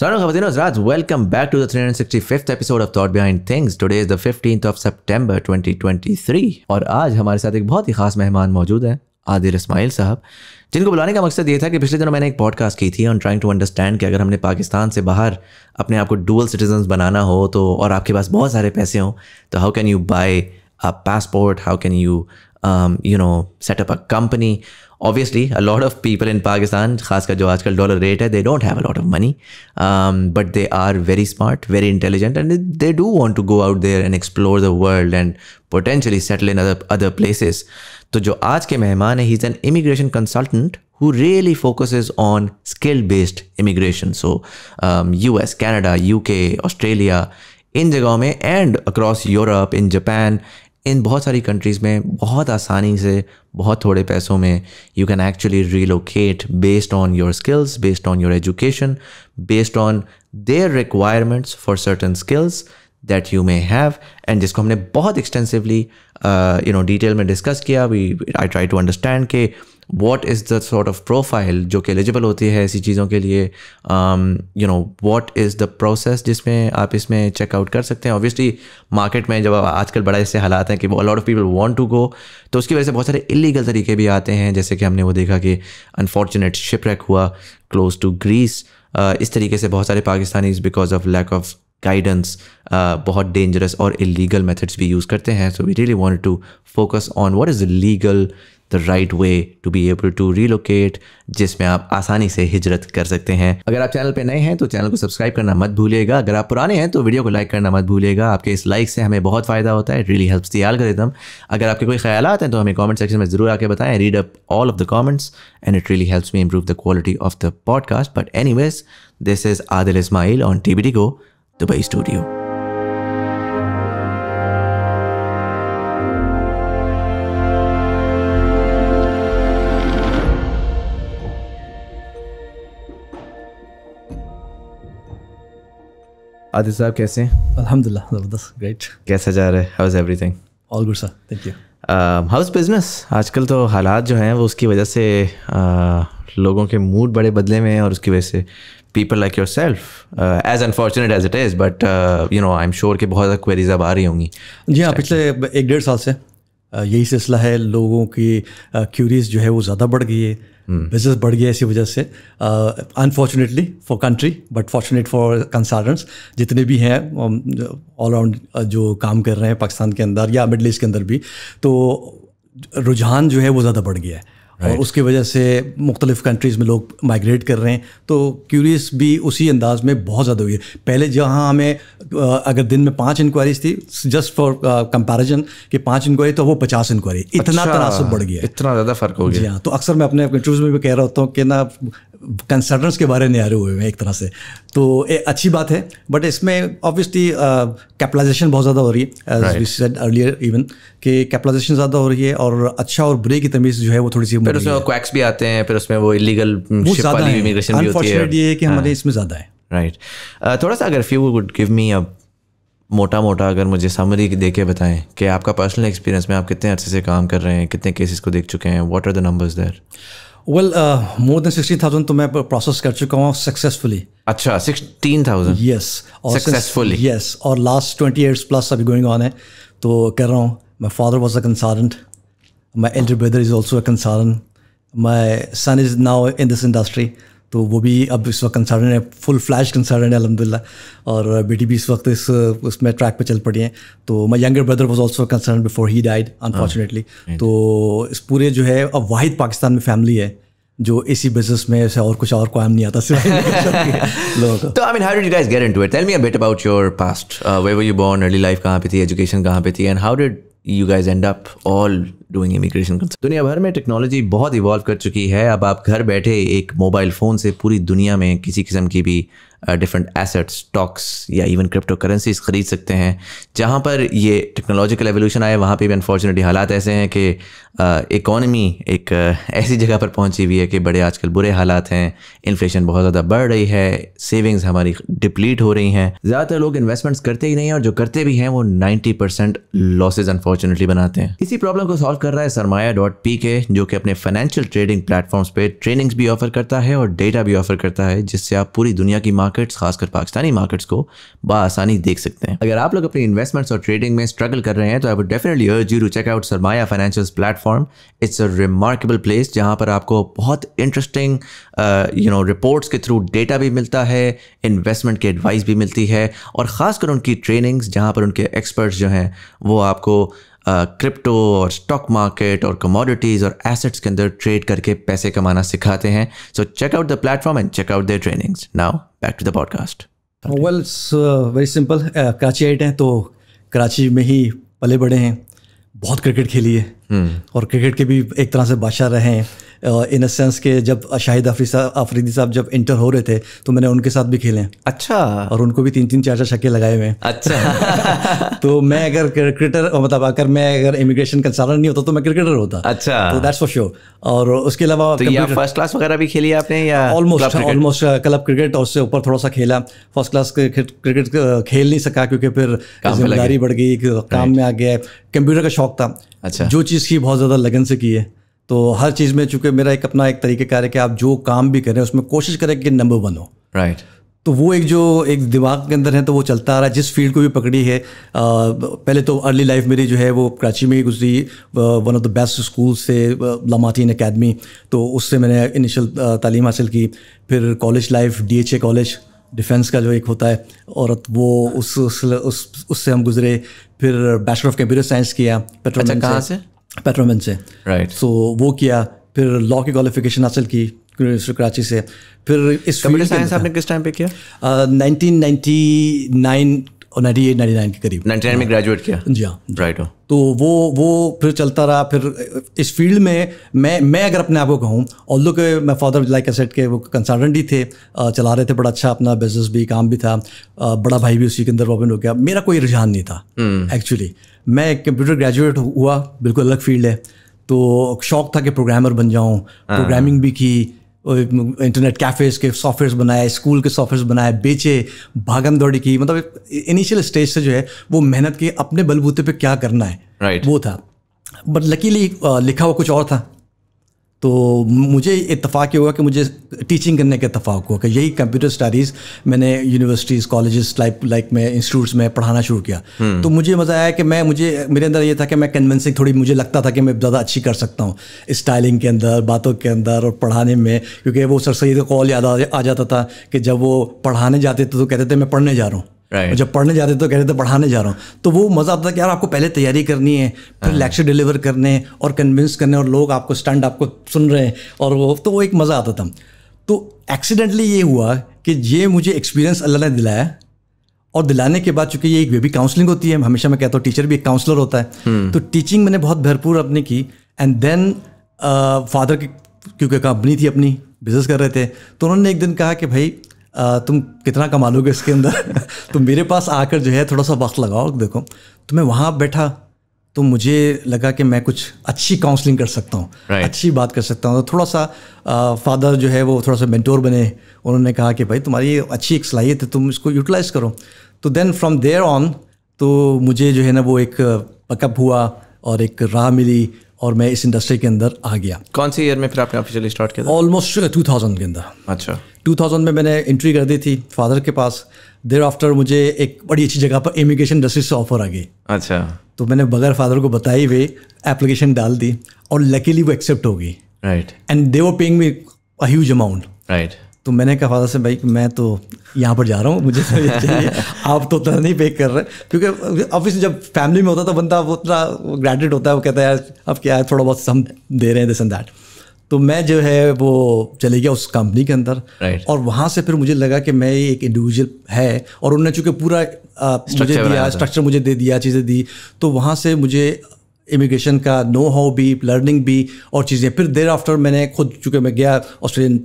Salam khawateen hazrat, welcome back to the 365th episode of Thought Behind Things. Today is the 15th of September 2023 और आज हमारे साथ एक बहुत ही खास मेहमान मौजूद हैं आदिर इसमाइल साहब जिनको बुलाने का मकसद ये था कि पिछले दिनों मैंने एक पॉडकास्ट की थी ऑन ट्राइंग टू अंडरस्टैंड कि अगर हमने पाकिस्तान से बाहर अपने आप को डुअल सिटीजन बनाना हो तो और आपके पास बहुत सारे पैसे हों तो how can you buy a passport how can you you know set up a company obviously a lot of people in Pakistan, खासकर जो they don't have a lot of money, um, but they are very smart, very intelligent, and they do want to go out there and explore the world and potentially settle in other other places. So, जो आज के मेहमान he's an immigration consultant who really focuses on skill-based immigration. So um, U.S., Canada, U.K., Australia. in जगहों में and across Europe in in बहुत सारी countries में बहुत आसानी से बहुत थोड़े पैसों में you can actually relocate based on your skills based on your education based on their requirements for certain skills that you may have and जिसको हमने बहुत एक्सटेंसिवली यू नो डिटेल में डिस्कस किया we I try to understand के what is the sort of profile जो कि eligible होती है ऐसी चीज़ों के लिए you know what is the process जिसमें आप इसमें चेकआउट कर सकते हैं ऑब्वियसली मार्केट में जब आजकल बड़ा ऐसे हालात हैं कि a lot of people want to go तो उसकी वजह से बहुत सारे इलीगल तरीके भी आते हैं जैसे कि हमने वो देखा कि अनफॉर्चुनेट शिपरेक हुआ क्लोज टू ग्रीस इस तरीके से बहुत सारे Pakistani because of lack of guidance बहुत डेंजरस और इलीगल मेथड्स भी यूज़ करते हैं so we really want to focus on what is legal the right way to be able to relocate जिसमें आप आसानी से हिजरत कर सकते हैं अगर आप चैनल पे नए हैं तो चैनल को सब्सक्राइब करना मत भूलिएगा अगर आप पुराने हैं तो वीडियो को लाइक करना मत भूलिएगा आपके इस लाइक से हमें बहुत फ़ायदा होता है रियली हेल्प्स दी एल्गोरिथम अगर आपके कोई ख्याल हैं तो हमें कॉमेंट सेक्शन में ज़रूर आके बताएं read up all of the comments and it really helps me improve the quality of the podcast but any this is Adil Ismail on T B D go Dubai studio Adi साहब कैसे ज़बरदस्त ग्रेट कैसा जा रहा है how is everything all good sir thank you how business आजकल तो हालात जो हैं वो उसकी वजह से uh, लोगों के मूड बड़े बदले में हैं और उसकी वजह से people like yourself as unfortunate as it is but you know I am sure कि बहुत ज़्यादा क्वेरीज अब आ रही होंगी जी हाँ पिछले एक डेढ़ साल से यही सिलसिला है लोगों की क्यूरीज जो है वो ज़्यादा बढ़ गई है बिजनेस हम्म। बढ़ गया इसी वजह से unfortunately for country but fortunate for consultants जितने भी हैं ऑल राउंड जो काम कर रहे हैं पाकिस्तान के अंदर या मिडल ईस्ट के अंदर भी तो रुझान जो है वो ज़्यादा बढ़ गया है और उसकी वजह से मुख्तलिफ कंट्रीज़ में लोग माइग्रेट कर रहे हैं तो क्यूरियस भी उसी अंदाज में बहुत ज़्यादा हुई है पहले जहाँ हमें अगर दिन में पाँच इंक्वायरीज थी जस्ट फॉर कंपेरिजन कि पाँच इंक्वायरी तो वो पचास इंक्वायरी इतना अच्छा, तनासब बढ़ गया इतना ज़्यादा फ़र्क हो गया हाँ, तो अक्सर मैं अपने इंटरव्यूज़ में भी कह रहा होता हूँ कि ना कंसल्टेंट्स के बारे में आए हुए हैं एक तरह से तो ए, अच्छी बात है बट इसमें ऑब्वियसली कैपिटलाइजेशन uh, बहुत ज़्यादा हो रही है एज सेड अर्लियर इवन कि कैपिटलाइजेशन ज़्यादा हो रही है और अच्छा और बुरे की तमीज़ जो है वो थोड़ी सी फिर उसमें क्वैक्स भी आते हैं फिर उसमें वो इलीगल इमिग्रेशन है ये है कि हाँ। हमारे इसमें ज़्यादा है राइट uh, थोड़ा सा अगर few would give me a मोटा मोटा अगर मुझे समरी दे के बताएं कि आपका पर्सनल एक्सपीरियंस में आप कितने अर्से से काम कर रहे हैं कितने केसेस को देख चुके हैं what are the numbers there well more than sixteen thousand तो मैं प्रोसेस कर चुका हूँ सक्सेसफुली अच्छा सिक्सटीन थाउजेंड यस और सक्सेसफुली यस और लास्ट ट्वेंटी ईयर्स प्लस अभी गोइंग ऑन है तो कह रहा हूँ my father was a consultant my elder brother is also a consultant my son is now in this industry तो वो भी अब इस वक्त कंसर्न है फुल फ्लैश कंसर्न है अलहमदिल्ला और बेटी भी इस वक्त इस उसमें ट्रैक पे चल पड़ी हैं तो my younger brother was also consultant before ही डाइड अनफॉर्चुनेटली तो इस पूरे जो है अब वाहिद पाकिस्तान में फैमिली है जो इसी बिजनेस में ऐसे और कुछ और काम नहीं आता सिर्फ लोगों को तो I mean how did you guys get into it tell me a bit about your past where were you born early life कहाँ पे थी एजुकेशन कहाँ पे थी and how did you guys end up all doing immigration दुनिया भर में technology बहुत इवॉल्व कर चुकी है अब आप घर बैठे एक मोबाइल फ़ोन से पूरी दुनिया में किसी किस्म की भी डिफरेंट एसेट्स स्टॉक्स या इवन क्रिप्टो करेंसीज ख़रीद सकते हैं जहाँ पर ये टेक्नोलॉजिकल एवोल्यूशन आए वहाँ पे भी अनफॉर्चुनेटली हालात ऐसे हैं कि इकोनॉमी एक ऐसी जगह पर पहुँची हुई है कि बड़े आजकल बुरे हालात हैं इन्फ्लेशन बहुत ज़्यादा बढ़ रही है सेविंग्स हमारी डिप्लीट हो रही हैं ज़्यादातर लोग इन्वेस्टमेंट्स करते ही नहीं हैं और जो करते भी हैं वो नाइन्टी परसेंट लॉसेज अनफॉर्चुनेटली बनाते हैं इसी प्रॉब्लम को सॉल्व कर रहा है सरमाया डॉट पी के जो कि अपने फाइनेंशियल ट्रेडिंग प्लेटफॉर्म्स पे ट्रेनिंग्स भी ऑफर करता है और डेटा भी ऑफर करता है जिससे आप पूरी दुनिया की मार्केट्स खासकर पाकिस्तानी मार्केट्स को बसानी देख सकते हैं अगर आप लोग अपने इन्वेस्टमेंट्स और ट्रेडिंग में स्ट्रगल कर रहे हैं तो I would definitely urge you to check out Sarmaya financial platform it's a remarkable place जहाँ पर आपको बहुत इंटरेस्टिंग यू नो रिपोर्ट्स के थ्रू डेटा भी मिलता है इन्वेस्टमेंट की एडवाइस भी मिलती है और ख़ासकर उनकी ट्रेनिंग्स जहाँ पर उनके एक्सपर्ट्स जो हैं वो आपको क्रिप्टो और स्टॉक मार्केट और कमोडिटीज़ और एसेट्स के अंदर ट्रेड करके पैसे कमाना सिखाते हैं so check out the platform and check out their trainings now back to the podcast well very simple Karachi आइट हैं तो कराची में ही पले बड़े हैं बहुत क्रिकेट खेली है hmm. और क्रिकेट के भी एक तरह से बादशाह रहे हैं इन अ सेंस के जब शाहिद आफरी साहब आफरीदी साहब जब इंटर हो रहे थे तो मैंने उनके साथ भी खेले अच्छा और उनको भी तीन तीन चार चार छक्के लगाए हुए अच्छा तो मैं अगर क्रिकेटर मतलब अगर मैं अगर इमिग्रेशन कंसल्टेंट नहीं होता तो मैं क्रिकेटर होता अच्छा तो दैट्स फॉर श्योर और उसके अलावा तो फर्स्ट क्लास वगैरह भी खेली आपने या ऑलमोस्ट ऑलमोस्ट क्लब क्रिकेट और उससे ऊपर थोड़ा सा खेला फर्स्ट क्लास क्रिकेट खेल नहीं सका क्योंकि फिर जिम्मेदारी बढ़ गई काम में आ गया कंप्यूटर का शौक था अच्छा जो चीज़ की बहुत ज़्यादा लगन से की है तो हर चीज़ में चूंकि मेरा एक अपना एक तरीके है कि आप जो काम भी करें उसमें कोशिश करें कि नंबर वन हो राइट right. तो वो एक जो एक दिमाग के अंदर है तो वो चलता आ रहा है जिस फील्ड को भी पकड़ी है आ, पहले तो अर्ली लाइफ मेरी जो है वो कराची में ही गुजरी one of the best school से लामातीन अकेडमी तो उससे मैंने इनिशियल तालीम हासिल की फिर college life D H A college defence का जो एक होता है और वो उस उससे उस हम गुजरे फिर बैचलर ऑफ कंप्यूटर साइंस किया पेट्रोल अच्छा, कहाँ से? पेट्रोमैन से राइट right. सो so, वो किया फिर लॉ की क्वालिफिकेशन हासिल की कराची से फिर इस कंप्यूटर साइंस आपने किस टाइम पे किया नाइनटीन नाइनटी नाइन और नाइन्टी एट नाइन्टी नाइन के करीब नाइनटी नाइन में ग्रेजुएट किया जी हाँ राइट हो तो वो वो फिर चलता रहा फिर इस फील्ड में मैं मैं अगर अपने आप को कहूँ और लोग मैं फादर लाइक एसेट के वो कंसल्टेंट ही थे चला रहे थे बड़ा अच्छा अपना बिजनेस भी काम भी था बड़ा भाई भी उसी के अंदर वॉबिन हो गया मेरा कोई रुझान नहीं था एक्चुअली hmm. मैं एक कंप्यूटर ग्रेजुएट हुआ बिल्कुल अलग फील्ड है तो शौक था कि प्रोग्रामर बन जाऊँ हाँ। प्रोग्रामिंग भी की इंटरनेट कैफ़ेज़ के सॉफ्टवेयर्स बनाए स्कूल के सॉफ्टवेयर्स बनाए बेचे भागम दौड़ी की मतलब इनिशियल स्टेज से जो है वो मेहनत की अपने बलबूते पे क्या करना है right. वो था बट लकीली लिखा हुआ कुछ और था तो मुझे इतफाक़ ये हुआ कि मुझे टीचिंग करने का इतफाक़ हुआ कि यही कंप्यूटर स्टडीज़ मैंने यूनिवर्सिटीज़ कॉलेजेस लाइक लाइक में इंस्टीट्यूट्स में पढ़ाना शुरू किया हम्म। तो मुझे मज़ा आया कि मैं मुझे मेरे अंदर ये था कि मैं कन्विंसिंग थोड़ी मुझे लगता था कि मैं ज़्यादा अच्छी कर सकता हूँ स्टाइलिंग के अंदर बातों के अंदर और पढ़ाने में क्योंकि वो सर सैद का कॉल याद आ जाता था कि जब वो पढ़ाने जाते थे तो कहते थे मैं पढ़ने जा रहा हूँ right. जब पढ़ने जाते तो कह रहे थे पढ़ाने जा रहा हूँ तो वो मज़ा आता था कि यार आपको पहले तैयारी करनी है फिर लेक्चर हाँ। डिलीवर करने और कन्विंस करने और लोग आपको स्टंड आपको सुन रहे हैं और वो तो वो एक मज़ा आता था तो एक्सीडेंटली ये हुआ कि ये मुझे एक्सपीरियंस अल्लाह ने दिलाया और दिलाने के बाद चूंकि ये एक बेबी काउंसलिंग होती है हमेशा मैं कहता हूँ टीचर भी एक काउंसलर होता है हम्म। तो टीचिंग मैंने बहुत भरपूर अपनी की एंड देन फादर की क्योंकि कंपनी थी अपनी बिजनेस कर रहे थे तो उन्होंने एक दिन कहा कि भाई तुम कितना कमा लोगे इसके अंदर तो मेरे पास आकर जो है थोड़ा सा वक्त लगाओ देखो तो मैं वहाँ बैठा तो मुझे लगा कि मैं कुछ अच्छी काउंसलिंग कर सकता हूँ right. अच्छी बात कर सकता हूँ तो थोड़ा सा आ, फादर जो है वो थोड़ा सा मेंटोर बने उन्होंने कहा कि भाई तुम्हारी अच्छी एक सलाहियत है तुम इसको यूटिलाइज करो तो देन फ्रॉम देयर ऑन तो मुझे जो है ना वो एक पकअप हुआ और एक राह मिली और मैं इस इंडस्ट्री के अंदर आ गया कौन से ईयर में फिर आपने ऑफिशियली स्टार्ट किया ऑलमोस्ट टू थाउजेंड के अंदर अच्छा टू थाउजेंड में मैंने एंट्री कर दी थी फादर के पास देर आफ्टर मुझे एक बड़ी अच्छी जगह पर इमिग्रेशन इंडस्ट्री से ऑफर आ गई अच्छा तो मैंने बगैर फादर को बताई हुई एप्लीकेशन डाल दी और लकीली वो एक्सेप्ट हो गई राइट एंड दे वो paying me a huge amount right तो मैंने कहा फादर से भाई मैं तो यहाँ पर जा रहा हूँ मुझे तो आप तो उतना नहीं पे कर रहे क्योंकि ऑफिस जब फैमिली में होता तो बंदा उतना ग्रेटेड होता है वो कहता है यार अब क्या है थोड़ा बहुत सम दे रहे हैं दिस एंड दैट तो मैं जो है वो चले गया उस कंपनी के अंदर right. और वहाँ से फिर मुझे लगा कि मैं एक इंडिविजुअल है और उन्होंने चूँकि पूरा मुझे दिया स्ट्रक्चर मुझे दे दिया चीज़ें दी तो वहाँ से मुझे इमिग्रेशन का नो हाउ भी लर्निंग भी और चीज़ें फिर देर आफ्टर मैंने खुद चूँकि मैं गया ऑस्ट्रेलियन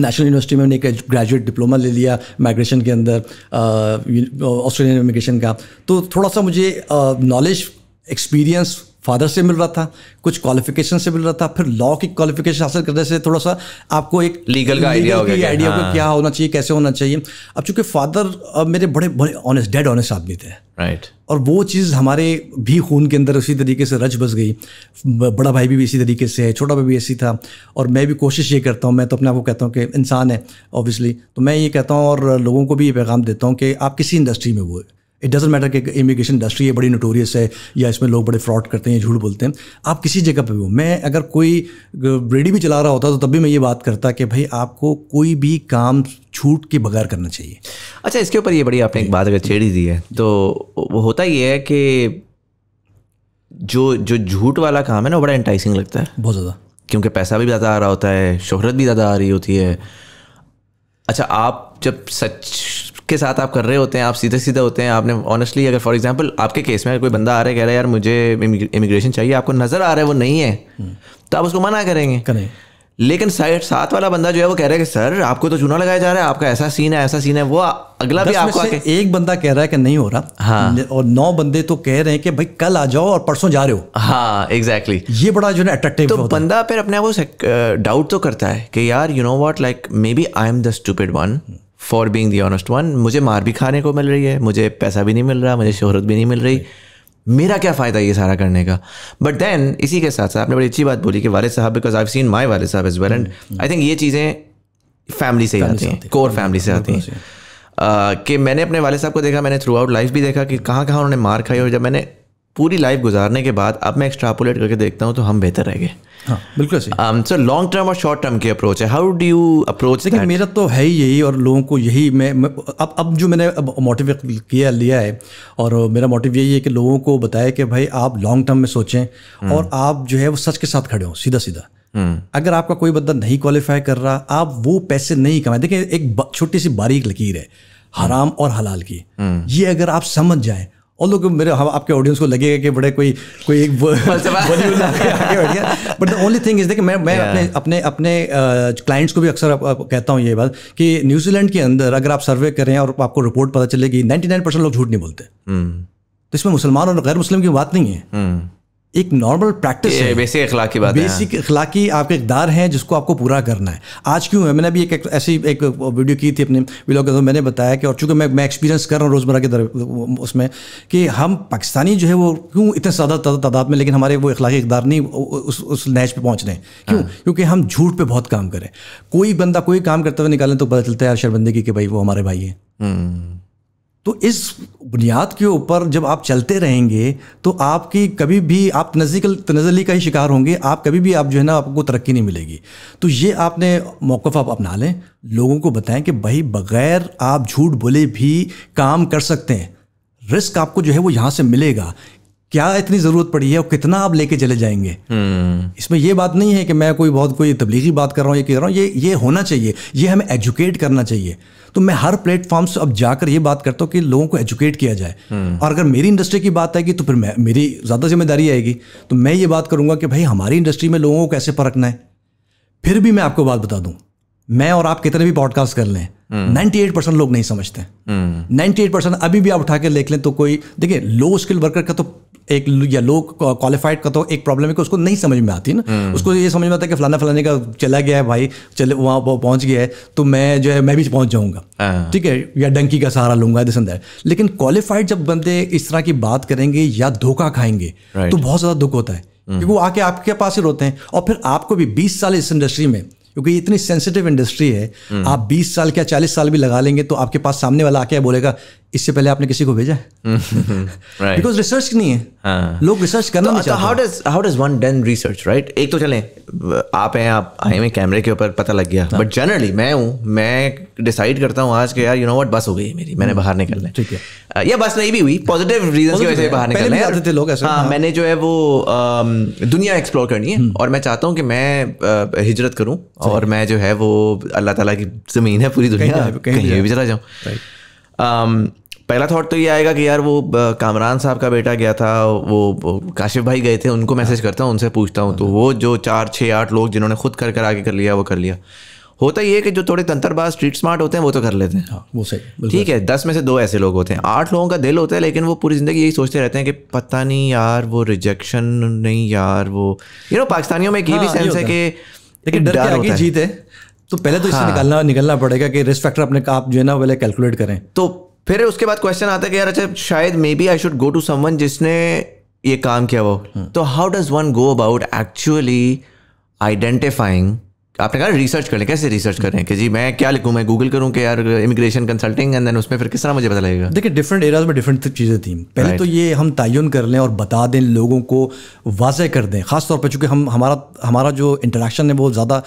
नेशनल यूनिवर्सिटी में मैंने एक ग्रेजुएट डिप्लोमा ले लिया माइग्रेशन के अंदर ऑस्ट्रेलियन इमिग्रेशन का तो थोड़ा सा मुझे नॉलेज एक्सपीरियंस फादर से मिल रहा था कुछ क्वालिफिकेशन से मिल रहा था फिर लॉ की क्वालिफिकेशन हासिल करने से थोड़ा सा आपको एक लीगल का आइडिया हो गया आइडिया हाँ। क्या होना चाहिए कैसे होना चाहिए अब चूंकि फादर मेरे बड़े बड़े ऑनेस्ट डेड ऑनेस्ट आदमी थे राइट और वो चीज़ हमारे भी खून के अंदर उसी तरीके से रच बस गई बड़ा भाई भी इसी तरीके से है छोटा भाई भी ऐसी था और मैं भी कोशिश ये करता हूँ मैं तो अपने आप को कहता हूँ कि इंसान है ऑब्वियसली तो मैं ये कहता हूँ और लोगों को भी ये पैगाम देता हूँ कि आप किसी इंडस्ट्री में हुए इट डजेंट मैटर कि इमिग्रेशन इंडस्ट्री ये बड़ी नोटोरियस है या इसमें लोग बड़े फ्रॉड करते हैं झूठ बोलते हैं आप किसी जगह भी हो मैं अगर कोई रेडी भी चला रहा होता तो तब भी मैं ये बात करता कि भाई आपको कोई भी काम छूट के बगैर करना चाहिए अच्छा इसके ऊपर ये बड़ी आपने एक बात अगर छेड़ी दी है तो वो होता ये है कि जो जो झूठ वाला काम है ना बड़ा इंटाइसिंग लगता है बहुत ज़्यादा क्योंकि पैसा भी ज़्यादा आ रहा होता है शोहरत भी ज़्यादा आ रही होती है अच्छा आप जब सच के साथ आप कर रहे होते हैं आप सीधे सीधे होते हैं आपने ऑनेस्टली अगर फॉर एग्जाम्पल आपके केस में अगर कोई बंदा आ रहा है कह रहा है यार मुझे इमिग्रेशन चाहिए आपको नज़र आ रहा है वो नहीं है हम्म। तो आप उसको मना करेंगे करें लेकिन साइड साथ वाला बंदा जो है वो कह रहा है कि सर आपको तो चुना लगाया जा रहा है आपका ऐसा सीन है ऐसा सीन है वो अगला भी आपको आके... एक बंदा कह रहा है कि नहीं हो रहा हाँ और नौ बंदे तो कह रहे हैं कि भाई कल आ जाओ और परसों जा रहे हो हाँ एग्जैक्टली exactly. ये बड़ा जो है अट्रैक्टिव तो बंदा फिर अपने आप को डाउट तो करता है कि यार you know what like maybe I am the one for being the honest one मुझे मार भी खाने को मिल रही है मुझे पैसा भी नहीं मिल रहा मुझे शोहरत भी नहीं मिल रही मेरा क्या फ़ायदा ये सारा करने का बट देन इसी के साथ साथ आपने बड़ी अच्छी बात बोली कि वाले साहब बिकॉज आई सीन माई वाले साहब is well and I think ये चीज़ें फैमिली से ही आती हैं कोर फैमिली से आती हैं uh, कि मैंने अपने वाले साहब को देखा मैंने थ्रू आउट लाइफ भी देखा कि कहाँ कहाँ उन्होंने मार खाई और जब मैंने पूरी लाइफ गुजारने के बाद अब मैं एक्सट्रापोलेट करके देखता हूँ तो हम बेहतर रह गए हाँ, बिल्कुल सही सर लॉन्ग टर्म और शॉर्ट टर्म की अप्रोच है हाउ डू यू अप्रोच देखिए मेरा तो है ही यही और लोगों को यही मैं, मैं अब अब जो मैंने अब मोटिव किया लिया है और मेरा मोटिव यही है कि लोगों को बताया कि भाई आप लॉन्ग टर्म में सोचें hmm. और आप जो है वो सच के साथ खड़े हों सीधा सीधा hmm. अगर आपका कोई बंदा नहीं क्वालिफाई कर रहा आप वो पैसे नहीं कमाए देखिए एक छोटी सी बारीक लकीर है hmm. हराम और हलाल की ये अगर आप समझ जाएं और लोग मेरे हम हाँ, आपके ऑडियंस को लगेगा कि बड़े कोई कोई एक but the only thing is देखिए मैं मैं अपने अपने अपने क्लाइंट्स को भी अक्सर कहता हूँ ये बात कि न्यूजीलैंड के अंदर अगर आप सर्वे करें और आपको रिपोर्ट पता चलेगी नाइन्टी नाइन परसेंट लोग झूठ नहीं बोलते हम्म। तो इसमें मुसलमान और गैर मुस्लिम की बात नहीं है हम्म। एक नॉर्मल प्रैक्टिस है बेसिक अखलाकी बात बेसिक अखलाकी आपके इकदार हैं जिसको आपको पूरा करना है आज क्यों है मैंने भी एक, ऐसी एक वीडियो की थी अपने ब्लॉग तो मैंने बताया कि और चूंकि मैं मैं एक्सपीरियंस कर रहा हूँ रोज़मर्रा के दर उसमें कि हम पाकिस्तानी जो है वो क्यों इतने ज़्यादा तादाद में लेकिन हमारे वो अखलाकी इकदार नहीं उस उस नैच पर पहुँच रहे हैं हाँ। क्यों क्योंकि हम झूठ पर बहुत काम करें कोई बंदा कोई काम करते हुए निकालें तो पता चलता है यार शर्बंदगी के भाई वो हमारे भाई हैं हम्म। तो इस बुनियाद के ऊपर जब आप चलते रहेंगे तो आपकी कभी भी आप नजरिकल तनजली का ही शिकार होंगे आप कभी भी आप जो है ना आपको तरक्की नहीं मिलेगी तो ये आपने मौक़ आप अपना लें लोगों को बताएं कि भाई बग़ैर आप झूठ बोले भी काम कर सकते हैं रिस्क आपको जो है वो यहाँ से मिलेगा क्या इतनी ज़रूरत पड़ी है और कितना आप लेके चले जाएंगे हम्म। इसमें यह बात नहीं है कि मैं कोई बहुत कोई तबलीगी बात कर रहा हूँ ये कह रहा हूँ ये ये होना चाहिए ये हमें एजुकेट करना चाहिए तो मैं हर प्लेटफॉर्म से अब जाकर ये बात करता हूँ कि लोगों को एजुकेट किया जाए हम्म। और अगर मेरी इंडस्ट्री की बात आएगी तो फिर मैं मेरी ज़्यादा जिम्मेदारी आएगी तो मैं ये बात करूँगा कि भाई हमारी इंडस्ट्री में लोगों को कैसे परखना है फिर भी मैं आपको बात बता दूँ मैं और आप कितने भी पॉडकास्ट कर लें हम्म। नाइन्टी एट परसेंट लोग नहीं समझते हम्म। नाइन्टी एट परसेंट अभी भी आप उठा के देख लें तो कोई देखिए लो स्किल वर्कर का तो एक या लो क्वालिफाइड का तो एक प्रॉब्लम है कि उसको नहीं समझ में आती ना हम्म। उसको ये समझ में आता है कि फलाना फलाने का चला गया है भाई चले वहाँ पहुँच गया है तो मैं जो है मैं भी पहुँच जाऊँगा हाँ। ठीक है या डंकी का सहारा लूंगा दिस अंदर लेकिन क्वालिफाइड जब बंदे इस तरह की बात करेंगे या धोखा खाएंगे तो बहुत ज़्यादा दुख होता है क्योंकि वो आके आपके पास ही रोते हैं और फिर आपको भी बीस साल इस इंडस्ट्री में क्योंकि इतनी सेंसिटिव इंडस्ट्री है हम्म। आप 20 साल क्या 40 साल भी लगा लेंगे तो आपके पास सामने वाला आके बोलेगा इससे पहले आपने किसी को भेजा है बिकॉज रिसर्च नहीं है हाँ। लोग रिसर्च करना तो, how does how does one done research right एक तो चले आप हैं आप आए हुए कैमरे के ऊपर पता लग गया बट हाँ। जनरली मैं हूँ मैं डिसाइड करता हूँ आज के यार यू नो वट बस हो गई मेरी मैंने हम्म। बाहर निकलना है ठीक है या बस नहीं भी हुई पॉजिटिव रीजन की वजह से बाहर निकलना है थे लोग हाँ, हाँ मैंने जो है वो दुनिया एक्सप्लोर करनी है हम्म। और मैं चाहता हूँ कि मैं हिजरत करूँ और मैं जो है वो अल्लाह ताला की ज़मीन है पूरी दुनिया कहीं भी चला जाऊँ पहला थॉट तो ये आएगा कि यार वो कामरान साहब का बेटा गया था वो काशिफ भाई गए थे उनको मैसेज हाँ। करता हूँ उनसे पूछता हूँ तो वो जो चार छः आठ लोग जिन्होंने खुद कर कर आगे कर लिया वो कर लिया होता ये है कि जो थोड़े तंत्रबाज स्ट्रीट स्मार्ट होते हैं वो तो कर लेते हैं हाँ, वो सही ठीक है दस में से दो ऐसे लोग होते हैं आठ लोगों का दिल होता है लेकिन वो पूरी ज़िंदगी यही सोचते रहते हैं कि पता नहीं यार वो रिजेक्शन नहीं यार वो यू नो पाकिस्तानियों में एक ये भी सेंस हाँ, है कि लेकिन डर के आगे जीत है तो पहले तो इससे हाँ। निकालना निकलना पड़ेगा कि रिस्क फैक्टर अपने आप जो है ना पहले कैलकुलेट करें तो फिर उसके बाद क्वेश्चन आता है कि यार अच्छा शायद maybe I should go to someone जिसने ये काम किया वो हम्म। तो how does one go about actually identifying आपने कहा रिसर्च कर लें कैसे रिसर्च करें कि जी मैं क्या लिखूँ मैं गूगल करूँ कि यार इमिग्रेशन कंसल्टिंग एंड देन उसमें फिर किस तरह मुझे पता लगेगा देखिए डिफरेंट एरियाज में डिफरेंट चीज़ें थी पहले तो right. तो ये हम तयन कर लें और बता दें लोगों को वाजह कर दें खास तौर पर चूँकि हम हमारा हमारा जो इंटरेक्शन है वो ज़्यादा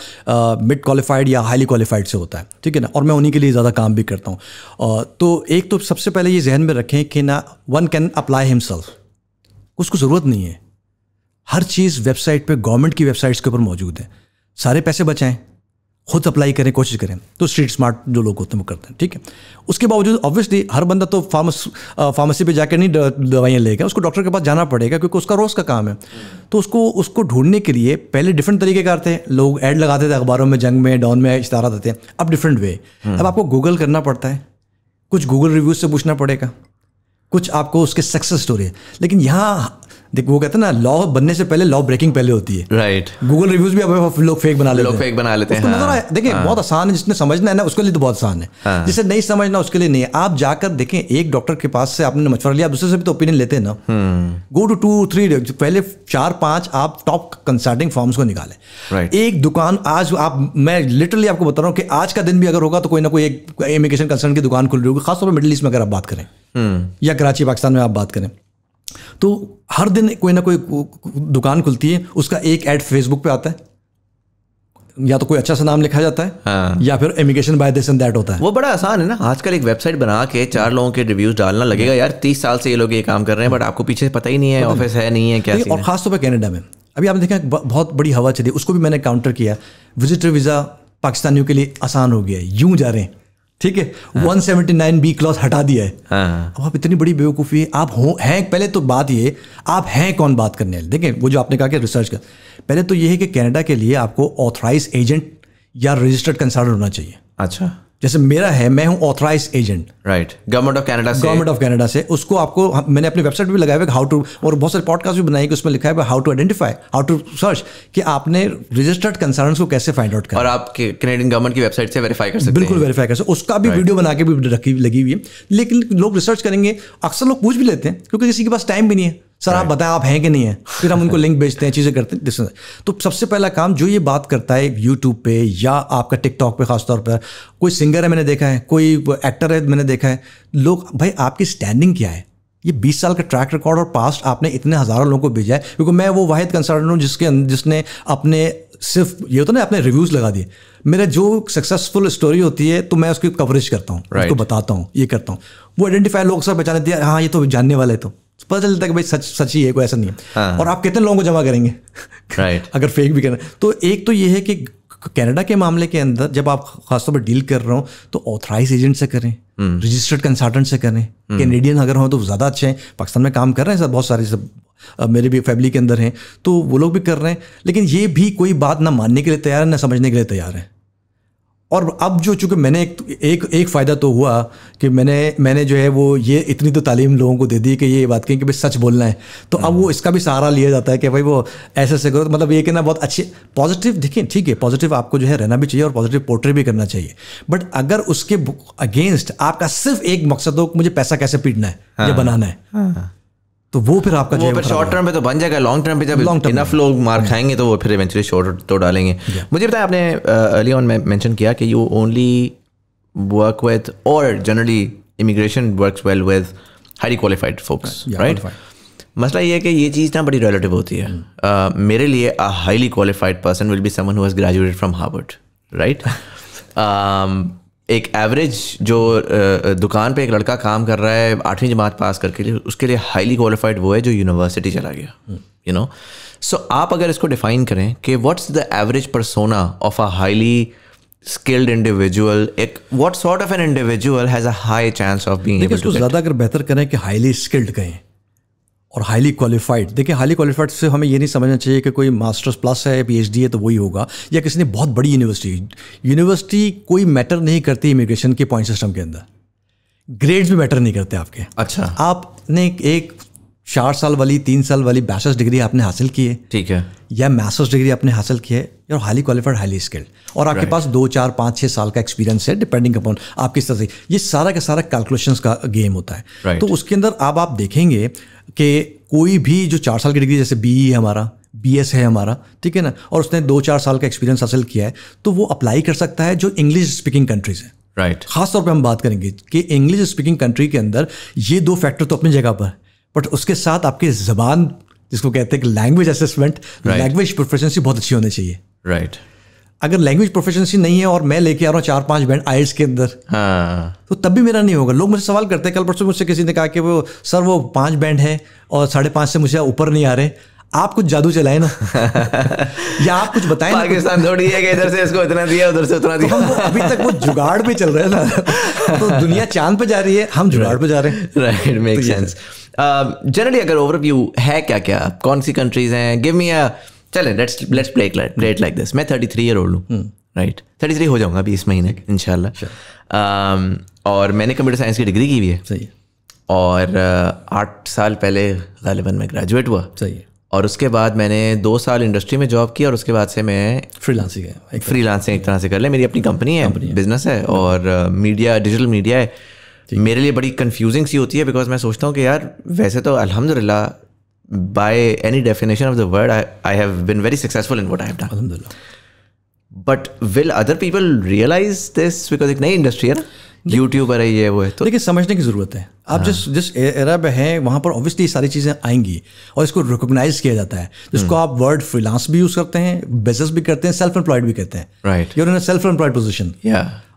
मिड क्वालिफाइड या हाईली क्वालिफाइड से होता है ठीक है ना और मैं उन्हीं के लिए ज़्यादा काम भी करता हूँ तो एक तो सबसे पहले ये जहन में रखें कि ना वन कैन अप्लाई हिमसेल्फ उसको ज़रूरत नहीं है हर चीज़ वेबसाइट पर गवर्नमेंट की वेबसाइट्स के ऊपर मौजूद है सारे पैसे बचाएं खुद अप्लाई करें कोशिश करें तो स्ट्रीट स्मार्ट जो लोग होते हैं वो करते हैं ठीक है उसके बावजूद ऑब्वियसली हर बंदा तो फार्मस फार्मेसी पे जाकर नहीं दवाइयाँ लेगा उसको डॉक्टर के पास जाना पड़ेगा क्योंकि उसका रोज़ का काम है तो उसको उसको ढूंढने के लिए पहले डिफरेंट तरीके आते हैं लोग ऐड लगाते थे अखबारों में जंग में डॉन में इशारा देते हैं अब डिफरेंट वे हम्म। अब आपको गूगल करना पड़ता है कुछ गूगल रिव्यूज से पूछना पड़ेगा कुछ आपको उसके सक्सेस स्टोरी है लेकिन यहाँ देख वो कहते हैं ना लॉ बनने से पहले लॉ ब्रेकिंग पहले होती है राइट गूगल रिव्यूज भी अब लोग फेक बना लेते फेक बना लेते हैं मतलब हाँ, देखिए हाँ, बहुत आसान है जिसने समझना है ना उसके लिए तो बहुत आसान है हाँ, जिसे नहीं समझना उसके लिए नहीं है आप जाकर देखें एक डॉक्टर के पास से आपने मशवरा लिया दूसरे से भी तो ओपिनियन लेते हैं ना गो टू टू थ्री पहले चार पांच आप टॉप कंसल्टिंग फॉर्म्स को निकाले एक दुकान आज आप मैं लिटरली आपको बता रहा हूँ कि आज का दिन भी अगर होगा तो कोई ना कोई एक इमिग्रेशन कंसल्ट की दुकान खुल रही होगी खासतौर पर मिडिल ईस्ट में अगर आप बात करें हम्म। या कराची पाकिस्तान में आप बात करें तो हर दिन कोई ना कोई दुकान खुलती है उसका एक ऐड फेसबुक पे आता है या तो कोई अच्छा सा नाम लिखा जाता है हाँ। या फिर immigration by this and that होता है वो बड़ा आसान है ना आजकल एक वेबसाइट बना के चार लोगों के रिव्यूज डालना लगेगा यार तीस साल से ये लोग ये काम कर रहे हैं बट आपको पीछे पता ही नहीं है ऑफिस है नहीं है क्या और खासतौर पर कैनेडा में अभी आपने देखा बहुत बड़ी हवा चली उसको भी मैंने काउंटर किया विजिटर वीज़ा पाकिस्तानियों के लिए आसान हो गया है यूं जा रहे हैं ठीक है one seventy nine B clause हटा दिया है हाँ। अब आप इतनी बड़ी बेवकूफ़ी है आप हो हैं पहले तो बात ये आप हैं कौन बात करने वाले देखें वो जो आपने कहा कि रिसर्च कर पहले तो ये है कि कनाडा के लिए आपको ऑथराइज एजेंट या रजिस्टर्ड कंसल्टेंट होना चाहिए अच्छा जैसे मेरा है मैं हूँ authorize agent right government of Canada से गवर्नमेंट ऑफ कनाडा से उसको आपको मैंने अपनी वेबसाइट पर भी लगाया हाउ टू और बहुत सारे पॉडकास्ट भी बनाए कि उसमें लिखा है how to identify how to search कि आपने रजिस्टर्ड कंसर्न को कैसे फाइंड आउट और आप कनेडियन गवर्नमेंट की वेबसाइट से वेरीफाई कर सकते बिल्कुल वेरीफाई कर सकते उसका भी वीडियो बना के भी रखी लगी हुई है लेकिन लोग रिसर्च करेंगे अक्सर लोग पूछ भी लेते हैं क्योंकि किसी के पास टाइम भी नहीं है सर आप बताएं आप हैं कि नहीं है फिर हम उनको लिंक भेजते हैं चीज़ें करते हैं तो सबसे पहला काम जो ये बात करता है यूट्यूब पे या आपका टिकटॉक पे खासतौर पर कोई सिंगर है मैंने देखा है कोई एक्टर है मैंने देखा है लोग भाई आपकी स्टैंडिंग क्या है ये 20 साल का ट्रैक रिकॉर्ड और पास्ट आपने इतने हज़ारों लोगों को भेजा है क्योंकि मैं वो वाहिद कंसल्टेंट हूँ जिसके अं-, जिसने अपने सिर्फ ये होता ना अपने रिव्यूज़ लगा दिए मेरा जो सक्सेसफुल स्टोरी होती है तो मैं उसकी कवरेज करता हूँ right. उसको बताता हूँ ये करता हूँ वो आइडेंटिफाई लोग सब बचाने दिया हाँ ये तो जानने वाले तो तो पता चलता है कि भाई सच सच ही है कोई ऐसा नहीं है हाँ, हाँ। और आप कितने लोगों को जमा करेंगे राइट अगर फेक भी करना तो एक तो ये है कि कनाडा के मामले के अंदर जब आप खासतौर पर डील कर रहे हो तो ऑथराइज एजेंट से करें रजिस्टर्ड hmm. कंसल्टेंट से करें कैनेडियन hmm. अगर हो तो ज़्यादा अच्छे हैं पाकिस्तान में काम कर रहे हैं सर बहुत सारे सब मेरे भी फैमिली के अंदर हैं तो वो लोग भी कर रहे हैं लेकिन ये भी कोई बात ना मानने के लिए तैयार है ना समझने के लिए तैयार है और अब जो चूंकि मैंने एक एक एक फ़ायदा तो हुआ कि मैंने मैंने जो है वो ये इतनी तो तालीम लोगों को दे दी कि ये बात कहें कि भाई सच बोलना है तो अब वो हाँ। इसका भी सहारा लिया जाता है कि भाई वो ऐसे ऐसे करो तो मतलब ये कि ना बहुत अच्छे पॉजिटिव देखें ठीक है पॉजिटिव आपको जो है रहना भी चाहिए और पॉजिटिव पोर्ट्रेट भी करना चाहिए बट अगर उसके अगेंस्ट आपका सिर्फ एक मकसद हो मुझे पैसा कैसे पीटना है या हाँ। बनाना है हाँ। तो वो फिर आपका वो फिर शॉर्ट टर्म पे तो बन जाएगा लॉन्ग टर्म पे जब इनफ लोग मार खाएंगे तो वो फिर इवेंचुअली शॉर्ट तो डालेंगे मुझे बताया आपने अर्ली ऑन मेंशन किया कि यू ओनली वर्क विद और generally immigration works well with highly qualified folks right मसला ये है कि ये चीज़ ना बड़ी रिलेटिव होती है hmm। मेरे लिए a highly qualified person will be someone who has graduated from Harvard right एक एवरेज जो दुकान पे एक लड़का काम कर रहा है आठवीं जमात पास करके लिए उसके लिए हाईली क्वालिफाइड वो है जो यूनिवर्सिटी चला गया यू नो सो आप अगर इसको डिफाइन करें कि what's the average persona of a highly skilled individual एक what sort of an individual has a high chance of being able to ज्यादा अगर बेहतर करें कि हाईली स्किल्ड कहें और हाईली क्वालिफाइड देखिए हाईली क्वालिफाइड से हमें ये नहीं समझना चाहिए कि कोई मास्टर्स प्लस है पीएचडी है तो वही होगा या किसी ने बहुत बड़ी यूनिवर्सिटी यूनिवर्सिटी कोई मैटर नहीं करती इमिग्रेशन के पॉइंट सिस्टम के अंदर ग्रेड्स भी मैटर नहीं करते आपके अच्छा आपने एक चार साल वाली तीन साल वाली बैचलर्स डिग्री आपने हासिल की है ठीक है या मास्टर्स डिग्री आपने हासिल की है और हाईली क्वालिफाइड हाईली स्किल्ड और आपके पास दो चार पाँच छः साल का एक्सपीरियंस है डिपेंडिंग अपॉन आप किस तरह से ये सारा का सारा कैलकुलेशंस का गेम होता है तो उसके अंदर अब आप देखेंगे कि कोई भी जो चार साल की डिग्री जैसे बी e है हमारा बी एस है हमारा ठीक है ना और उसने दो चार साल का एक्सपीरियंस हासिल किया है तो वो अप्लाई कर सकता है जो इंग्लिश स्पीकिंग कंट्रीज है राइट right. खासतौर पर हम बात करेंगे कि इंग्लिश स्पीकिंग कंट्री के अंदर ये दो फैक्टर तो अपनी जगह पर बट उसके साथ आपकी जबान जिसको कहते हैं कि लैंग्वेज असेसमेंट लैंग्वेज प्रोफेशनसी बहुत अच्छी होनी चाहिए राइट right. अगर लैंग्वेज प्रोफेशनसी नहीं है और मैं लेके आ रहा हूँ चार पांच बैंड आइल्स के अंदर हाँ। तो तब भी मेरा नहीं होगा लोग मुझसे सवाल करते हैं कल परसों मुझसे किसी ने कहा कि वो सर वो पांच बैंड है और साढ़े पाँच से मुझे ऊपर नहीं आ रहे आप कुछ जादू चलाए ना या आप कुछ बताएं पाकिस्तान थोड़ी है कि इधर से इसको इतना दिया उधर से उतना तो दिया तो अभी तक वो जुगाड़ पे चल रहा है ना तो दुनिया चांद पे जा रही है हम जुगाड़ पे जा रहे हैं राइट मेक सेंस जनरली अगर ओवरव्यू है क्या क्या कौन सी कंट्रीज हैं गिव मी चले let's let's play play it like this मैं थर्टी थ्री ईयर ओल्ड हूँ राइट थर्टी थ्री हो जाऊँगा अभी इस महीने इनशाला um, और मैंने कंप्यूटर साइंस की डिग्री की हुई है सही और uh, आठ साल पहले गालिबा में ग्रेजुएट हुआ सही और उसके बाद मैंने दो साल इंडस्ट्री में जॉब की और उसके बाद से मैं फ्रीलांसिंग है फ्रीलांसिंग एक तरह से कर ले मेरी अपनी कंपनी है, बिजनेस है और मीडिया डिजिटल मीडिया है मेरे लिए बड़ी कंफ्यूजिंग सी होती है बिकॉज मैं सोचता हूँ कि यार वैसे तो अलहमदिल्ला by any definition of the word, I, I have been very successful in what I have done. Alhamdulillah. But will other people realize this because it's a new industry hai na YouTuber है ये वो है तो देखिए समझने की ज़रूरत है आप जिस जिस एरा पे हैं वहाँ पर ऑब्वियसली सारी चीज़ें आएंगी और इसको रिकोगनाइज किया जाता है जिसको आप वर्ड फ्रीलांस भी यूज़ करते हैं बिजनेस भी करते हैं सेल्फ एम्प्लॉयड भी करते हैं right you're in self employed position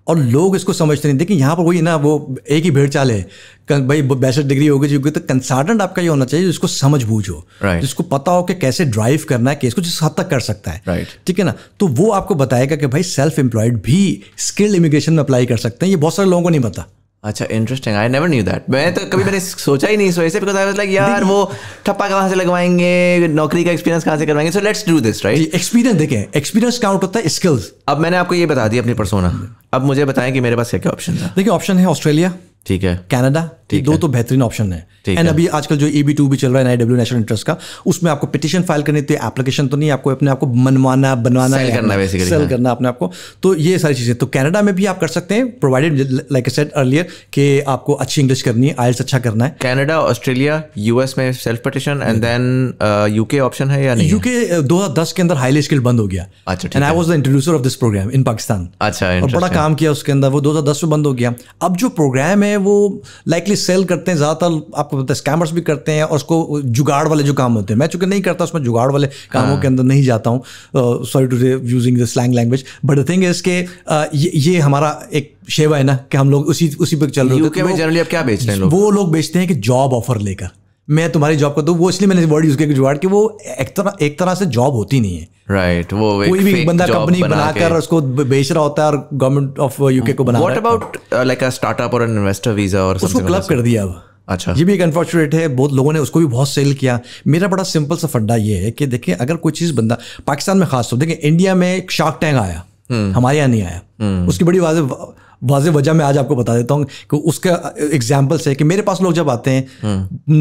और लोग इसको समझते नहीं देखिए यहाँ पर वही ना वो एक ही भेड़ चाल है भाई बैचलर डिग्री होगी जो तो कंसल्टेंट आपका ये होना चाहिए जिसको समझ बूझ हो right. जिसको पता हो कि कैसे ड्राइव करना है केस को जिस हद तक कर सकता है right. ठीक है ना तो वो आपको बताएगा कि भाई सेल्फ एम्प्लॉयड भी स्किल्ड इमिग्रेशन में अप्लाई कर सकते हैं ये बहुत सारे लोगों को नहीं पता अच्छा interesting I never knew that मैं तो कभी मैंने सोचा ही नहीं इस ऐसे बिकॉज आई वाज लाइक यार वो ठप्पा कहाँ से लगवाएंगे नौकरी का एक्सपीरियंस कहाँ से करवाएंगे so let's do this right experience देखें एक्सपीरियंस काउंट होता है स्किल्स अब मैंने आपको ये बता दिया अपनी परसोना अब मुझे बताएं कि मेरे पास क्या क्या ऑप्शन है देखिए ऑप्शन है ऑस्ट्रेलिया ठीक है कनाडा ये दो तो बेहतरीन ऑप्शन है एंड अभी आजकल जो ई e टू भी चल रहा है एनआईडब्ल्यू नेशनल इंटरेस्ट का उसमें आपको पिटिशन फाइल करनी थी तो एप्लीकेशन तो नहीं आपको अपने आपको मनवाना बनवाना सेल करना बेसिकली सेल हाँ। करना अपने आपको तो ये सारी चीज़ें तो कनाडा में भी आप कर सकते हैं प्रोवाइडेड लाइक सेट अर्लियर कि आपको अच्छी इंग्लिश करनी है आयल्स अच्छा करना है कैनेडा ऑस्ट्रेलिया यूएस में self petition and then UK option है या नहीं यूके uh, दो के अंदर हाईली स्किल बंद हो गया अच्छा and I was the introducer of this program in Pakistan अच्छा बड़ा काम किया उसके अंदर वो दो में बंद हो गया अब जो प्रोग्राम है हैं वो लाइकली सेल करते हैं ज़्यादातर आपको पता है स्कैमर्स भी करते हैं और उसको जुगाड़ वाले जो काम होते हैं मैं चूंकि नहीं करता उसमें जुगाड़ वाले कामों के हाँ। अंदर नहीं जाता हूँ sorry to using the slang language but the thing is के ये, हमारा एक शेवा है ना कि हम लोग उसी उसी पर चल रहे हैं जनरली तो आप क्या बेच रहे हैं वो लोग बेचते हैं कि जॉब ऑफर लेकर मैं तुम्हारी जॉब कर दूँ वो इसलिए मैंने वर्ड यूज़ किया जुगाड़ की वो एक तरह एक तरह से जॉब होती नहीं है राइट right, वो कोई भी बंदा कंपनी बनाकर बना उसको बेच रहा होता है और गवर्नमेंट ऑफ यूके को बना what about like a startup और एन इन्वेस्टर वीजा और उसको क्लब कर दिया अब अच्छा ये भी एक अनफॉर्चुनेट है बहुत लोगों ने उसको भी बहुत सेल किया मेरा बड़ा सिंपल सा फंडा ये है कि देखिए अगर कोई चीज़ बंदा पाकिस्तान में खास तो देखिए इंडिया में एक शार्क टैंक आया हम्म। हमारे यहाँ नहीं आया हम्म। उसकी बड़ी वाजह वाज वजह मैं आज आपको बता देता हूँ कि उसका एग्जाम्पल से कि मेरे पास लोग जब आते हैं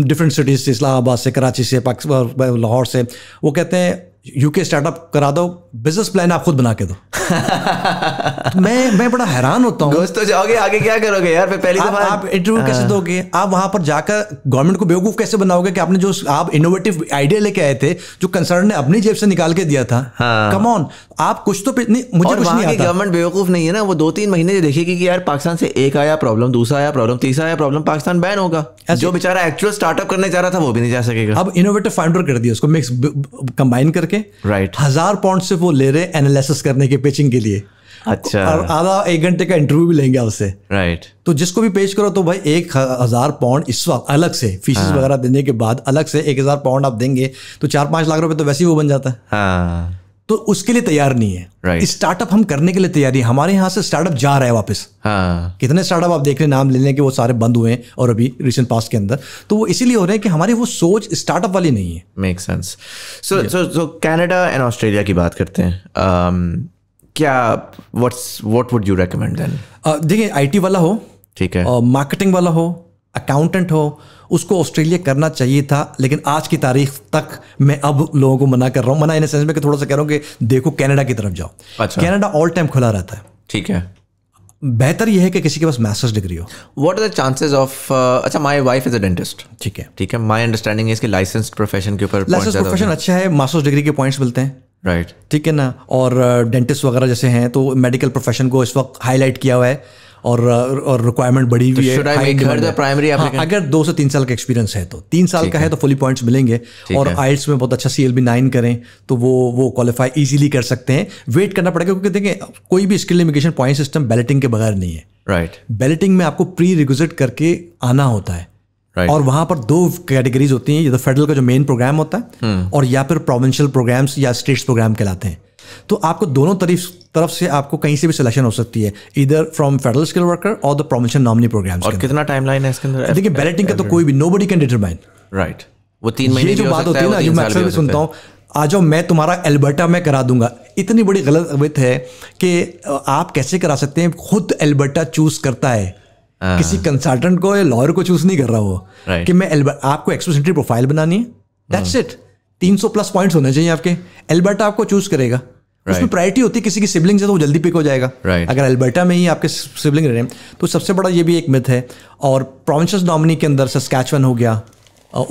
डिफरेंट सिटीज़ से इस्लामाबाद से कराची से पाकिस्तान लाहौर से वो कहते हैं यूके स्टार्टअप करा दो बिजनेस प्लान आप खुद बना के दो मैं मैं बड़ा हैरान होता हूँ तो जाओगे आगे क्या करोगे यार फिर पहली दफा आप इंटरव्यू कैसे हाँ। दोगे आप वहां पर जाकर गवर्नमेंट को बेवकूफ कैसे बनाओगे कि आपने जो आप इनोवेटिव आइडिया लेके आए थे जो कंसर्न ने अपनी जेब से निकाल के दिया था कम हाँ। ऑन आप कुछ तो नहीं मुझे और कुछ नहीं आता गवर्नमेंट बेवकूफ नहीं है ना वो दो तीन महीने देखेगी कि यार पाकिस्तान से एक आया प्रॉब्लम दूसरा आया प्रॉब्लम तीसरा आया प्रॉब्लम पाकिस्तान बैन होगा जो बेचारा एक्चुअल स्टार्टअप करने जा रहा था वो भी नहीं जा सकेगा अब इनोवेटिव फाउंडर कर दिया उसको मिक्स कंबाइन करके राइट हजार पॉइंट से वो ले रहे हैं एनालिसिस करने के पिचिंग के लिए अच्छा और आधा एक घंटे का इंटरव्यू भी लेंगे आपसे राइट तो जिसको भी पेश करो तो भाई एक हजार पाउंड इस वक्त अलग से फीस हाँ. वगैरह देने के बाद अलग से एक हजार पाउंड आप देंगे तो चार पांच लाख रुपए तो वैसे ही वो बन जाता है हाँ. तो उसके लिए तैयार नहीं है right. स्टार्टअप हम करने के लिए तैयारी है हमारे यहाँ से स्टार्टअप जा रहा है वापस हाँ. कितने स्टार्टअप आप देख रहे हैं नाम ले लें कि वो सारे बंद हुए हैं और अभी रिसेंट पास के अंदर तो वो इसीलिए हो रहे हैं कि हमारी वो सोच स्टार्टअप वाली नहीं है make sense so so so Canada and Australia की बात करते हैं um, क्या what's what would you recommend then देखिए आईटी वाला हो ठीक है मार्केटिंग वाला हो अकाउंटेंट हो उसको ऑस्ट्रेलिया करना चाहिए था लेकिन आज की तारीख तक मैं अब लोगों को मना कर रहा हूँ मना इन सेंस में कि थोड़ा सा कह रहा हूँ कि देखो कैनेडा की तरफ जाओ अच्छा कैनेडा ऑल टाइम खुला रहता है ठीक है बेहतर यह है कि किसी के पास मास्टर्स डिग्री हो what are the chances of अच्छा my wife is a dentist ठीक है ठीक है माई अंडरस्टैंडिंग इसके लाइसेंस प्रोफेशन के ऊपर लाइसेंस प्रोफेशन अच्छा है मास्टर्स डिग्री के पॉइंट्स मिलते हैं राइट right. ठीक है ना और डेंटिस्ट uh, वगैरह जैसे हैं तो मेडिकल प्रोफेशन को इस वक्त हाईलाइट किया हुआ है और और रिक्वायरमेंट बड़ी हुई तो है प्राइमरी हाँ, अगर दो से तीन साल का एक्सपीरियंस है तो तीन साल का है तो फुली पॉइंट्स मिलेंगे और आइट्स में बहुत अच्छा सी एल बी नाइन करें तो वो वो क्वालिफाई ईजिली कर सकते हैं वेट करना पड़ेगा क्योंकि देखें कोई भी skill limitation point system balloting के बगैर नहीं है राइट बैलेटिंग में आपको प्री रिक्विजिट करके आना होता है Right. और वहां पर दो कैटेगरीज होती हैं या तो फेडरल का जो मेन प्रोग्राम होता है हम्म। और या फिर प्रोविंशियल प्रोग्राम्स या स्टेट्स प्रोग्राम कहलाते हैं तो आपको दोनों तरफ तरफ से आपको कहीं से भी सिलेक्शन हो सकती है इधर फ्रॉम फेडरल स्किल वर्कर और द प्रोमोशन नॉमिनी प्रोग्राम और कितना टाइम लाइन है इसके अंदर देखिए बैलेटिंग का तो कोई भी nobody can determine right वो तीन महीने जो बात होती है ना जो मैं अक्सर सुनता हूँ आ जाओ मैं तुम्हारा एल्बर्टा में करा दूंगा इतनी बड़ी गलत अबित है कि आप कैसे करा सकते हैं खुद एल्बर्टा चूज करता है हाँ। किसी कंसल्टेंट को या लॉयर को चूज नहीं कर रहा हो कि मैं एल्बर्ट आपको एक्सप्रेसेंट्री प्रोफाइल बनानी है दैट्स इट हाँ। तीन सौ प्लस पॉइंट्स होने चाहिए आपके एल्बर्टा आपको चूज करेगा right. उसमें प्रायोरिटी होती है किसी की सिबलिंग से तो वो जल्दी पिक हो जाएगा right. अगर अल्बर्टा में ही आपके सिबलिंग रह रहे हैं तो सबसे बड़ा ये भी एक मिथ है और प्रोविंस डॉमिनी के अंदर सस्कैचवन हो गया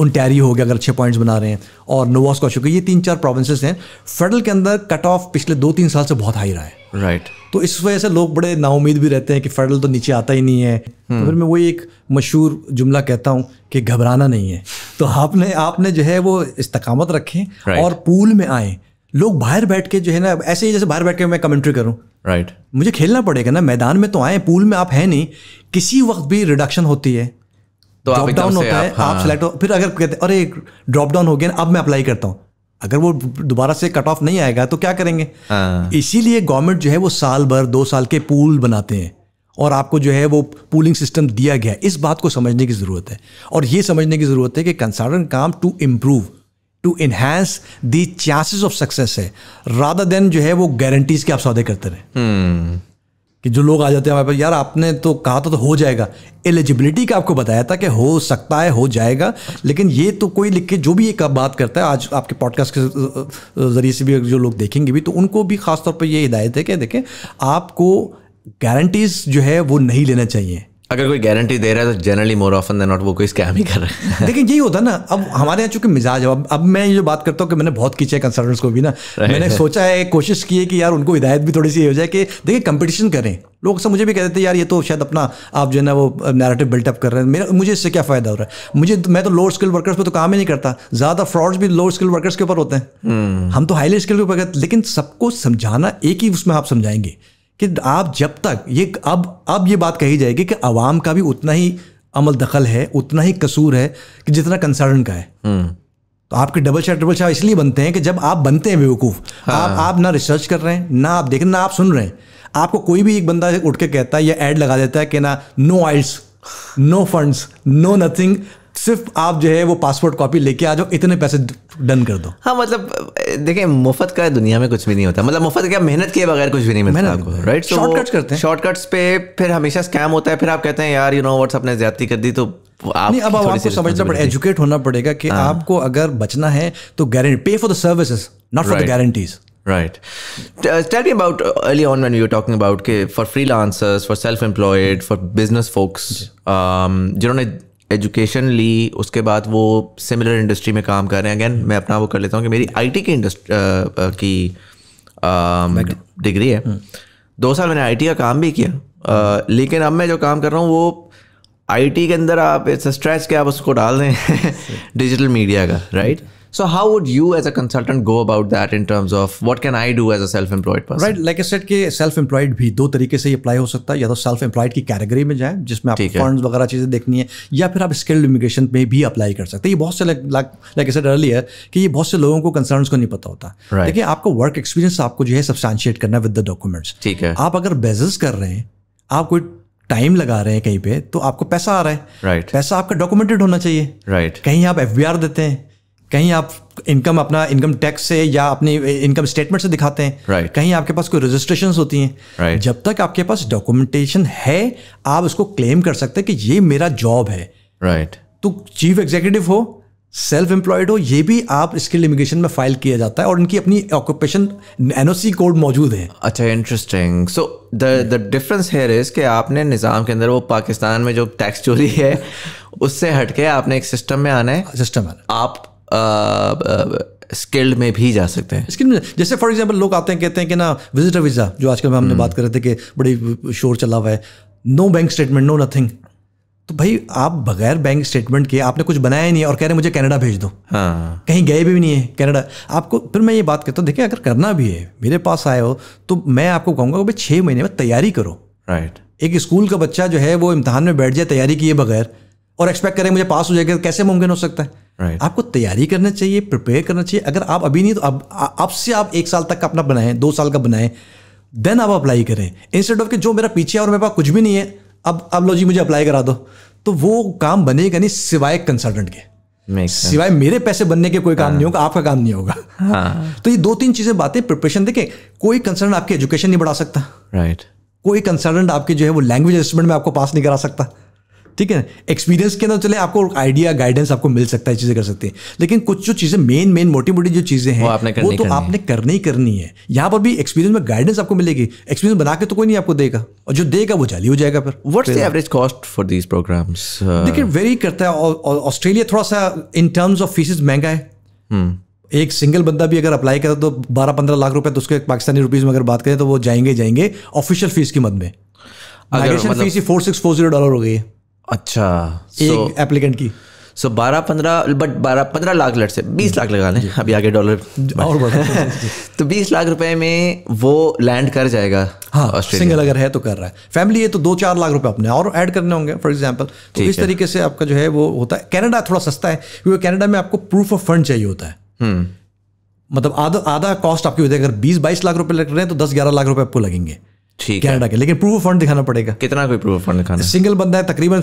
उनटैरी हो गया अगर अच्छे पॉइंट्स बना रहे हैं और नोवास चुके ये तीन चार प्रोविंसेस हैं फेडरल के अंदर कट ऑफ पिछले दो तीन साल से बहुत हाई रहा है राइट right. तो इस वजह से लोग बड़े नाउमीद भी रहते हैं कि फेडरल तो नीचे आता ही नहीं है hmm. तो फिर मैं वही एक मशहूर जुमला कहता हूँ कि घबराना नहीं है तो आपने आपने जो है वो इस्तकामत रखें right. और पूल में आए लोग बाहर बैठ के जो है ना ऐसे ही जैसे बाहर बैठ के मैं कमेंट्री करूँ राइट right. मुझे खेलना पड़ेगा ना मैदान में तो आए पूल में आप हैं नहीं किसी वक्त भी रिडक्शन होती है तो ड्रॉप डाउन होता आप, है हाँ। आप सिलेक्ट हो फिर अगर कहते अरे ड्रॉप डाउन हो गया अब मैं अप्लाई करता हूँ अगर वो दोबारा से कट ऑफ नहीं आएगा तो क्या करेंगे हाँ। इसीलिए गवर्नमेंट जो है वो साल भर दो साल के पूल बनाते हैं और आपको जो है वो पूलिंग सिस्टम दिया गया है इस बात को समझने की ज़रूरत है और ये समझने की ज़रूरत है कि कंसल्टेंट काम to improve to enhance the chances of success है राधा देन जो है वो गारंटीज के आप सौदे करते रहे हम्म। कि जो लोग आ जाते हैं हमारे पास यार आपने तो कहा था तो हो जाएगा एलिजिबिलिटी का आपको बताया था कि हो सकता है हो जाएगा लेकिन ये तो कोई लिख के जो भी एक बात करता है आज आपके पॉडकास्ट के ज़रिए से भी जो लोग देखेंगे भी तो उनको भी ख़ासतौर पर ये हिदायत है कि देखें आपको गारंटीज़ जो है वो नहीं लेना चाहिए अगर कोई गारंटी दे रहा है तो generally more often than not वो कोई स्कैम ही कर रहा है देखिए यही होता है ना अब हमारे यहाँ चूंकि मिजाज है अब अब मैं ये जो बात करता हूँ कि मैंने बहुत खींचा है कंसल्टेंट्स को भी ना मैंने सोचा है कोशिश की है कि यार उनको हिदायत भी थोड़ी सी हो जाए कि देखिए कंपटीशन करें लोग सब मुझे भी कहते थे यार ये तो शायद अपना आप जो है ना वो नैरेटिव बिल्टअप कर रहे हैं मेरा मुझे इससे क्या फ़ायदा हो रहा है मुझे तो, मैं तो लोअर स्किल वर्कर्स पर तो काम ही नहीं करता ज़्यादा फ्रॉड्स भी लोअर स्किल वर्कर्स के ऊपर होते हैं hmm. हम तो हाईली स्किल के ऊपर लेकिन सबको समझाना एक ही उसमें आप समझाएंगे कि आप जब तक ये अब अब ये बात कही जाएगी कि अवाम का भी उतना ही अमल दखल है उतना ही कसूर है कि जितना कंसर्न का है हम्म। तो आपके डबल शाह ट्रिपल शाह इसलिए बनते हैं कि जब आप बनते हैं बेवकूफ़ हाँ। आप आप ना रिसर्च कर रहे हैं ना आप देख ना आप सुन रहे हैं आपको कोई भी एक बंदा उठ के कहता है या एड लगा देता है कि ना no IELTS no funds no nothing सिर्फ आप जो है वो पासपोर्ट कॉपी लेके आ जाओ इतने पैसे डन कर दो हाँ मतलब देखें मुफ्त का दुनिया में कुछ भी नहीं होता मतलब मुफ्त क्या मेहनत किए बगैर कुछ भी नहीं मिलता आपको राइट शॉर्टकट्स करते हैं शॉर्टकट्स पे फिर हमेशा स्कैम होता है फिर आप कहते हैं यार यू नो व्हाट्सअप ने ज्यादा कर दी तो आप नहीं अब आपको समझना पड़ेगा एजुकेट होना पड़ेगा कि हाँ। आपको अगर बचना है तो guarantee pay for the services not for the guarantees Right. Uh, tell me about uh, early on when we were talking about okay, for freelancers, for self-employed, for business folks. Yeah. Um, जिन्होंने education ली उसके बाद वो similar industry में काम कर रहे हैं अगेन मैं अपना वो कर लेता हूँ कि मेरी आईटी की इंडस्ट्री की डिग्री है हम्म। दो साल मैंने आईटी का काम भी किया लेकिन अब मैं जो काम कर रहा हूँ वो आईटी के अंदर आप इट्स स्ट्रेच के आप उसको डाल दें डिजिटल मीडिया का right So how would you as a consultant go about that in terms of what can I do as a self-employed person? Right, like I said के self-employed भी दो तरीके से apply हो सकता है या तो self-employed की category में जाएं जिसमें आप funds वगैरह चीज़ें देखनी है या फिर आप skilled immigration में भी apply कर सकते हैं ये बहुत से like, like I said earlier कि ये बहुत से लोगों को concerns को नहीं पता होता right. देखिए आपका वर्क एक्सपीरियंस आपको जो है substantiate करना with the documents ठीक है आप अगर business कर रहे हैं आप कोई टाइम लगा रहे हैं कहीं पे तो आपको पैसा आ रहा है right. पैसा आपका डॉक्यूमेंटेड होना चाहिए right. कहीं आप एफ देते हैं कहीं आप इनकम अपना इनकम टैक्स से या अपनी इनकम स्टेटमेंट से दिखाते हैं right. कहीं आपके पास कोई रजिस्ट्रेशन होती हैं right. जब तक आपके पास डॉक्यूमेंटेशन है आप उसको क्लेम कर सकते हैं कि ये मेरा जॉब है राइट right. तो चीफ एग्जीक्यूटिव हो सेल्फ एम्प्लॉयड हो ये भी आप स्किल इमिग्रेशन में फाइल किया जाता है और इनकी अपनी ऑक्यूपेशन एनओसी कोड मौजूद है अच्छा interesting so the the difference here is कि आपने निज़ाम के अंदर वो पाकिस्तान में जो टैक्स चोरी है उससे हटके आपने एक सिस्टम में आना है सिस्टम आना आप स्किल्ड में भी जा सकते हैं स्किल्ड में जैसे फॉर एग्जांपल लोग आते हैं कहते हैं कि ना विजिटर वीज़ा जो आजकल में हमने हम्म। बात कर रहे थे कि बड़ी शोर चला हुआ है no bank statement no nothing तो भाई आप बगैर बैंक स्टेटमेंट के आपने कुछ बनाया ही नहीं है और कह रहे मुझे कनाडा भेज दो हाँ। कहीं गए भी नहीं है कनाडा आपको फिर मैं ये बात करता हूँ देखिए अगर करना भी है मेरे पास आए हो तो मैं आपको कहूँगा कि भाई छः महीने में तैयारी करो राइट एक स्कूल का बच्चा जो है वो इम्तहान में बैठ जाए तैयारी किए बगैर और एक्सपेक्ट करें मुझे पास हो जाएगा कैसे मुमकिन हो सकता है right. आपको तैयारी करना चाहिए प्रिपेयर करना चाहिए अगर आप अभी नहीं तो अब से आप एक साल तक का अपना बनाएं दो साल का बनाएं देन आप अप्लाई करें इंस्टेड ऑफ कि जो मेरा पीछे है और मेरे पास कुछ भी नहीं है अब अब लो जी मुझे अप्लाई करा दो तो वो काम बनेगा नहीं सिवाय कंसल्टेंट के सिवाय मेरे पैसे बनने के कोई काम हाँ। नहीं होगा आपका काम नहीं होगा हाँ। तो ये दो तीन चीजें बातें प्रिपरेशन देखें कोई कंसल्टेंट आपकी एजुकेशन नहीं बढ़ा सकता राइट कोई कंसल्टेंट आपके जो है वो लैंग्वेज असिस्टमेंट में आपको पास नहीं करा सकता ठीक है एक्सपीरियंस के अंदर चले आपको आइडिया गाइडेंस आपको मिल सकता है चीज़ें कर सकते हैं लेकिन कुछ जो चीज़ें मेन मेन मोटी मोटी जो चीज़ें हैं वो, वो तो आपने करनी ही करनी है यहाँ पर भी एक्सपीरियंस में गाइडेंस आपको मिलेगी एक्सपीरियंस बना के तो कोई नहीं आपको देगा और जो देगा वो जाली हो जाएगा फिर the average cost for these programme देखिए वेरी करता है ऑस्ट्रेलिया थोड़ा सा इन टर्म्स ऑफ फीसिस महंगा है hmm. एक सिंगल बंदा भी अगर अप्लाई करे तो बारह पंद्रह लाख रुपए तो उसके पाकिस्तानी रुपीज़ में अगर बात करें तो वो जाएंगे जाएंगे ऑफिशियल फीस की मद में फीस मतलब ही four six four zero dollar हो गई है अच्छा एक एप्लीकेंट की सो बारह पंद्रह बट बारह पंद्रह लाख लट से बीस लाख लगा लें अभी आगे डॉलर और बढ़ा तो बीस लाख रुपए में वो लैंड कर जाएगा हाँ सिंगल अगर है तो कर रहा है फैमिली है तो दो चार लाख रुपए अपने और ऐड करने होंगे फॉर एग्जाम्पल तो इस तरीके से आपका जो है वो होता है कैनेडा थोड़ा सस्ता है क्योंकि कैनेडा में आपको प्रूफ ऑफ फंड चाहिए होता है हम्म। मतलब आधा आधा कॉस्ट आपकी होती है अगर बीस बाईस लाख रुपए लग रहे हैं तो दस ग्यारह लाख रुपए आपको लगेंगे ठीक कैनेडा के लेकिन प्रूफ ऑफ फंड दिखाना पड़ेगा कितना कोई प्रूफ ऑफ फंड दिखाना सिंगल बंदा है तकरीबन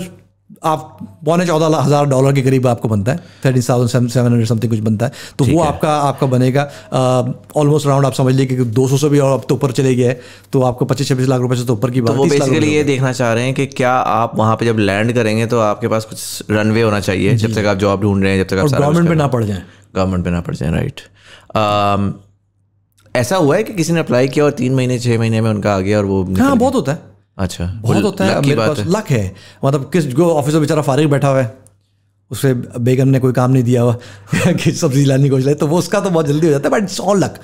आप पौने चौदह हज़ार डॉलर के करीब आपको बनता है thirty thousand seven hundred something कुछ बनता है तो वो है। आपका आपका बनेगा ऑलमोस्ट अराउंड आप समझ लीजिए कि दो सौ से भी और अब तो ऊपर चले गए तो आपको पच्चीस छब्बीस लाख रुपए से तो ऊपर की बात तो वो बेसिकली ये देखना चाह रहे हैं कि क्या आप वहाँ पे जब लैंड करेंगे तो आपके पास कुछ रनवे होना चाहिए जब तक आप जॉब ढूंढ रहे हैं जब तक आप गवर्नमेंट पर ना पड़ जाए गवर्नमेंट पर ना पड़ जाए राइट ऐसा हुआ है कि किसी ने अप्लाई किया और तीन महीने छह महीने में उनका आ गया और वो हाँ बहुत होता है अच्छा बहुत होता है लक है मतलब किस जो ऑफिस में बेचारा फारिग बैठा हुआ है उसे बेगम ने कोई काम नहीं दिया हुआ कि सब्जी लाने की कोशिश लाई तो वो उसका तो बहुत जल्दी हो जाता है बट इट्स ऑल लक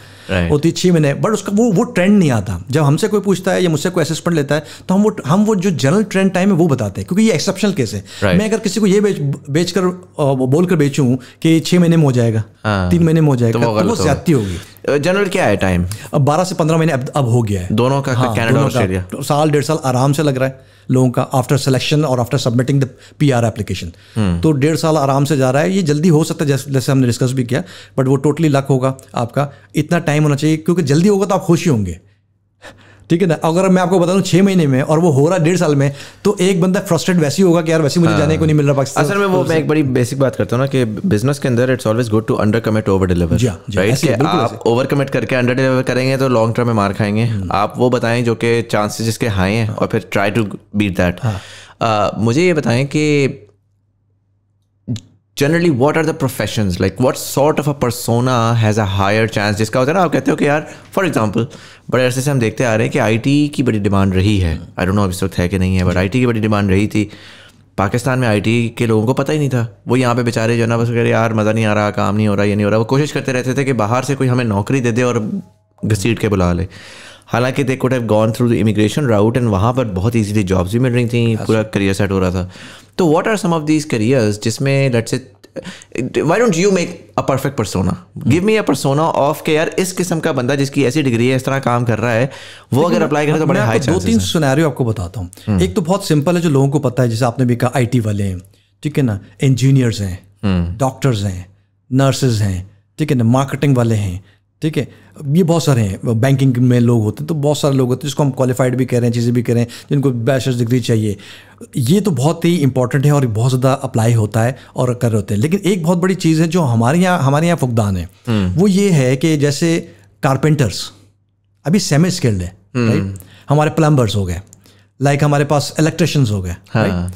होती छः महीने बट उसका वो वो ट्रेंड नहीं आता जब हमसे कोई पूछता है या मुझसे कोई असेसमेंट लेता है तो हम वो हम वो जो जनरल ट्रेंड टाइम है वो बताते हैं क्योंकि ये एक्सेप्शनल केस है right. मैं अगर किसी को ये बेच बेच कर बोल कर बेचूँ कि छः महीने में हो जाएगा हाँ। तीन महीने में हो जाएगा तो वो तो ज्यादा होगी जनरल क्या है टाइम अब बारह से पंद्रह महीने अब हो गया है दोनों का कनाडा ऑस्ट्रेलिया हाँ, साल डेढ़ साल आराम से लग रहा है लोगों का आफ्टर सिलेक्शन और after submitting the P R application तो डेढ़ साल आराम से जा रहा है ये जल्दी हो सकता है जैसे हमने डिस्कस भी किया बट वो टोटली लक होगा आपका इतना टाइम होना चाहिए क्योंकि जल्दी होगा तो आप खुश ही होंगे ठीक है ना अगर मैं आपको बता दूँ छह महीने में और वो हो रहा है डेढ़ साल में तो एक बंदा फ्रस्ट्रेट वैसे ही होगा कि यार वैसे मुझे जाने को नहीं मिल रहा पाकिस्तान असल में वो तो मैं एक बड़ी बेसिक बात करता हूँ ना कि बिजनेस के अंदर it's always good to under commit over deliver आप ओवर कमिट करके अंडर डिलीवर करेंगे तो लॉन्ग टर्म में मार खाएंगे हम्म। आप वो बताएं जो कि चांसेस जिसके हाई हैं और फिर ट्राई टू बीट दैट मुझे ये बताएं कि generally what are the profession like what sort of a persona has a higher chance जिसका होता है ना आप कहते हो कि यार फॉर एग्जाम्पल बड़े अरसे से हम देखते आ रहे हैं कि आई टी की बड़ी डिमांड रही है आई डोंट नो अब इस वक्त है कि नहीं है बट आई टी की बड़ी डिमांड रही थी पाकिस्तान में आई टी के लोगों को पता ही नहीं था वो यहाँ पे बेचारे जो है ना बस कह रहे यार मज़ा नहीं आ रहा काम नहीं हो रहा ये नहीं हो रहा वो कोशिश करते रहते थे कि बाहर से कोई हमें नौकरी दे दे और घसीट के बुला ले हालांकि they could have gone through the immigration route and वहाँ पर बहुत ईजीली जॉब्स भी मिल रही थी पूरा करियर सेट हो रहा था तो what are some of these careers जिसमें let's say why don't you make a perfect persona give me a persona of के यार इस किस्म का बंदा जिसकी ऐसी डिग्री है इस तरह काम कर रहा है वो अगर अप्लाई करें तो बड़े हाई दो तीन सुनैरियो आपको बताता हूँ हम्म। एक तो बहुत सिंपल है जो लोगों को पता है जैसे आपने भी कहा आईटी वाले हैं ठीक है ना इंजीनियर्स हैं डॉक्टर्स हम्म। हैं नर्सेज हैं ठीक है ना मार्केटिंग वाले हैं ठीक है ये बहुत सारे हैं बैंकिंग में लोग होते हैं तो बहुत सारे लोग होते हैं जिसको हम क्वालिफाइड भी कह रहे हैं चीज़ें भी कह रहे हैं जिनको बैचलर्स डिग्री चाहिए ये तो बहुत ही इंपॉर्टेंट है और बहुत ज़्यादा अप्लाई होता है और कर रहे होते हैं लेकिन एक बहुत बड़ी चीज़ है जो हमारे यहाँ हमारे यहाँ फुकदान है हम्म। वो ये है कि जैसे कारपेंटर्स अभी सेमी स्किल्ड है राइट हमारे प्लम्बर्स हो गए लाइक हमारे पास इलेक्ट्रिशंस हो गए राइट हाँ।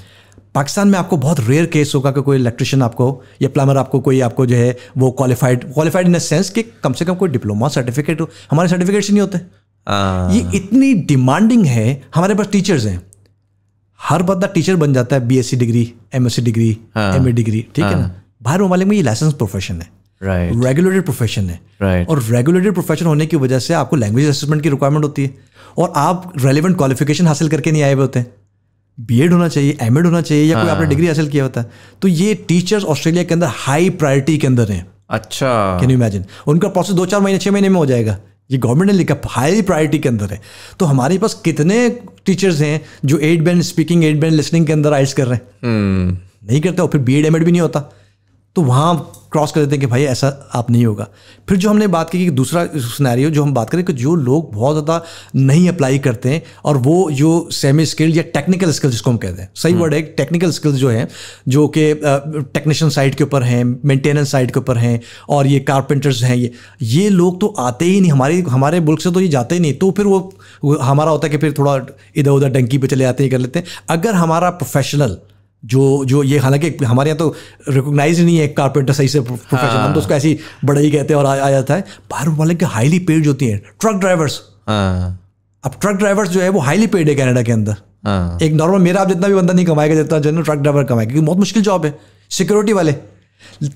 पाकिस्तान में आपको बहुत रेयर केस होगा कि कोई इलेक्ट्रिशियन आपको या प्लम्बर आपको कोई आपको जो है वो qualified qualified in the sense कि कम से कम कोई डिप्लोमा सर्टिफिकेट हो हमारे सर्टिफिकेट्स नहीं होते ये इतनी डिमांडिंग है हमारे पास टीचर्स हैं हर बंदा टीचर बन जाता है BSc degree MSc degree M degree ठीक है ना हाँ। बाहर ममालिक में ये लाइसेंस प्रोफेशन है रेगुलेटेड प्रोफेशन है right. और रेगुलेटेड प्रोफेशन होने की वजह से आपको लैंग्वेज असेसमेंट की रिक्वायरमेंट होती है और आप रेलिवेंट क्वालिफिकेशन हासिल करके नहीं आए हुए होते हैं बी होना चाहिए एम होना चाहिए या कोई आपने डिग्री हाँ। हासिल किया होता है तो ये टीचर्स ऑस्ट्रेलिया के अंदर हाई प्रायोरिटी के अंदर हैं अच्छा कैन यू इमेजिन उनका प्रोसेस दो चार महीने छः महीने में हो जाएगा ये गवर्नमेंट ने लिखा हाई प्रायोरिटी के अंदर है तो हमारे पास कितने टीचर्स हैं जो eight band speaking eight band listening के अंदर आइट्स कर रहे हैं हम्म। नहीं करते और फिर बी एड एम भी नहीं होता तो वहाँ क्रॉस कर देते हैं कि भाई ऐसा आप नहीं होगा फिर जो हमने बात की कि दूसरा सुनारी जो हम बात करें कि जो लोग बहुत ज़्यादा नहीं अप्लाई करते हैं और वो जो सेमी स्किल्ड या टेक्निकल स्किल्स जिसको हम कहते हैं सही वर्ड हम्म। है टेक्निकल स्किल्स जो हैं जो कि टेक्नीशियन साइड के ऊपर हैं मेंटेनेंस साइड के ऊपर हैं और ये कारपेंटर्स हैं ये ये लोग तो आते ही नहीं हमारे हमारे मुल्क से तो ये जाते ही नहीं तो फिर वो हमारा होता है कि फिर थोड़ा इधर उधर डंकी पर चले जाते हैं कर लेते हैं अगर हमारा प्रोफेशनल जो जो ये हालांकि हमारे यहाँ तो रिकोगनाइज नहीं है कारपेंटर सही से प्रोफेशन हाँ। हम तो हाँ। उसको ऐसी बड़ा ही कहते हैं और आ, आ जाता है बाहर वाले के हाईली पेड होती हैं ट्रक ड्राइवर्स हाँ। अब ट्रक ड्राइवर्स जो है वो हाईली पेड है कैनेडा के अंदर हाँ। एक नॉर्मल मेरा आप जितना भी बंदा नहीं कमाएगा जितना जनरल ट्रक ड्राइवर कमाएगा क्योंकि बहुत मुश्किल जॉब है सिक्योरिटी वाले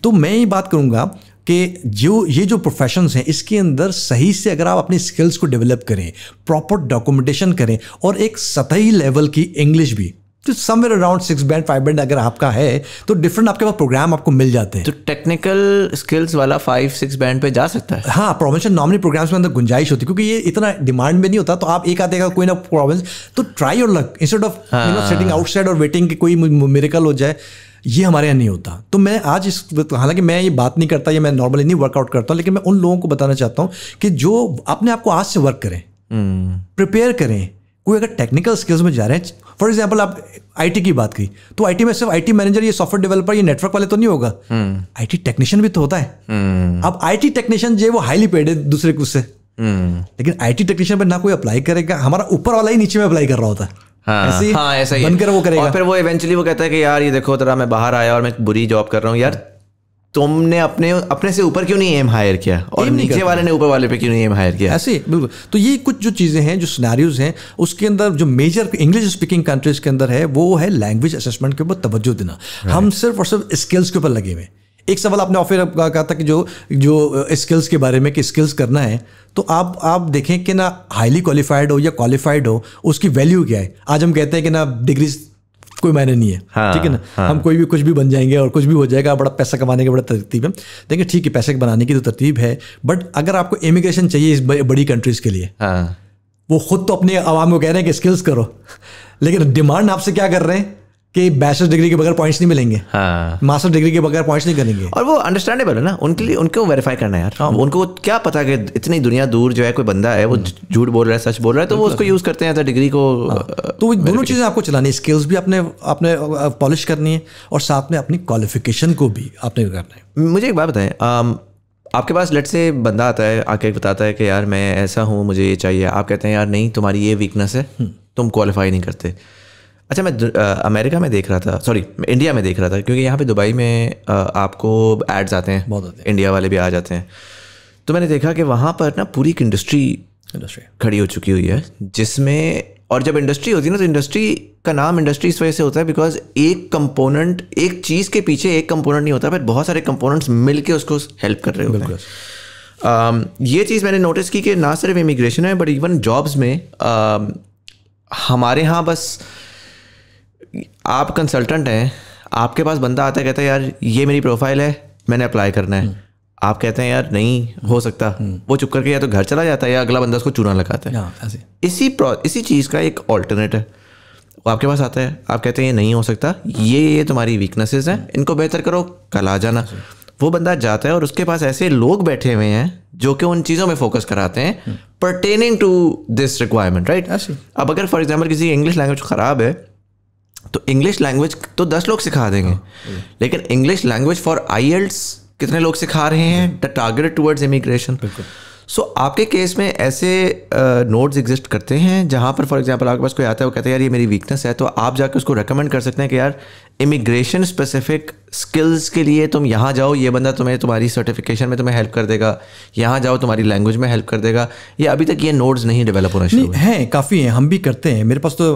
तो मैं ये बात करूँगा कि जो ये जो प्रोफेशंस हैं इसके अंदर सही से अगर आप अपनी स्किल्स को डेवलप करें प्रॉपर डॉक्यूमेंटेशन करें और एक सतही लेवल की इंग्लिश भी तो somewhere around six band five band अगर आपका है तो डिफरेंट आपके पास प्रोग्राम आपको मिल जाते हैं तो टेक्निकल स्किल्स वाला फाइव सिक्स बैंड पे जा सकता है हाँ प्रोवेंशन नॉर्मली प्रोग्राम्स में अंदर गुंजाइश होती है क्योंकि ये इतना डिमांड में नहीं होता तो आप एक आधे का कोई ना प्रोवेंस तो try your luck instead of you know sitting outside और वेटिंग की कोई मेरिकल हो जाए ये हमारे यहाँ नहीं होता तो मैं आज इस हालांकि मैं ये बात नहीं करता या मैं नॉर्मली नहीं वर्कआउट करता हूँ लेकिन मैं उन लोगों को बताना चाहता हूँ कि जो अपने आप को आज से वर्क करें प्रिपेयर हम्म। करें कोई अगर टेक्निकल स्किल्स में जा रहे हैं फॉर एग्जाम्पल आप आई की बात की तो आई में सिर्फ आई मैनेजर ये सॉफ्टवेयर डेवलपर ये नेटवर्क वाले तो नहीं होगा आई टी टेक्नीशियन भी तो होता है हम्म। अब आई टी टेक्नीशियन जो वो हाईली पेड है दूसरे कुछ से हम्म। लेकिन टी टेक्नीशियन पर ना कोई अप्लाई करेगा हमारा ऊपर वाला ही नीचे में अप्लाई कर रहा होता है हाँ, ऐसे हाँ, ऐसा ही बनकर वो करेगा और फिर वो इवेंचुअली वो कहता है कि यार ये देखो तेरा मैं बाहर आया और मैं बुरी जॉब कर रहा हूँ यार तुमने अपने अपने से ऊपर क्यों नहीं एम हायर किया और नीचे वाले ने ऊपर वाले पे क्यों नहीं एम हायर किया ऐसे बिल्कुल तो ये कुछ जो चीज़ें हैं जो सिनारीज हैं उसके अंदर जो मेजर इंग्लिश स्पीकिंग कंट्रीज के अंदर है वो है लैंग्वेज असेसमेंट के ऊपर तवज्जो देना हम सिर्फ और सिर्फ स्किल्स के ऊपर लगे हुए एक सवाल आपने ऑफिर कहा था कि जो जो स्किल्स के बारे में कि स्किल्स करना है तो आप आप देखें कि ना हाईली क्वालिफाइड हो या क्वालिफाइड हो उसकी वैल्यू क्या है आज हम कहते हैं कि ना डिग्रीज कोई मायने नहीं है हाँ, ठीक है ना हाँ. हम कोई भी कुछ भी बन जाएंगे और कुछ भी हो जाएगा बड़ा पैसा कमाने की बड़ा तरतीब है देखिए ठीक है पैसे बनाने की तो तरतीब है बट अगर आपको इमिग्रेशन चाहिए इस बड़ी कंट्रीज के लिए हाँ. वो खुद तो अपने आवाम को कह रहे हैं कि स्किल्स करो लेकिन डिमांड आपसे क्या कर रहे हैं कि बैचलर डिग्री के बगैर पॉइंट्स नहीं मिलेंगे हाँ मास्टर डिग्री के बगैर पॉइंट्स नहीं करेंगे और वो अंडरस्टैंडेबल है ना उनके लिए उनको वेरीफाई करना है यार हाँ उनको क्या पता कि इतनी दुनिया दूर जो है कोई बंदा है वो हाँ। झूठ बोल रहा है सच बोल रहा है तो वो उसको यूज़ करते हैं डिग्री को हाँ। uh, तो दोनों चीज़ें आपको चलानी है स्किल्स भी अपने आपने पॉलिश uh, करनी है और साथ में अपनी क्वालिफिकेशन को भी आपने करना है मुझे एक बात बताएं um, आपके पास लट से बंदा आता है आके बताता है कि यार मैं ऐसा हूँ मुझे ये चाहिए आप कहते हैं यार नहीं तुम्हारी ये वीकनेस है हम्म। तुम क्वालिफाई नहीं करते अच्छा मैं आ, अमेरिका में देख रहा था सॉरी इंडिया में देख रहा था क्योंकि यहाँ पे दुबई में आ, आपको एड्स आते हैं बहुत आते हैं इंडिया वाले भी आ जाते हैं तो मैंने देखा कि वहाँ पर ना पूरी एक इंडस्ट्री इंडस्ट्री खड़ी हो चुकी हुई है जिसमें और जब इंडस्ट्री होती है ना तो इंडस्ट्री का नाम इंडस्ट्री इस वजह से होता है बिकॉज एक कंपोनेंट एक चीज़ के पीछे एक कंपोनेंट नहीं होता बट बहुत सारे कंपोनेंट्स मिल के उसको हेल्प कर रहे होते हैं ये चीज़ मैंने नोटिस की कि ना सिर्फ इमिग्रेशन है बट इवन जॉब्स में हमारे यहाँ बस आप कंसल्टेंट हैं आपके पास बंदा आता है कहता है यार ये मेरी प्रोफाइल है मैंने अप्लाई करना है हम्म। आप कहते हैं यार नहीं हो सकता हम्म। वो चुप करके या तो घर चला जाता है या अगला बंदा उसको चूना लगाता है हाँ, इसी इसी चीज़ का एक ऑल्टरनेट है वो आपके पास आता है आप कहते हैं ये नहीं हो सकता हाँ। ये ये तुम्हारी वीकनेसेस हैं इनको बेहतर करो कल आ जाना वो बंदा जाता है और उसके पास ऐसे लोग बैठे हुए हैं जो कि उन चीज़ों में फोकस कराते हैं pertaining to this requirement right अब अगर फॉर एग्जाम्पल किसी इंग्लिश लैंग्वेज ख़राब है तो इंग्लिश लैंग्वेज तो दस लोग सिखा देंगे हाँ, हम्म। लेकिन इंग्लिश लैंग्वेज फॉर आई कितने लोग सिखा रहे हैं the target towards immigration so so, आपके केस में ऐसे नोट्स uh, एग्जिस्ट करते हैं जहाँ पर फॉर एग्जांपल आपके पास कोई आता है वो कहता है यार ये मेरी वीकनेस है तो आप जाके उसको रेकमेंड कर सकते हैं कि यार इमिग्रेशन स्पेसिफिक स्किल्स के लिए तुम यहाँ जाओ ये बंदा तुम्हें तुम्हारी सर्टिफिकेशन में तुम्हें हेल्प कर देगा यहाँ जाओ तुम्हारी लैंग्वेज में हेल्प कर देगा ये अभी तक ये नोड्स नहीं डेवलप होना चाहिए हैं काफ़ी हैं हम भी करते हैं मेरे पास तो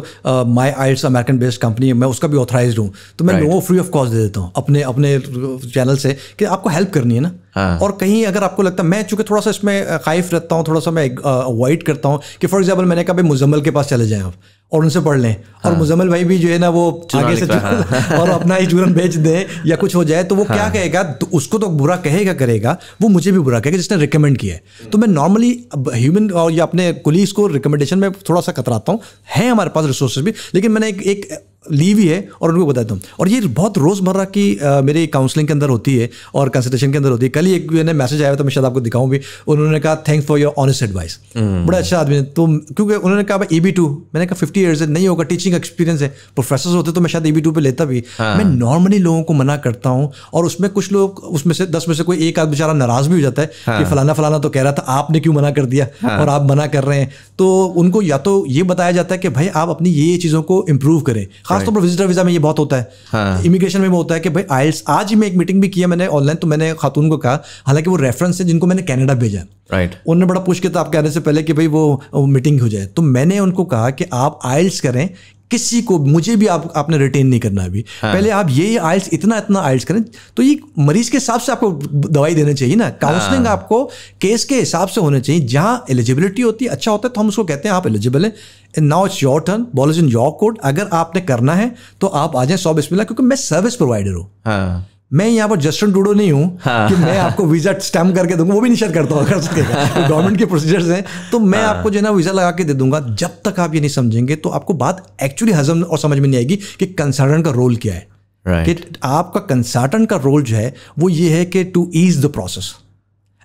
my it's American based company है मैं उसका भी ऑथराइज हूँ तो मैं वो फ्री ऑफ कॉस्ट दे देता हूँ अपने अपने चैनल से कि आपको हेल्प करनी है ना हाँ. और कहीं अगर आपको लगता है मैं चूंकि थोड़ा सा इसमें खाइफ रहता हूँ थोड़ा सा मैं अवॉइड करता हूँ कि फॉर एग्जाम्पल मैंने कहा भाई मुजम्मल के पास चले जाएँ आप और उनसे पढ़ लें हाँ। और मुजम्मल भाई भी जो है ना वो आगे से हाँ। और अपना ही चूरन बेच दें या कुछ हो जाए तो वो हाँ। क्या कहेगा तो उसको तो बुरा कहेगा करेगा वो मुझे भी बुरा कहेगा जिसने रिकमेंड किया है तो मैं नॉर्मली ह्यूमन और या अपने कुलीग्स को रिकमेंडेशन में थोड़ा सा कतराता हूँ है हमारे पास रिसोर्सेज भी लेकिन मैंने एक, एक ली हुई है और उनको बताता हूँ और ये बहुत रोज़मर्रा की आ, मेरी काउंसलिंग के अंदर होती है और कंसल्टेशन के अंदर होती है कल ही एक मैंने मैसेज आया तो मैं शायद आपको दिखाऊँ भी उन्होंने कहा thanks for your honest advice बड़ा अच्छा आदमी है तो क्योंकि उन्होंने कहा ई बी टू मैंने कहा फिफ्टी ईयर्स है नहीं होगा टीचिंग एक्सपीरियंस है प्रोफेसर होते तो मैं शायद ई बी टू पर लेता भी हाँ। मैं नॉर्मली लोगों को मना करता हूँ और उसमें कुछ लोग उसमें से दस में से कोई एक आध बेचारा नाराज़ भी हो जाता है कि हाँ। फलाना फलाना तो कह रहा था आपने क्यों मना कर दिया हाँ। और आप मना कर रहे हैं तो उनको या तो ये बताया जाता है कि भाई आप अपनी ये चीज़ों को इम्प्रूव करें खासतौर पर विजिटर वीजा में ये बहुत होता है इमिग्रेशन हाँ। में होता है कि भाई आइल्स आज ही मैं एक मीटिंग भी किया मैंने ऑनलाइन तो मैंने खातून को कहा हालांकि वो रेफरेंस है जिनको मैंने कनाडा भेजा राइट उन्होंने बड़ा पूछ के था आप कहने से पहले कि भाई वो, वो मीटिंग हो जाए तो मैंने उनको कहा कि आप आइल्स करें किसी को मुझे भी आप आपने रिटेन नहीं करना अभी हाँ। पहले आप ये आइल्स इतना इतना आयल्स करें तो ये मरीज के हिसाब से आपको दवाई देना चाहिए ना काउंसलिंग हाँ। आपको केस के हिसाब से होना चाहिए जहाँ एलिजिबिलिटी होती है अच्छा होता है तो हम उसको कहते हैं आप एलिजिबल हैं and now it's your turn ball is in your court अगर आपने करना है तो आप आ जाए सौ बिस्मिल्ला क्योंकि मैं सर्विस प्रोवाइडर हूँ हाँ। मैं यहाँ पर जस्टिन टूडो नहीं हूँ हाँ, कि मैं आपको वीजा स्टैम्प करके दूंगा वो भी नहीं शायद करता हूँ अगर उसके गवर्नमेंट हाँ। के प्रोसीजर्स हैं तो मैं हाँ, आपको जो है ना वीजा लगा के दे दूंगा जब तक आप ये नहीं समझेंगे तो आपको बात एक्चुअली हजम और समझ में नहीं आएगी कि कंसल्टेंट का रोल क्या है right. कि आपका कंसल्टेंट का रोल जो है वो ये है कि to ease the process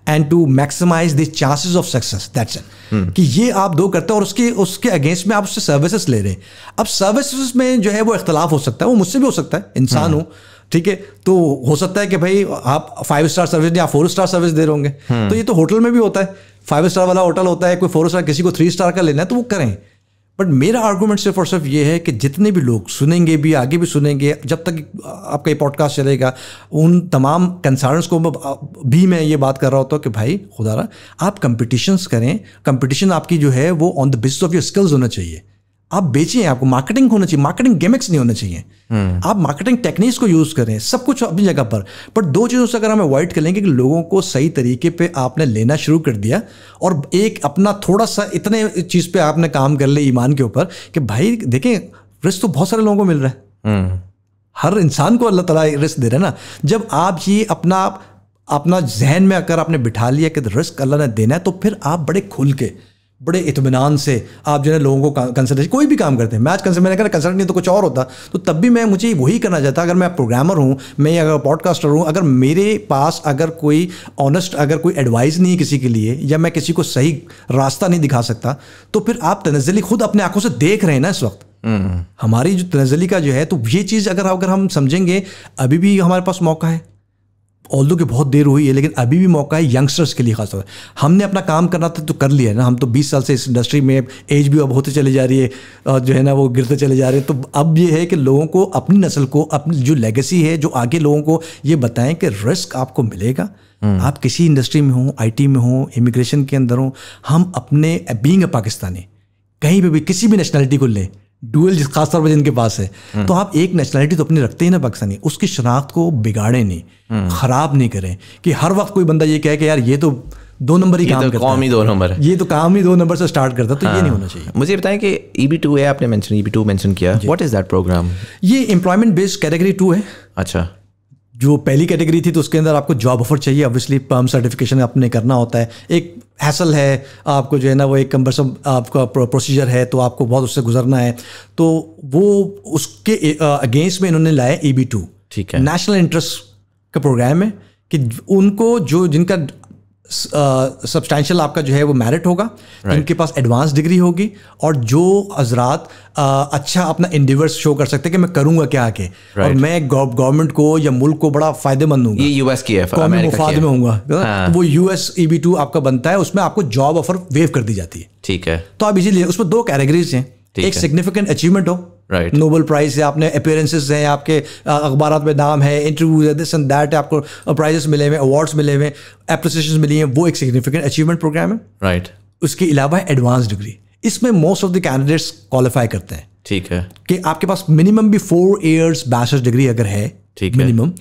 and to maximise the chances of success that's it कि ये आप दो करते हैं और उसके उसके अगेंस्ट में आप उससे सर्विसेज ले रहे हैं अब सर्विसेज में जो है वो इख्तलाफ हो सकता है वो मुझसे भी हो सकता है इंसान hmm. ठीक है तो हो सकता है कि भाई आप फाइव स्टार सर्विस या फोर स्टार सर्विस दे रहे होंगे हम्म। तो ये तो होटल में भी होता है फाइव स्टार वाला होटल होता है कोई फोर स्टार किसी को थ्री स्टार का लेना है तो वो करें बट मेरा आर्गूमेंट सिर्फ और सिर्फ ये है कि जितने भी लोग सुनेंगे भी आगे भी सुनेंगे जब तक आपका ये पॉडकास्ट चलेगा उन तमाम कंसर्नस को भी मैं ये बात कर रहा होता हूँ कि भाई रहा आप कंपटिशन्स करें कंपटीशन आपकी जो है वो on the basis of your skills होना चाहिए आप बेचिए आपको मार्केटिंग होना चाहिए मार्केटिंग गेमिक्स नहीं होना चाहिए हम्म। आप मार्केटिंग टेक्निक्स को यूज करें सब कुछ अपनी जगह पर बट दो चीज़ों से अगर हम अवॉइड कर लेंगे कि लोगों को सही तरीके पे आपने लेना शुरू कर दिया और एक अपना थोड़ा सा इतने चीज़ पे आपने काम कर लिया ईमान के ऊपर कि भाई देखें रिस्क तो बहुत सारे लोगों को मिल रहा है हम्म। हर इंसान को अल्लाह तला रिस्क दे रहे हैं ना जब आप ये अपना अपना जहन में अगर आपने बिठा लिया कि रिस्क अल्लाह ने देना है तो फिर आप बड़े खुल के बड़े इतमान से आप जो है लोगों को कंसल्टेशन कोई भी काम करते हैं मैच कंसल्ट मैंने कहा कंसल्ट नहीं तो कुछ और होता तो तब भी मैं मुझे वही करना चाहता अगर मैं प्रोग्रामर हूँ मैं अगर पॉडकास्टर हूँ अगर मेरे पास अगर कोई ऑनेस्ट अगर कोई एडवाइस नहीं है किसी के लिए या मैं किसी को सही रास्ता नहीं दिखा सकता तो फिर आप तनजली खुद अपने आंखों से देख रहे हैं ना इस वक्त हम्म। हमारी जो तनजली का जो है तो ये चीज़ अगर अगर हम समझेंगे अभी भी हमारे पास मौका है ऑल कि बहुत देर हुई है लेकिन अभी भी मौका है यंगस्टर्स के लिए खासतौर हमने अपना काम करना था तो कर लिया है ना हम तो 20 साल से इस इंडस्ट्री में एज भी अब होते चले जा रही है और जो है ना वो गिरते चले जा रहे हैं तो अब ये है कि लोगों को अपनी नस्ल को अपनी जो लेगेसी है जो आगे लोगों को ये बताएं कि रिस्क आपको मिलेगा हम्म। आप किसी इंडस्ट्री में हों आई में हों इमिग्रेशन के अंदर हों हम अपने बींग पाकिस्तानी कहीं पर भी किसी भी नेशनैलिटी को लें डुअल जिस खासतौर पर जिनके पास है हम्म। तो आप एक नेशनलिटी तो अपनी रखते ही ना पाकिस्तानी उसकी शनाख्त को बिगाड़े नहीं हम्म। ख़राब नहीं करें कि हर वक्त कोई बंदा ये कहे कि यार ये तो दो नंबर ही काम तो करता है दो नंबर ये तो काम ही दो नंबर से स्टार्ट करता है तो हाँ। ये नहीं हाँ। होना चाहिए मुझे बताएं कि ई बी टू है आपने mention E B two mention किया व्हाट इज़ दैट प्रोग्राम ये एम्प्लॉयमेंट बेस्ड कैटेगरी टू है अच्छा जो पहली कैटेगरी थी तो उसके अंदर आपको जॉब ऑफर चाहिए ऑब्वियसली पर्म सर्टिफिकेशन आपने करना होता है एक हैसल है आपको जो है ना वो एक कम्बरसम आपका प्रोसीजर है तो आपको बहुत उससे गुजरना है तो वो उसके अगेंस्ट में इन्होंने लाया ई बी टू ठीक है नेशनल इंटरेस्ट का प्रोग्राम है कि उनको जो जिनका सब्सटैशियल uh, आपका जो है वो मेरिट होगा तो right. जिनके पास एडवांस डिग्री होगी और जो हजरात uh, अच्छा अपना इंडिवर्स शो कर सकते हैं कि मैं करूंगा क्या आके right. और मैं गवर्नमेंट को या मुल्क को बड़ा फायदेमंद हूँ ये यूएस की है तो मुफाद में हूँ हाँ. तो वो यूएस ई बी टू आपका बनता है उसमें आपको जॉब ऑफर वेव कर दी जाती है ठीक है तो आप इसीलिए उसमें दो कैटेगरीज हैं एक सिग्निफिकेंट अचीवमेंट हो राइट नोबल प्राइज है आपने अपेयरेंसेज हैं आपके अखबार में नाम है इंटरव्यूज है दिस एंड दैट आपको प्राइजेस मिले हुए अवार्ड्स मिले हुए अप्रिसिएशन मिली हैं वो एक सिग्निफिकेंट अचीवमेंट प्रोग्राम है राइट उसके अलावा एडवांस डिग्री इसमें most of the candidates qualify करते हैं ठीक है कि आपके पास मिनिमम भी फोर ईयर्स बैचलर्स डिग्री अगर है ठीक है मिनिमम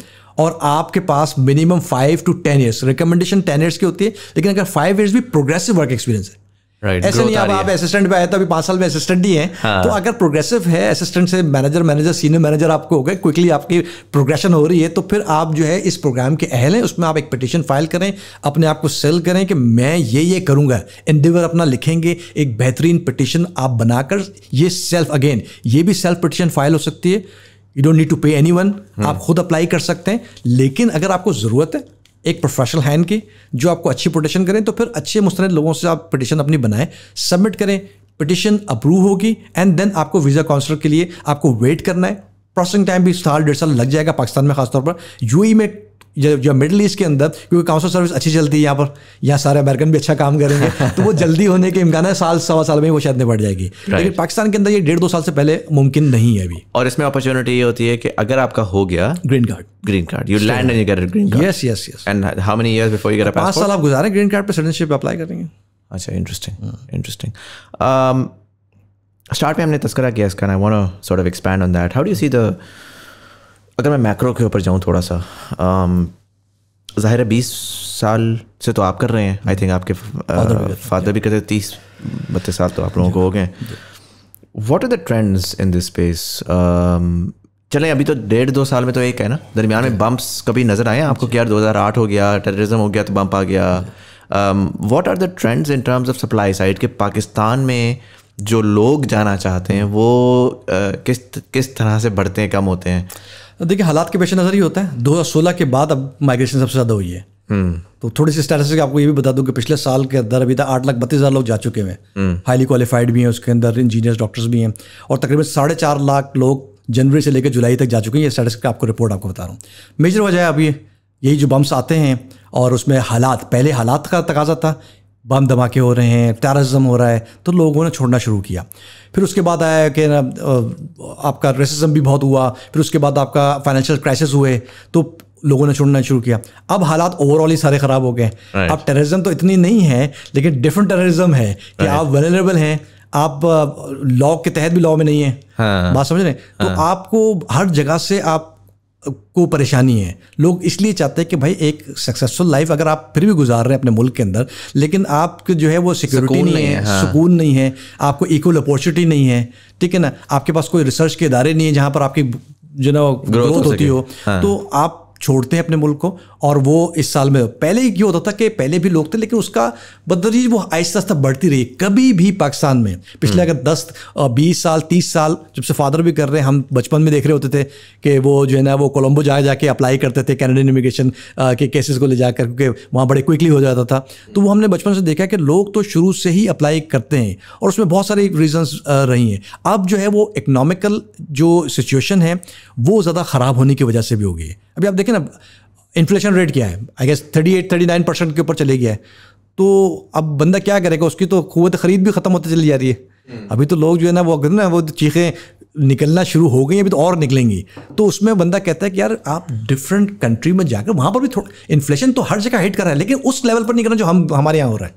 और आपके पास minimum five to ten years recommendation ten years की होती है लेकिन अगर फाइव ईयर्स भी प्रोग्रेसिव वर्क एक्सपीरियंस है ऐसे नहीं अब आप असिस्टेंट पे आए तो अभी पांच साल में असिस्टेंट ही है हाँ. तो अगर प्रोग्रेसिव है असिस्टेंट से मैनेजर मैनेजर सीनियर मैनेजर आपको हो गए क्विकली आपकी प्रोग्रेशन हो रही है तो फिर आप जो है इस प्रोग्राम के अहल हैं उसमें आप एक पिटिशन फाइल करें अपने आप को सेल करें कि मैं ये ये करूंगा इंडिवर अपना लिखेंगे एक बेहतरीन पिटिशन आप बनाकर ये सेल्फ अगेन ये भी सेल्फ पिटिशन फाइल हो सकती है you don't need to pay anyone आप खुद अप्लाई कर सकते हैं लेकिन अगर आपको ज़रूरत है एक प्रोफेशनल हैंड की जो आपको अच्छी प्रोटेशन करें तो फिर अच्छे मुस्तरद लोगों से आप पिटिशन अपनी बनाएं सबमिट करें पटिशन अप्रूव होगी एंड देन आपको वीज़ा काउंसलर के लिए आपको वेट करना है प्रोसेसिंग टाइम भी साल डेढ़ साल लग जाएगा पाकिस्तान में खासतौर पर यू e में या मिडल ईस्ट के अंदर क्योंकि काउंसिल सर्विस अच्छी चलती है यहाँ पर यहाँ सारे अमेरिकन भी अच्छा काम करेंगे तो वो जल्दी होने के इम्कान है साल सवा साल में वो शायद निपट जाएगी लेकिन पाकिस्तान के अंदर ये डेढ़ दो साल से पहले मुमकिन नहीं है अभी और इसमें अपॉर्चुनिटी ये होती है कि अगर आपका हो गया green card green card you land and you get green card yes yes yes and how many years before you get a passport साल आप गुजारें ग्रीन कार्ड पे सिटीजनशिप अप्लाई करेंगे अच्छा इंटरेस्टिंग इंटरेस्टिंग स्टार्ट में हमने तस्करा किया इसका I want to sort of expand on that how do you see the अगर मैं मैक्रो के ऊपर जाऊँ थोड़ा सा um, ज़ाहिर है बीस साल से तो आप कर रहे हैं आई थिंक आपके फादर uh, भी करते तीस बत्तीस साल तो आप लोगों को हो गए what are the trends in this space चलें अभी तो डेढ़ दो साल में तो एक है ना दरमियान में बम्प्स कभी नज़र आए आपको कि यार आठ हो गया टेररिज्म हो गया तो बम्प आ गया what are the trends in terms of supply side के पाकिस्तान में जो लोग जाना चाहते हैं वो uh, किस किस तरह से बढ़ते हैं कम होते हैं देखिए हालात के पेश नज़र ही होता है 2016 के बाद अब माइग्रेशन सबसे ज़्यादा हुई है हम्म। तो थोड़ी सी स्टैटिस्टिक आपको ये भी बता दूं कि पिछले साल के अंदर अभी तक आठ लाख बत्तीस हज़ार लोग जा चुके हैं हाईली हम्म। क्वालिफाइड भी हैं उसके अंदर इंजीनियर्स डॉक्टर्स भी हैं और तकरीबन साढ़े चार लाख लोग जनवरी से लेकर जुलाई तक जा चुके हैं ये का आपको रिपोर्ट आपको बता रहा हूँ मेजर वजह है अब ये यही जो बम्स आते हैं और उसमें हालात पहले हालात का तकाजा था बम धमाके हो रहे हैं टेररिज्म हो रहा है तो लोगों ने छोड़ना शुरू किया फिर उसके बाद आया कि आपका रेसिज्म भी बहुत हुआ फिर उसके बाद आपका फाइनेंशियल क्राइसिस हुए तो लोगों ने छोड़ना शुरू किया अब हालात ओवरऑल ही सारे ख़राब हो गए अब टेररिज्म तो इतनी नहीं है लेकिन डिफरेंट टेररिज्म है कि आप वेलेबल हैं आप लॉ के तहत भी लॉ में नहीं है हाँ, बात समझ रहे हैं तो हाँ, तो आपको हर जगह से आप को परेशानी है लोग इसलिए चाहते हैं कि भाई एक सक्सेसफुल लाइफ अगर आप फिर भी गुजार रहे हैं अपने मुल्क के अंदर लेकिन आपके जो है वो सिक्योरिटी नहीं, नहीं है हाँ। सुकून नहीं है आपको इक्वल अपॉर्चुनिटी नहीं है ठीक है ना आपके पास कोई रिसर्च के इदारे नहीं है जहाँ पर आपकी जो ना ग्रोथ होती हो हाँ। तो आप छोड़ते हैं अपने मुल्क को और वो इस साल में पहले ही क्यों होता था कि पहले भी लोग थे लेकिन उसका बदतरीज वो आहिस्ता आहिस्ता बढ़ती रही कभी भी पाकिस्तान में पिछले हम्म। अगर दस बीस साल तीस साल जब से फादर भी कर रहे हैं हम बचपन में देख रहे होते थे कि वो जो है ना वो कोलम्बो जाए जाके अप्लाई करते थे कैनेडियन इमिग्रेशन के केसेस को ले जाकर क्योंकि वहाँ बड़े क्विकली हो जाता था तो वो हमने बचपन से देखा कि लोग तो शुरू से ही अप्लाई करते हैं और उसमें बहुत सारी रीज़न्स रही हैं अब जो है वो इकनॉमिकल जो सिचुएशन है वो ज़्यादा ख़राब होने की वजह से भी हो गई है अभी आप देखें ना इन्फ्लेशन रेट क्या है I guess thirty eight thirty nine percent के ऊपर चले गया है तो अब बंदा क्या करेगा उसकी तो कुत ख़रीद भी ख़त्म होती चली जा रही है हम्म। अभी तो लोग जो है ना वो अगर ना वो चीखें निकलना शुरू हो गई अभी तो और निकलेंगी तो उसमें बंदा कहता है कि यार आप डिफरेंट कंट्री में जाकर वहाँ पर भी थोड़ा इन्फ्लेशन तो हर जगह हिट कर रहा है लेकिन उस लेवल पर नहीं करना जो हम हमारे यहाँ हो रहा है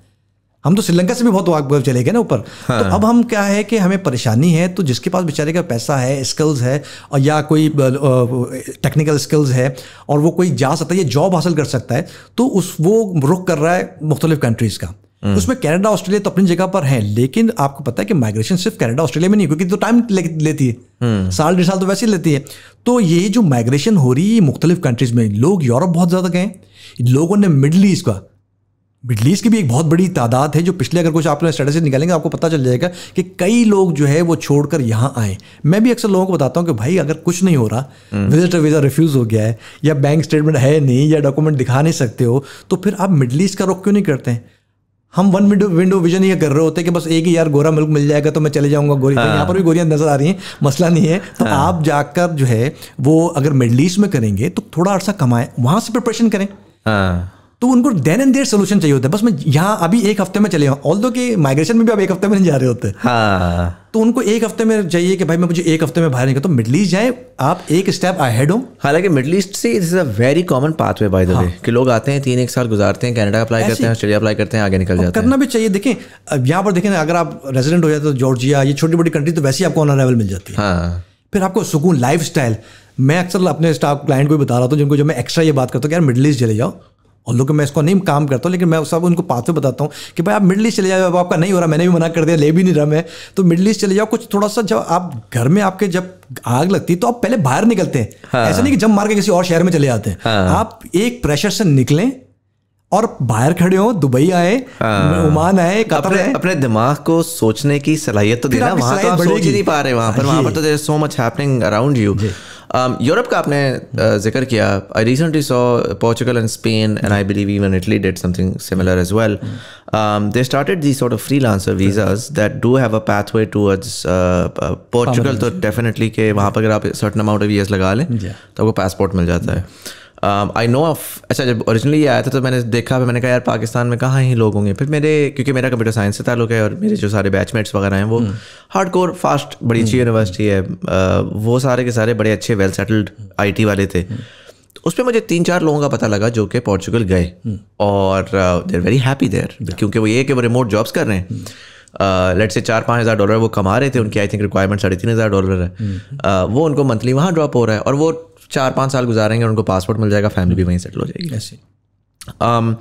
हम तो श्रीलंका से भी बहुत वाक चले गए ना ऊपर तो हाँ। तो अब हम क्या है कि हमें परेशानी है तो जिसके पास बेचारे का पैसा है स्किल्स है और या कोई टेक्निकल स्किल्स है और वो कोई जा सकता है या जॉब हासिल कर सकता है तो उस वो रुख कर रहा है मुख्तलिफ कंट्रीज़ का हम्म। उसमें कनाडा ऑस्ट्रेलिया तो अपनी जगह पर है लेकिन आपको पता है कि माइग्रेशन सिर्फ कनाडा ऑस्ट्रेलिया में नहीं क्योंकि तो टाइम ले, लेती है हम्म। साल डेढ़ साल तो वैसे ही लेती है तो ये जो माइग्रेशन हो रही है मुख्तलिफ कंट्रीज़ में लोग यूरोप बहुत ज़्यादा गए लोगों ने मिडल ईस्ट का बिडलीज की भी एक बहुत बड़ी तादाद है जो पिछले अगर कुछ आप लोग स्टेटस निकालेंगे आपको पता चल जाएगा कि कई लोग जो है वो छोड़कर यहाँ आए मैं भी अक्सर लोगों को बताता हूँ कि भाई अगर कुछ नहीं हो रहा विजिटर वीज़ा रिफ्यूज़ हो गया है या बैंक स्टेटमेंट है नहीं या डॉक्यूमेंट दिखा नहीं सकते हो तो फिर आप मिडल ईस्ट का रुख क्यों नहीं करते हैं हम वन विंडो विंडो विजन ये कर रहे होते हैं कि बस एक ही यार गोरा मिल्क मिल जाएगा तो मैं चले जाऊंगा गोरी तो हाँ। यहाँ पर भी गोरियाँ नजर आ रही हैं मसला नहीं है तो हाँ। आप जाकर जो है वो अगर मिडल ईस्ट में करेंगे तो थोड़ा अर्सा कमाएं वहाँ से प्रिपरेशन करें हाँ। तो उनको देन एंड देर सोल्यूशन चाहिए होता है बस मैं यहाँ अभी एक हफ्ते में चले हूँ ऑल दो कि माइग्रेशन में भी अब एक हफ्ते में नहीं जा रहे होते हाँ तो उनको एक हफ्ते में चाहिए कि भाई मैं मुझे एक हफ्ते में बाहर निकल तो मिडल ईस्ट जाए आप एक स्टेप अहेड हो हालांकि मिडल ईस्ट से is a very common pathway by the way कि लोग आते हैं तीन एक साल गुजारते हैं कनाडा अप्लाई करते हैं ऑस्ट्रेलिया अप्लाई करते हैं आगे निकल जाते हैं करना भी चाहिए देखें यहाँ पर देखें अगर आप रेजिडेंट हो जाते तो जॉर्जिया ये छोटी मोटी कंट्री तो वैसे ही आपको ऑन अरावल मिल जाती है हाँ। फिर आपको सुकून लाइफ स्टाइल मैं अक्सर अपने स्टाफ क्लाइंट को भी बता रहा था जिनको जब मैं एक्स्ट्रा ये बात करता हूँ यार मिडल ईस्ट चले जाओ और लोग मैं इसको नहीं काम करता हूँ लेकिन मैं सब उनको पाते बताता हूँ कि भाई आप मिडल ईस्ट चले जाओ अब आपका नहीं हो रहा मैंने भी मना कर दिया ले भी नहीं रहा मैं तो मिडल ईस्ट चले जाओ कुछ थोड़ा सा जब आप घर में आपके जब आग लगती है तो आप पहले बाहर निकलते हैं हाँ। ऐसा नहीं कि जब मार के किसी और शहर में चले जाते हैं हाँ। आप एक प्रेशर से निकलें और बाहर खड़े हो दुबई आए हाँ। ओमान हाँ। आए कतर अपने, अपने दिमाग को सोचने की सलाहियत तो देना वहां तो आप सोच ही नहीं पा रहे वहां पर हाँ, वहां पर तो so much happening around you Europe um, का आपने uh, जिक्र किया I recently saw Portugal and Spain and I believe even Italy that something similar as well they started the sort of lancer visas that do have a pathway towards Portugal तो definitely के वहाँ पर अगर आप certain amount of years लगा लें तो आपको पासपोर्ट मिल जाता है आई नो ऑफ अच्छा जब ओरिजिनली आया था तो मैंने देखा मैंने कहा यार पाकिस्तान में कहाँ ही लोग होंगे फिर मेरे क्योंकि मेरा कंप्यूटर साइंस से ताल्लुक है और मेरे जो सारे बैचमेट्स वगैरह हैं वो हार्ड कोर फास्ट बड़ी अच्छी यूनिवर्सिटी हम्म। है uh, वो सारे के सारे बड़े अच्छे वेल सेटल्ड आई वाले थे हम्म। तो उस पर मुझे तीन चार लोगों का पता लगा जो कि पोर्चुगल गए हम्म। और देर वेरी हैप्पी देर क्योंकि वो ये कि वो रिमोट जॉब्स कर रहे हैं लेट से uh, चार पाँच हज़ार डॉलर वो कमा रहे थे उनकी आई थिंक रिक्वायरमेंट साढ़े तीन हज़ार डॉलर है uh, वो उनको मंथली वहाँ ड्रॉप हो रहा है और वो चार पाँच साल गुजारेंगे उनको पासपोर्ट मिल जाएगा फैमिली भी वहीं सेटल हो जाएगी ऐसे um,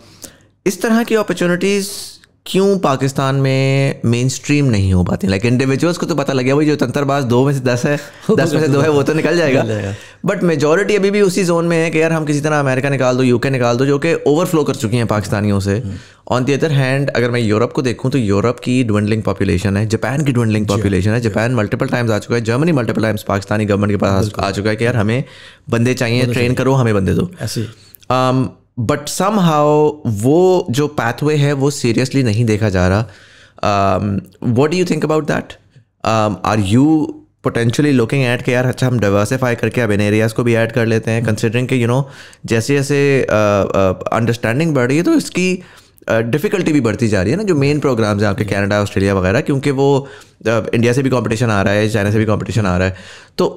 इस तरह की अपॉर्चुनिटीज़ क्यों पाकिस्तान में मेन स्ट्रीम नहीं हो पाती लाइक इंडिविजुअल्स को तो पता लगे भाई जो तंत्रबाज दो में से दस है दस में से दो है वो तो निकल जाएगा बट मेजोरिटी अभी भी उसी जोन में है कि यार हम किसी तरह अमेरिका निकाल दो यूके निकाल दो जो कि ओवरफ्लो कर चुकी हैं पाकिस्तानियों से ऑन दी अदर हैंड अगर मैं यूरोप को देखूँ तो यूरोप की डिवेंडलिंग पॉपुलेशन है जापान की डिवेंडलिंग पॉपुलेशन है जापान मल्टीपल टाइम्स आ चुका है Germany multiple times Pakistani government के पास आ चुका है कि यार हमें बंदे चाहिए ट्रेन करो हमें बंदे दो बट सम हाउ वो जो पैथवे है वो सीरियसली नहीं देखा जा रहा what do you think about that are you potentially looking at के यार अच्छा हम डाइवर्सिफाई करके अब इन एरियाज़ को भी ऐड कर लेते हैं कंसिडरिंग के यू नो जैसे जैसे अंडरस्टैंडिंग बढ़ रही है तो इसकी डिफ़िकल्टी uh, भी बढ़ती जा रही है ना जो मेन प्रोग्राम्स हैं आपके कनाडा ऑस्ट्रेलिया वगैरह क्योंकि वो इंडिया uh, से भी कंपटीशन आ रहा है चाइना से भी कंपटीशन आ रहा है तो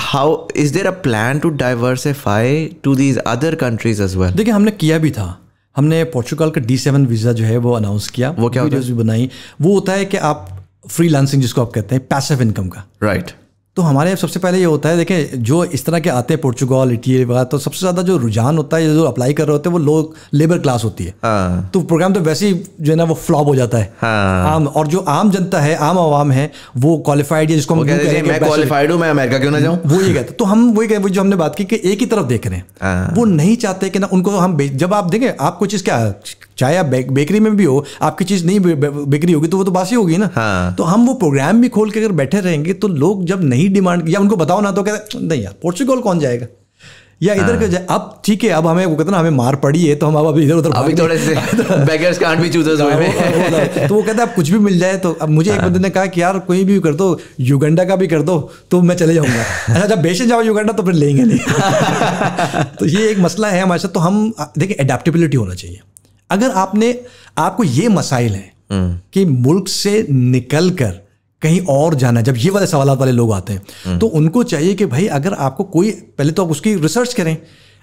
how is there a plan to diversify to these other countries as well देखिए हमने किया भी था हमने पोर्चुगल का डी सेवन वीज़ा जो है वो अनाउंस किया वो क्या वीडियोस भी बनाई वो होता है कि आप फ्री लांसिंग जिसको आप कहते हैं पैसिव इनकम का राइट right. तो हमारे सबसे पहले ये होता है देखें जो इस तरह के आते हैं पोर्चुगल इटली वगैरह तो सबसे ज़्यादा जो रुझान होता है जो अप्लाई कर रहे होते हैं वो लोग लेबर क्लास होती है हाँ। तो प्रोग्राम तो वैसे ही जो है ना वो फ्लॉप हो जाता है हाँ। आम और जो आम जनता है आम आवाम है वो क्वालिफाइड है जिसको हम मैं क्वालिफाइड हूँ मैं अमेरिका क्यों ना जाऊँ वो ये कहते तो हम वही कहते जो हमने बात की कि एक ही तरफ देख रहे हैं हाँ। वो नहीं चाहते कि ना उनको हम जब आप देखें आपको चीज़ क्या चाहे आप बेकरी में भी हो आपकी चीज़ नहीं बेकरी होगी तो वो तो बासी होगी ना हाँ। तो हम वो प्रोग्राम भी खोल के अगर बैठे रहेंगे तो लोग जब नहीं डिमांड या उनको बताओ ना तो कहते नहीं यार पोर्चुगल कौन जाएगा या इधर हाँ। का अब ठीक है अब हमें वो कहते ना हमें मार पड़ी है तो हम अब इधर उधर अभी थोड़े से बेगर्स कांट भी चूजर्स हुए तो वो कहते आप कुछ भी मिल जाए तो अब मुझे हाँ। एक बंदे ने कहा कि यार कोई भी कर दो युगंडा का भी कर दो तो मैं चले जाऊंगा अच्छा जब बेचे जाओ युगंडा तो फिर लेंगे नहीं तो ये एक मसला है हमारे साथ तो हम देखिए एडेप्टेबिलिटी होना चाहिए अगर आपने आपको ये मसाइल है हम्म। कि मुल्क से निकल कर कहीं और जाना जब ये वाले सवाल वाले लोग आते हैं हम्म। तो उनको चाहिए कि भाई अगर आपको कोई पहले तो आप उसकी रिसर्च करें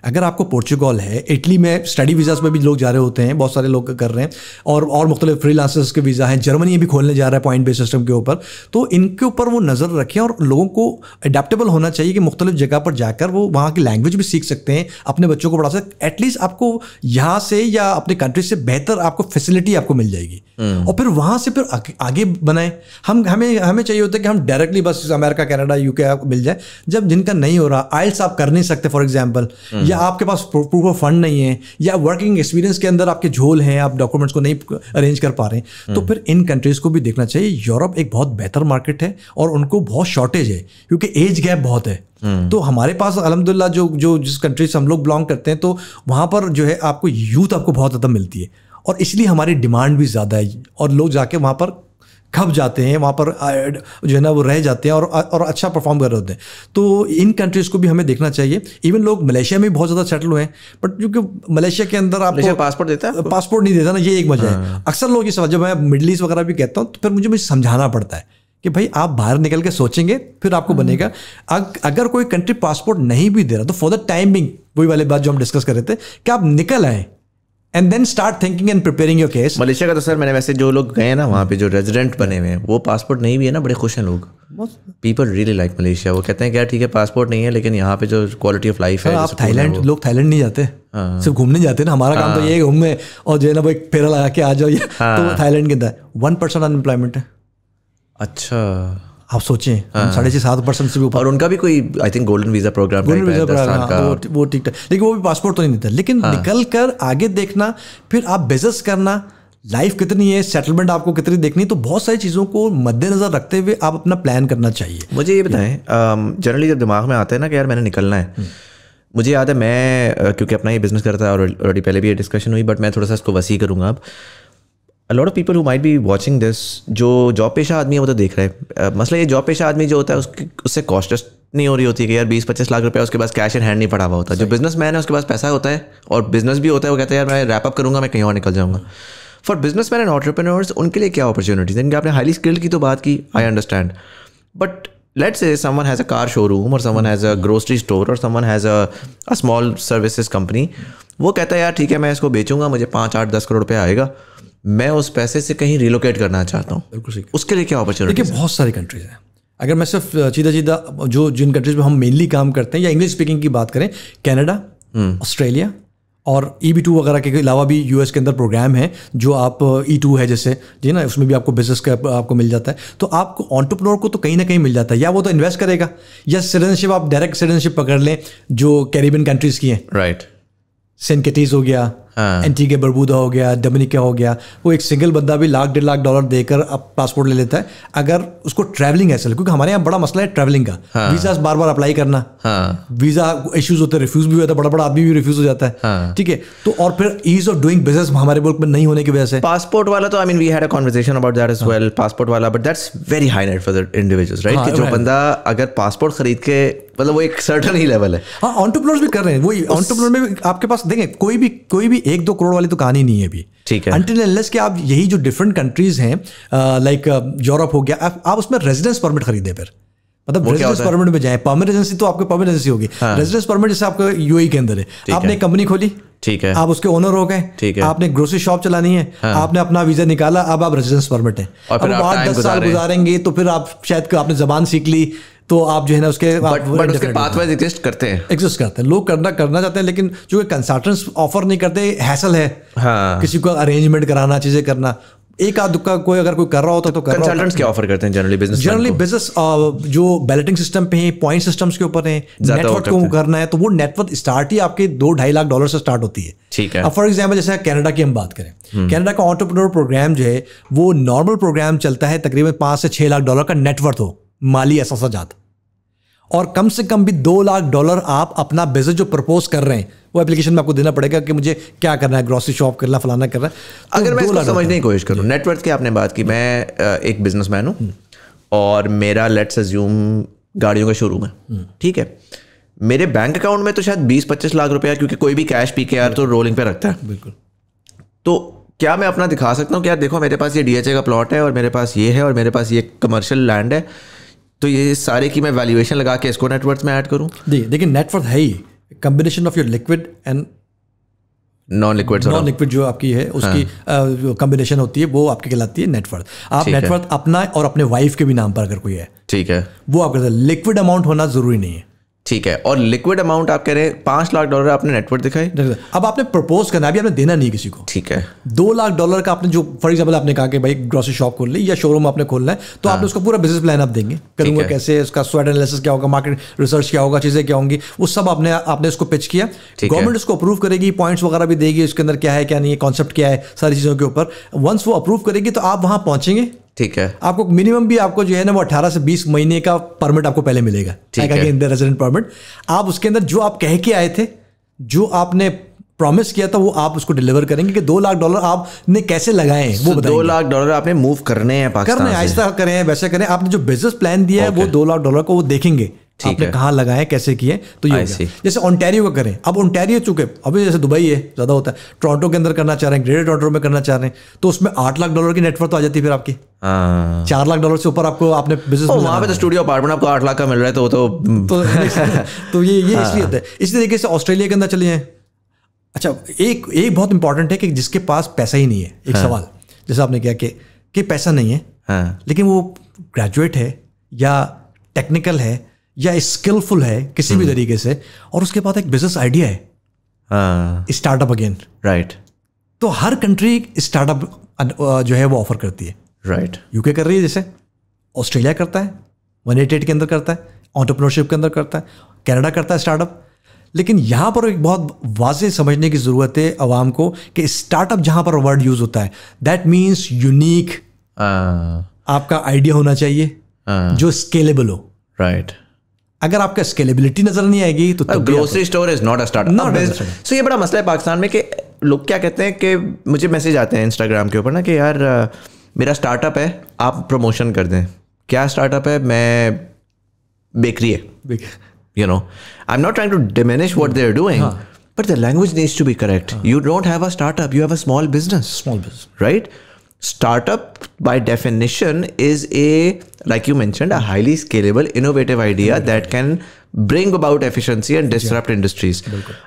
अगर आपको पोर्चुगल है इटली में स्टडी वीज़ाज़ में भी लोग जा रहे होते हैं बहुत सारे लोग कर रहे हैं और और मुख्तलिफ फ्री लांसेस के वीज़ा हैं जर्मनी भी खोलने जा रहा है पॉइंट बेस सिस्टम के ऊपर तो इनके ऊपर वो नज़र रखें और लोगों को अडेप्टेबल होना चाहिए कि मुख्तलिफ जगह पर जाकर वो वहाँ की लैंग्वेज भी सीख सकते हैं अपने बच्चों को पढ़ा सकते एटलीस्ट आपको यहाँ से या अपने कंट्री से बेहतर आपको फैसिलिटी आपको मिल जाएगी हम्म। और फिर वहाँ से फिर आगे बनाएं हम हमें हमें चाहिए होता है कि हम डायरेक्टली बस अमेरिका कनाडा यूके आपको मिल जाए जब जिनका नहीं हो रहा आइल्स आप कर नहीं सकते फॉर एग्जाम्पल हम्म। या या आपके पास प्रूफ ऑफ फंड नहीं है या वर्किंग एक्सपीरियंस के अंदर आपके झोल हैं आप डॉक्यूमेंट्स को नहीं अरेंज कर पा रहे हैं तो हम्म। फिर इन कंट्रीज़ को भी देखना चाहिए यूरोप एक बहुत बेहतर मार्केट है और उनको बहुत शॉर्टेज है क्योंकि एज गैप बहुत है हम्म। तो हमारे पास अलहमदिल्ला जो जो जिस कंट्री से हम लोग बिलोंग करते हैं तो वहाँ पर जो है आपको यूथ आपको बहुत ज़्यादा मिलती है और इसलिए हमारी डिमांड भी ज़्यादा है और लोग जाके वहाँ पर खप जाते हैं वहाँ पर जो है ना वो रह जाते हैं और और अच्छा परफॉर्म कर रहे होते हैं तो इन कंट्रीज़ को भी हमें देखना चाहिए इवन लोग मलेशिया में बहुत ज़्यादा सेटल हुए हैं बट क्योंकि मलेशिया के अंदर आप पासपोर्ट देता है पासपोर्ट नहीं देता ना ये एक वजह है हाँ। अक्सर लोग ये जब मैं मिडल ईस्ट वगैरह भी कहता हूँ तो फिर मुझे मुझे समझाना पड़ता है कि भाई आप बाहर निकल के सोचेंगे फिर आपको हाँ। बनेगा अग, अगर कोई कंट्री पासपोर्ट नहीं भी दे रहा तो फॉर द टाइमिंग वही वाली बात जो हम डिस्कस कर रहे थे कि आप निकल आएँ and then start thinking and preparing your case Malaysia का तो सर मैंने वैसे जो लोग गए ना वहाँ पे जो रेजिडेंट बने हुए हैं वो पासपोर्ट नहीं भी है ना बड़े खुश हैं लोग पीपल रियली लाइक मलेशिया वो कहते हैं क्या ठीक है पासपोर्ट नहीं है लेकिन यहाँ पे जो क्वालिटी ऑफ लाइफ है हाँ, आप थाईलैंड लोग थाईलैंड नहीं जाते हाँ। सिर्फ घूमने जाते ना हमारा काम तो हाँ। ये घूमने और जो है ना वो एक फेरा लगा के आ जाओ ये तो थाईलैंड के अंदर वन परसेंट अनएम्प्लॉयमेंट है अच्छा आप सोचें हाँ। साढ़े छः सात परसेंट से भी ऊपर और उनका भी कोई I think golden visa program golden visa program का हाँ, वो, वो ठीक ठाक लेकिन वो भी पासपोर्ट तो नहीं देता लेकिन हाँ। निकल कर आगे देखना फिर आप बिजनेस करना लाइफ कितनी है सेटलमेंट आपको कितनी देखनी तो बहुत सारी चीज़ों को मद्देनज़र रखते हुए आप अपना प्लान करना चाहिए मुझे ये बताएं जनरली um, जब दिमाग में आता है ना कि यार मैंने निकलना है हम्म। मुझे याद है मैं uh, क्योंकि अपना ये बिज़नेस करता है और ऑलरेडी पहले भी ये डिस्कशन हुई बट मैं थोड़ा सा इसको वसी करूँगा अब lot of people who might be watching this जो जॉब पेशा आदमी है वो तो देख रहे हैं मसला ये जॉब पेशा आदमी जो होता है उसकी उससे कॉस्टस नहीं हो रही होती है कि यार बीस पच्चीस लाख रुपया उसके पास कैश इन हैंड नहीं पड़ा हुआ होता जो बिजनेस मैन है उसके पास पैसा होता है और बिजनेस भी होता है वो कहता है यार मैं रैपअप करूँगा मैं कहीं और निकल जाऊँगा for business man and entrepreneurs उनके लिए क्या अपॉर्चुनिटीज इनके आपने हाईली स्किल्ड की तो बात की I understand but let's say someone has a car showroom और someone has a grocery store और someone has a small services company वो कहता है यार ठीक है मैं इसको बेचूंगा मुझे पाँच आठ दस करोड़ रुपया आएगा मैं उस पैसे से कहीं रिलोकेट करना चाहता हूँ बिल्कुल उसके लिए क्या अपॉर्चुनिटी देखिए बहुत सारी कंट्रीज हैं अगर मैं सिर्फ सीधा सीधा जो जिन कंट्रीज में हम मेनली काम करते हैं या इंग्लिश स्पीकिंग की बात करें कनाडा ऑस्ट्रेलिया हम्म। और ई बी टू वगैरह के अलावा भी एस के अंदर प्रोग्राम है जो आप ई टू e है जैसे जी ना उसमें भी आपको बिजनेस का आपको मिल जाता है तो आपको ऑन्टरप्रनोर को तो कहीं ना कहीं मिल जाता है या वो तो इन्वेस्ट करेगा या सिटीजनशिप आप डायरेक्ट सिटीजनशिप पकड़ लें जो कैरेबियन कंट्रीज़ की हैं राइट right. सेंकेटीज हो गया हाँ. एंटीगे बरबूदा हो गया डोमिनिका हो गया वो एक सिंगल बंदा भी लाख डेढ़ लाख डॉलर देकर अब पासपोर्ट ले लेता है अगर उसको ट्रैवलिंग है क्योंकि हमारे यहाँ बड़ा मसला है ट्रैवलिंग का हाँ. वीजा बार बार अप्लाई करना हाँ. वीजा इश्यूज होते हैं रिफ्यूज भी होता है बड़ा बड़ा आदमी भी रिफ्यूज हो जाता है हाँ। ठीक है तो और फिर ईज ऑफ डूइंग बिजनेस हमारे मुल्क में नहीं होने की वजह से पासपोर्ट वाला तो I mean we had a conversation about that is well passport वाला but that's very high net for the individuals right जो बंदा अगर पासपोर्ट खरीद के मतलब वो एक सर्टन ही लेवल है हाँ ऑन्टरप्रनोर्स भी कर रहे हैं वही ऑन्टरप्रनोर में आपके पास देखें कोई भी कोई भी एक दो करोड़ वाली तो कहानी नहीं है अभी ठीक है अनलेस के आप यही जो डिफरेंट कंट्रीज हैं लाइक यूरोप हो गया आप, उसमें रेजिडेंस परमिट खरीदे फिर मतलब रेजिडेंस परमिट में जाए परमिट एजेंसी तो हाँ। आपके परमिट एजेंसी होगी रेजिडेंस परमिट जैसे आपका यूएई के अंदर है आपने कंपनी खोली ठीक है आप उसके ओनर हो गए ठीक है आपने ग्रोसरी शॉप चलानी है हाँ। आपने अपना वीजा निकाला अब आप रेजिडेंस परमिट है और फिर आप दस साल गुजारेंगे तो फिर आप शायद आपने जबान सीख ली तो आप जो है ना उसके बट, एग्जिस्ट करते हैं एग्जिस्ट करते हैं लोग करना करना चाहते हैं लेकिन चूंकि कंसल्टेंट्स ऑफर नहीं करते हैसल है हाँ। किसी को अरेंजमेंट कराना चीज़ें करना एक आध का कोई अगर कोई कर रहा होता तो कर होता क्या ऑफर करते हैं जनरली बिजनेस जनरली बिजनेस जो बैलेटिंग सिस्टम पे है पॉइंट सिस्टम्स के ऊपर है नेटवर्क को करना है तो वो नेटवर्क स्टार्ट ही आपके दो ढाई लाख डॉलर से स्टार्ट होती है ठीक है अब फॉर एग्जाम्पल जैसे कनाडा की हम बात करें कनाडा हम्म। का ऑन्टरप्रनोर प्रोग्राम जो है वो नॉर्मल प्रोग्राम चलता है तकरीबन पांच से छह लाख डॉलर का नेटवर्क हो माली ऐसा और कम से कम भी दो लाख डॉलर आप अपना बिजनेस जो प्रपोज कर रहे हैं वो एप्लीकेशन में आपको देना पड़ेगा कि मुझे क्या करना है ग्रॉसरी शॉप करना फलाना करना तो अगर मैं इसको समझने की कोशिश करूँ नेटवर्क की आपने बात की हम्म। मैं एक बिजनेस मैन हूँ और मेरा लेट्स एज्यूम गाड़ियों का शोरूम है हम्म। ठीक है मेरे बैंक अकाउंट में तो शायद बीस पच्चीस लाख रुपया क्योंकि कोई भी कैश पी के आर तो रोलिंग पे रखता है बिल्कुल तो क्या मैं अपना दिखा सकता हूँ क्या देखो मेरे पास ये डी का प्लॉट है और मेरे पास ये है और मेरे पास ये कमर्शियल लैंड है तो ये सारे की मैं वैल्यूएशन लगा के इसको नेटवर्थ में ऐड करूँ देखिए नेटवर्थ है ही combination of your liquid and non liquid non liquid जो आपकी है उसकी कम्बिनेशन हाँ. होती है वो आपकी कहलाती है नेटवर्थ आप नेटवर्थ अपना और अपने वाइफ के भी नाम पर अगर कोई है ठीक है वो आप हैं लिक्विड अमाउंट होना जरूरी नहीं है ठीक है और लिक्विड अमाउंट आप कह रहे हैं पांच लाख डॉलर आपने नेटवर्क दिखाई अब आपने प्रपोज करना है अभी आपने देना नहीं किसी को ठीक है दो लाख डॉलर का आपने जो फॉर एग्जाम्पल आपने कहा कि भाई ग्रोसरी शॉप खोल ली या शोरूम आपने खोलना है तो हाँ। आपने उसका पूरा बिजनेस प्लान आप देंगे करूंगा कैसे उसका स्वेट एनालिसिस क्या होगा मार्केट रिसर्च क्या होगा चीजें क्या होंगी वो सब आपने आपने उसको पिच किया गवर्नमेंट उसको अप्रूव करेगी पॉइंट्स वगैरह भी देगी उसके अंदर क्या है क्या नहीं है कॉन्सेप्ट क्या है सारी चीजों के ऊपर वंस वो अप्रूव करेगी तो आप वहां पहुंचेंगे ठीक है आपको मिनिमम भी आपको जो है ना वो अठारह से बीस महीने का परमिट आपको पहले मिलेगा ठीक है इन द रेजिडेंट परमिट आप उसके अंदर जो आप कह के आए थे जो आपने प्रॉमिस किया था वो आप उसको डिलीवर करेंगे कि दो लाख डॉलर आपने कैसे लगाए so, वो दो लाख डॉलर आपने मूव करने हैं पाकिस्तान करने आहिस्ता करें वैसे करें आपने जो बिजनेस प्लान दिया okay. है वो दो लाख डॉलर को वो देखेंगे आपने कहा लगाए कैसे किए तो ये जैसे ओंटेरियो का करें अब ओंटेरियो चुके अभी जैसे दुबई है ज़्यादा होता है टोरंटो के अंदर करना चाह रहे हैं ग्रेटर टोरंटो में करना चाह रहे हैं तो उसमें आठ लाख डॉलर की नेटवर्क तो आ जाती है फिर आपकी हाँ। चार लाख डॉलर से ऊपर आपको आपने बिजनेस वहाँ पे तो स्टूडियो अपार्टमेंट आपको आठ लाख का मिल रहा है तो तो तो, तो ये ये इसलिए हाँ। होता है इसी तरीके से ऑस्ट्रेलिया के अंदर चले जाए अच्छा एक एक बहुत इंपॉर्टेंट है कि जिसके पास पैसा ही नहीं है एक हाँ। सवाल जैसे आपने किया कि पैसा नहीं है लेकिन वो ग्रेजुएट है या टेक्निकल है या स्किलफुल है किसी भी hmm. तरीके से और उसके बाद एक बिजनेस आइडिया है स्टार्टअप अगेन राइट तो हर कंट्री स्टार्टअप uh, जो है वो ऑफर करती है राइट यूके कर रही है जैसे ऑस्ट्रेलिया करता है वन एट एट के अंदर करता है ऑन्टरप्रनोरशिप के अंदर करता है कनाडा करता है स्टार्टअप लेकिन यहाँ पर एक बहुत वाजे समझने की ज़रूरत है आवाम को कि स्टार्टअप जहाँ पर वर्ड यूज़ होता है दैट मीन्स यूनिक आपका आइडिया होना चाहिए uh, जो स्केलेबल हो राइट right. अगर आपका स्केलेबिलिटी नजर नहीं आएगी तो grocery store is not a startup so ये बड़ा मसला है पाकिस्तान में कि लोग क्या कहते हैं कि मुझे मैसेज आते हैं इंस्टाग्राम के ऊपर ना कि यार मेरा स्टार्टअप है आप प्रमोशन कर दें क्या स्टार्टअप है मैं बेकरी है you know I am not trying to diminish what there are doing but the language needs to be correct you don't have a startup you have a small business small business right startup by definition is a like you mentioned a highly scalable innovative idea that can bring about efficiency and disrupt industries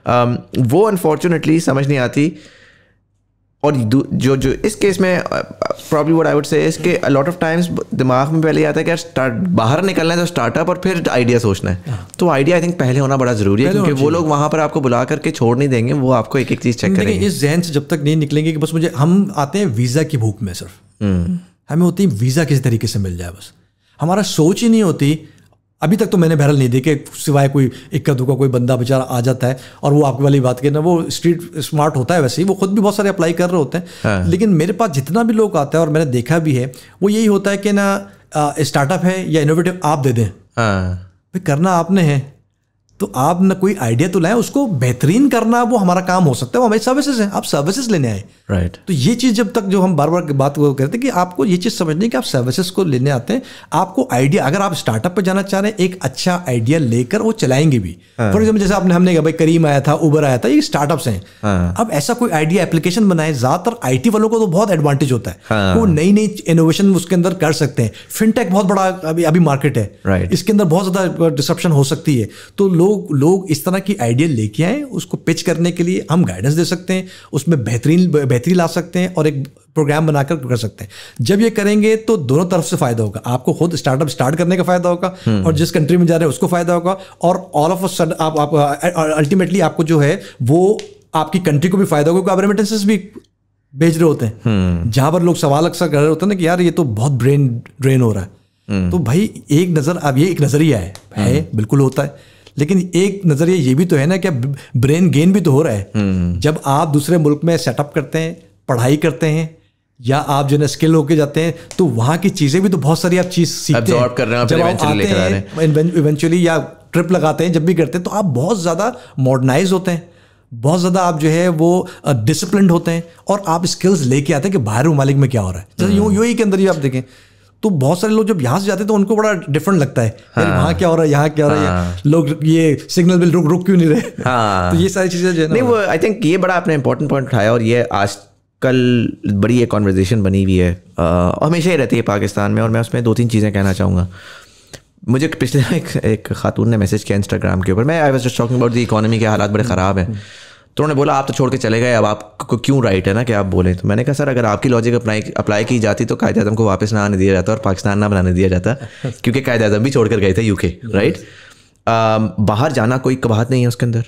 um, वो unfortunately समझ नहीं आती और जो जो इस case में problem what I would say इसके लॉट ऑफ टाइम्स दिमाग में पहले आता है कि यार स्टार्ट बाहर निकलना है तो स्टार्टअप और फिर आइडिया सोचना है हाँ। तो आइडिया आई थिंक पहले होना बड़ा ज़रूरी है क्योंकि वो लोग वहाँ पर आपको बुला करके छोड़ नहीं देंगे वो आपको एक एक चीज़ चेक करेंगे इस जहन से जब तक नहीं निकलेंगे कि बस मुझे हम आते हैं वीज़ा की भूख में सिर्फ हम्म। हमें होती है वीज़ा किसी तरीके से मिल जाए बस हमारा सोच ही नहीं होती अभी तक तो मैंने बहरल नहीं देखे सिवाय कोई इक्का दुक्का कोई बंदा बेचारा आ जाता है और वो आपकी वाली बात करना वो स्ट्रीट स्मार्ट होता है वैसे ही वो खुद भी बहुत सारे अप्लाई कर रहे होते हैं है। हाँ। लेकिन मेरे पास जितना भी लोग आता है और मैंने देखा भी है वो यही होता है कि ना स्टार्टअप है या इनोवेटिव आप दे दें हाँ। करना आपने है तो आप ना कोई आइडिया तो लाए उसको बेहतरीन करना वो हमारा काम हो सकता है वो हमारी सर्विसेज हैं आप सर्विसेज लेने आए राइट right. तो ये चीज़ जब तक जो हम बार बार बात करते हैं कि आपको ये चीज़ समझनी है कि आप सर्विसेज को लेने आते हैं आपको आइडिया अगर आप स्टार्टअप पर जाना चाह रहे हैं एक अच्छा आइडिया लेकर वो चलाएंगे भी फॉर हाँ। एग्जाम्पल जैसे आपने हमने कहा भाई करीम आया था उबर आया था ये स्टार्टअप्स हैं हाँ। अब ऐसा कोई आइडिया एप्लीकेशन बनाए ज़्यादातर आई वालों को तो बहुत एडवांटेज होता है हाँ। वो नई नई इनोवेशन उसके अंदर कर सकते हैं फिनटेक बहुत बड़ा अभी अभी मार्केट है इसके अंदर बहुत ज़्यादा डिस्ट्रप्शन हो सकती है तो लोग लोग लोग इस तरह की आइडिया लेके आए उसको पिच करने के लिए हम गाइडेंस दे सकते हैं उसमें बेहतरीन बेहतरी ला सकते हैं और एक प्रोग्राम बनाकर कर सकते हैं जब ये करेंगे तो दोनों तरफ से फायदा होगा आपको खुद स्टार्टअप स्टार्ट करने का फायदा होगा हम्म। और जिस कंट्री में जा रहे हैं उसको फायदा होगा और ऑल ऑफ सडन आप आप अल्टीमेटली uh, आपको जो है वो आपकी कंट्री को भी फायदा होगा क्योंकि आप रेमिटेंसेस भी भेज रहे होते हैं हम्म। जहां पर लोग सवाल अक्सर कर रहे होते हैं ना कि यार ये तो बहुत ब्रेन ड्रेन हो रहा है हम्म। तो भाई एक नज़र अब ये एक नज़रिया है, है बिल्कुल होता है लेकिन एक नज़रिया ये भी तो है ना कि ब्रेन गेन भी तो हो रहा है हम्म, हम्म। जब आप दूसरे मुल्क में सेटअप करते हैं पढ़ाई करते हैं या आप जो है स्किल होके जाते हैं तो वहाँ की चीज़ें भी तो बहुत सारी आप चीज़ सीखते हैं कर रहे हैं हैं इवेंचुअली या ट्रिप लगाते हैं जब भी करते हैं तो आप बहुत ज़्यादा मॉडर्नाइज होते हैं बहुत ज़्यादा आप जो है वो डिसिप्लिन होते हैं और आप स्किल्स लेके आते हैं कि बाहर ममालिक में क्या हो रहा है जैसे हम्म। यू यू के अंदर ही आप देखें तो बहुत सारे लोग जब यहाँ से जाते हैं तो उनको बड़ा डिफरेंट लगता है हाँ, वहाँ क्या हो रहा है यहाँ क्या हो रहा है हाँ। लोग ये सिग्नल बिल रुक रुक क्यों नहीं रहे हाँ, तो ये सारी चीज़ें जो है नहीं वो आई थिंक ये बड़ा आपने इंपॉर्टेंट पॉइंट उठाया और ये आज कल बड़ी एक कॉन्वर्जेसन बनी हुई है और हमेशा ही रहती है पाकिस्तान में और मैं उसमें दो तीन चीज़ें कहना चाहूँगा मुझे पिछले एक एक खातून ने मैसेज किया इंस्टाग्राम के ऊपर मैं I was just talking about the economy के हालात बड़े ख़राब हैं तो उन्होंने बोला आप तो छोड़ के चले गए अब आपको क्यों राइट है ना कि आप बोलें तो मैंने कहा सर अगर आपकी लॉजिक अपनाई अप्लाई की जाती तो कायद आजम को वापस ना आने दिया जाता और पाकिस्तान ना बनाने दिया जाता क्योंकि कायद आजम भी छोड़ कर गए थे यूके राइट बाहर जाना कोई कबाहत नहीं है उसके अंदर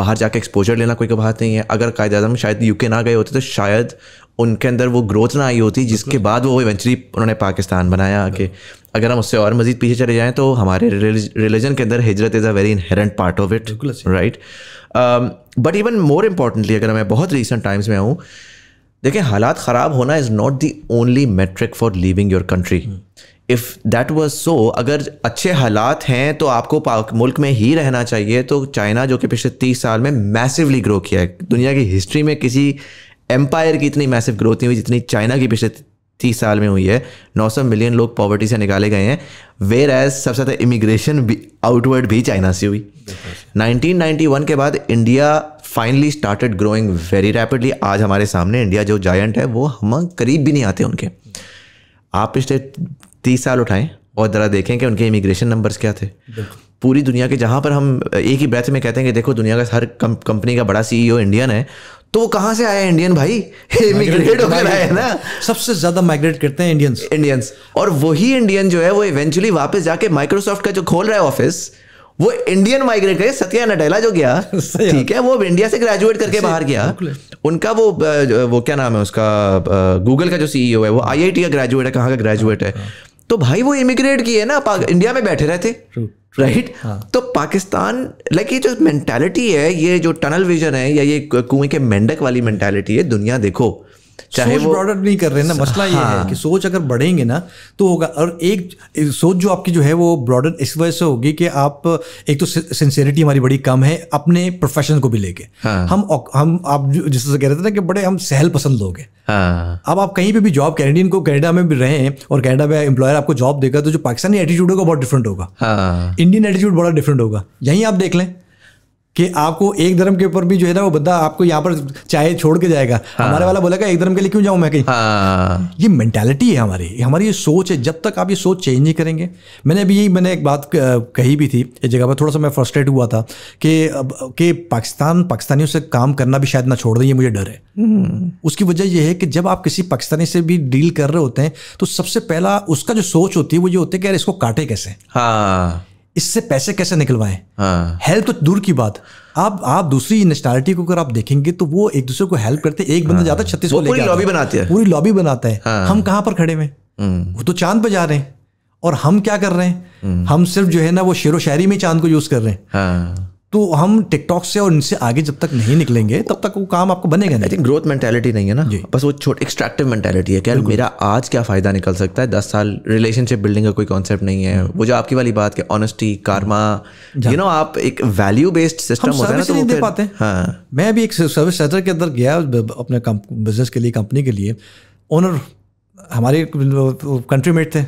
बाहर जाके एक्सपोजर लेना कोई कबाहत नहीं है अगर कायद अजम शायद यूके ना गए होते तो शायद उनके अंदर वो ग्रोथ ना आई होती जिसके बाद वो इवेंचुअली उन्होंने पाकिस्तान बनाया कि अगर हम उससे और मज़ीद पीछे चले जाएँ तो हमारे रिलीजन के अंदर हिजरत is a very inherent part of it right but even more importantly अगर मैं बहुत रिसेंट टाइम्स में आऊँ देखें हालात ख़राब होना is not the only metric for leaving your country if that was so अगर अच्छे हालात हैं तो आपको मुल्क में ही रहना चाहिए तो चाइना जो कि पिछले तीस साल में मैसिवली ग्रो किया है दुनिया की हिस्ट्री में किसी एम्पायर की इतनी मैसिव ग्रोथ नहीं हुई जितनी चाइना की पिछले तीस साल में हुई है नौ सौ मिलियन लोग पॉवर्टी से निकाले गए हैं वेर एज सबसे ज़्यादा इमिग्रेशन भी आउटवर्ड भी चाइना से हुई 1991 के बाद India finally started growing very rapidly आज हमारे सामने इंडिया जो जायंट है वो हम करीब भी नहीं आते उनके आप पिछले तीस साल उठाएं और ज़रा देखें कि उनके इमिग्रेशन नंबर्स क्या थे पूरी दुनिया के जहाँ पर हम एक ही ब्रेथ में कहते हैं कि देखो दुनिया का हर कंपनी का बड़ा सीईओ इंडियन है तो वो कहाँ से आया इंडियन भाई इमिग्रेट होकर आया है ना सबसे ज्यादा माइग्रेट करते हैं इंडियंस इंडियंस और वही इंडियन जो है वो इवेंचुअली वापस जाके माइक्रोसॉफ्ट का जो खोल रहा है ऑफिस वो इंडियन माइग्रेट गए सत्या नडेला जो गया ठीक है वो इंडिया से ग्रेजुएट करके बाहर गया उनका वो वो क्या नाम है उसका गूगल का जो सीईओ है वो आईआईटी का ग्रेजुएट है कहाँ का ग्रेजुएट है हाँ, हाँ। तो भाई वो इमिग्रेट किए ना इंडिया में बैठे रहते राइट right? हाँ. तो पाकिस्तान लाइक ये जो मेंटालिटी है ये जो टनल विजन है या ये कुएं के मेंढक वाली मेंटालिटी है दुनिया देखो चाहे सोच ब्रॉडर नहीं कर रहे ना मसला हाँ। ये है हाँ। कि सोच अगर बढ़ेंगे ना तो होगा और एक सोच जो आपकी जो है वो ब्रॉडर इस वजह से होगी कि आप एक तो सिंसियरिटी हमारी बड़ी कम है अपने प्रोफेशन को भी लेके हाँ। हम हम आप जिससे कह रहे थे ना कि बड़े हम सहल पसंद लोग हैं हाँ। अब आप कहीं पे भी जॉब कैनेडियन को कैनेडा में भी रहे और कैनेडा में एम्प्लॉयर आपको जॉब देगा तो जो पाकिस्तानी एटीट्यूड होगा बहुत डिफरेंट होगा इंडियन हाँ। एटीट्यूड बड़ा डिफरेंट होगा यहीं आप देख लें कि आपको एक धर्म के ऊपर भी जो है ना वो बंदा आपको यहाँ पर चाहे छोड़ के जाएगा हाँ। हमारे वाला बोलेगा एक धर्म के लिए क्यों जाऊँ मैं कहीं हाँ। ये मेंटेलिटी है हमारी हमारी ये सोच है जब तक आप ये सोच चेंज नहीं करेंगे मैंने अभी यही मैंने एक बात कही भी थी एक जगह पर थोड़ा सा मैं फ्रस्ट्रेट हुआ था कि कि पाकिस्तान पाकिस्तानियों से काम करना भी शायद ना छोड़ दें ये मुझे डर है हम्म। उसकी वजह यह है कि जब आप किसी पाकिस्तानी से भी डील कर रहे होते हैं तो सबसे पहला उसका जो सोच होती है वो ये होती है कि यार इसको काटे कैसे हाँ इससे पैसे कैसे निकलवाएं हेल्प हाँ। तो दूर की बात आप आप दूसरी नेशनलिटी को अगर आप देखेंगे तो वो एक दूसरे को हेल्प करते एक बंदा हाँ। जाता है छत्तीस पूरी लॉबी बनाते हैं पूरी लॉबी बनाता है हाँ। हम कहाँ पर खड़े हुए हम्म। वो तो चांद पर जा रहे हैं और हम क्या कर रहे हैं हम्म। हम सिर्फ जो है ना वो शेर शायरी में चांद को यूज कर रहे हैं तो हम टिकटॉक से और इनसे आगे जब तक नहीं निकलेंगे तब तक वो काम आपको बनेगा नहीं आई थिंक ग्रोथ मेंटेलिटी नहीं है ना बस वो छोटी एक्सट्रैक्टिव मेंटेलिटी है क्या मेरा आज क्या फ़ायदा निकल सकता है दस साल रिलेशनशिप बिल्डिंग का कोई कॉन्सेप्ट नहीं है हम्म। वो जो आपकी वाली बात है ऑनेस्टी कारमा यू नो आप एक वैल्यू बेस्ड सिस्टम होता है ना तो दे पाते हैं हाँ। मैं भी एक सर्विस सेंटर के अंदर गया अपने बिजनेस के लिए कंपनी के लिए ओनर हमारे कंट्री मेट थे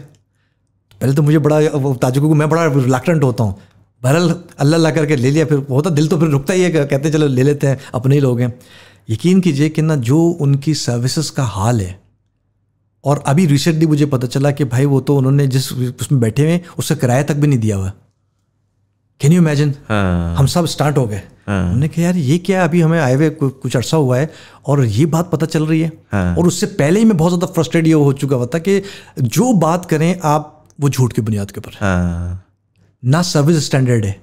पहले तो मुझे बड़ा ताजुब मैं बड़ा रिलेक्टेंट होता हूँ बहरल अल्लाह अल्लाह करके ले लिया फिर होता दिल तो फिर रुकता ही है कहते चलो ले लेते हैं अपने ही लोग हैं यकीन कीजिए कि ना जो उनकी सर्विसेज का हाल है और अभी रिसेंटली मुझे पता चला कि भाई वो तो उन्होंने जिस उसमें बैठे हुए उसका किराया तक भी नहीं दिया हुआ कैन यू इमेजिन हम सब स्टार्ट हो गए हाँ। हमने कहा यार ये क्या अभी हमें आए हुए कुछ अर्सा हुआ है और ये बात पता चल रही है हाँ। और उससे पहले ही मैं बहुत ज़्यादा फ्रस्ट्रेट ये हो चुका हुआ था कि जो बात करें आप वो झूठ की बुनियाद के ऊपर ना सर्विस स्टैंडर्ड है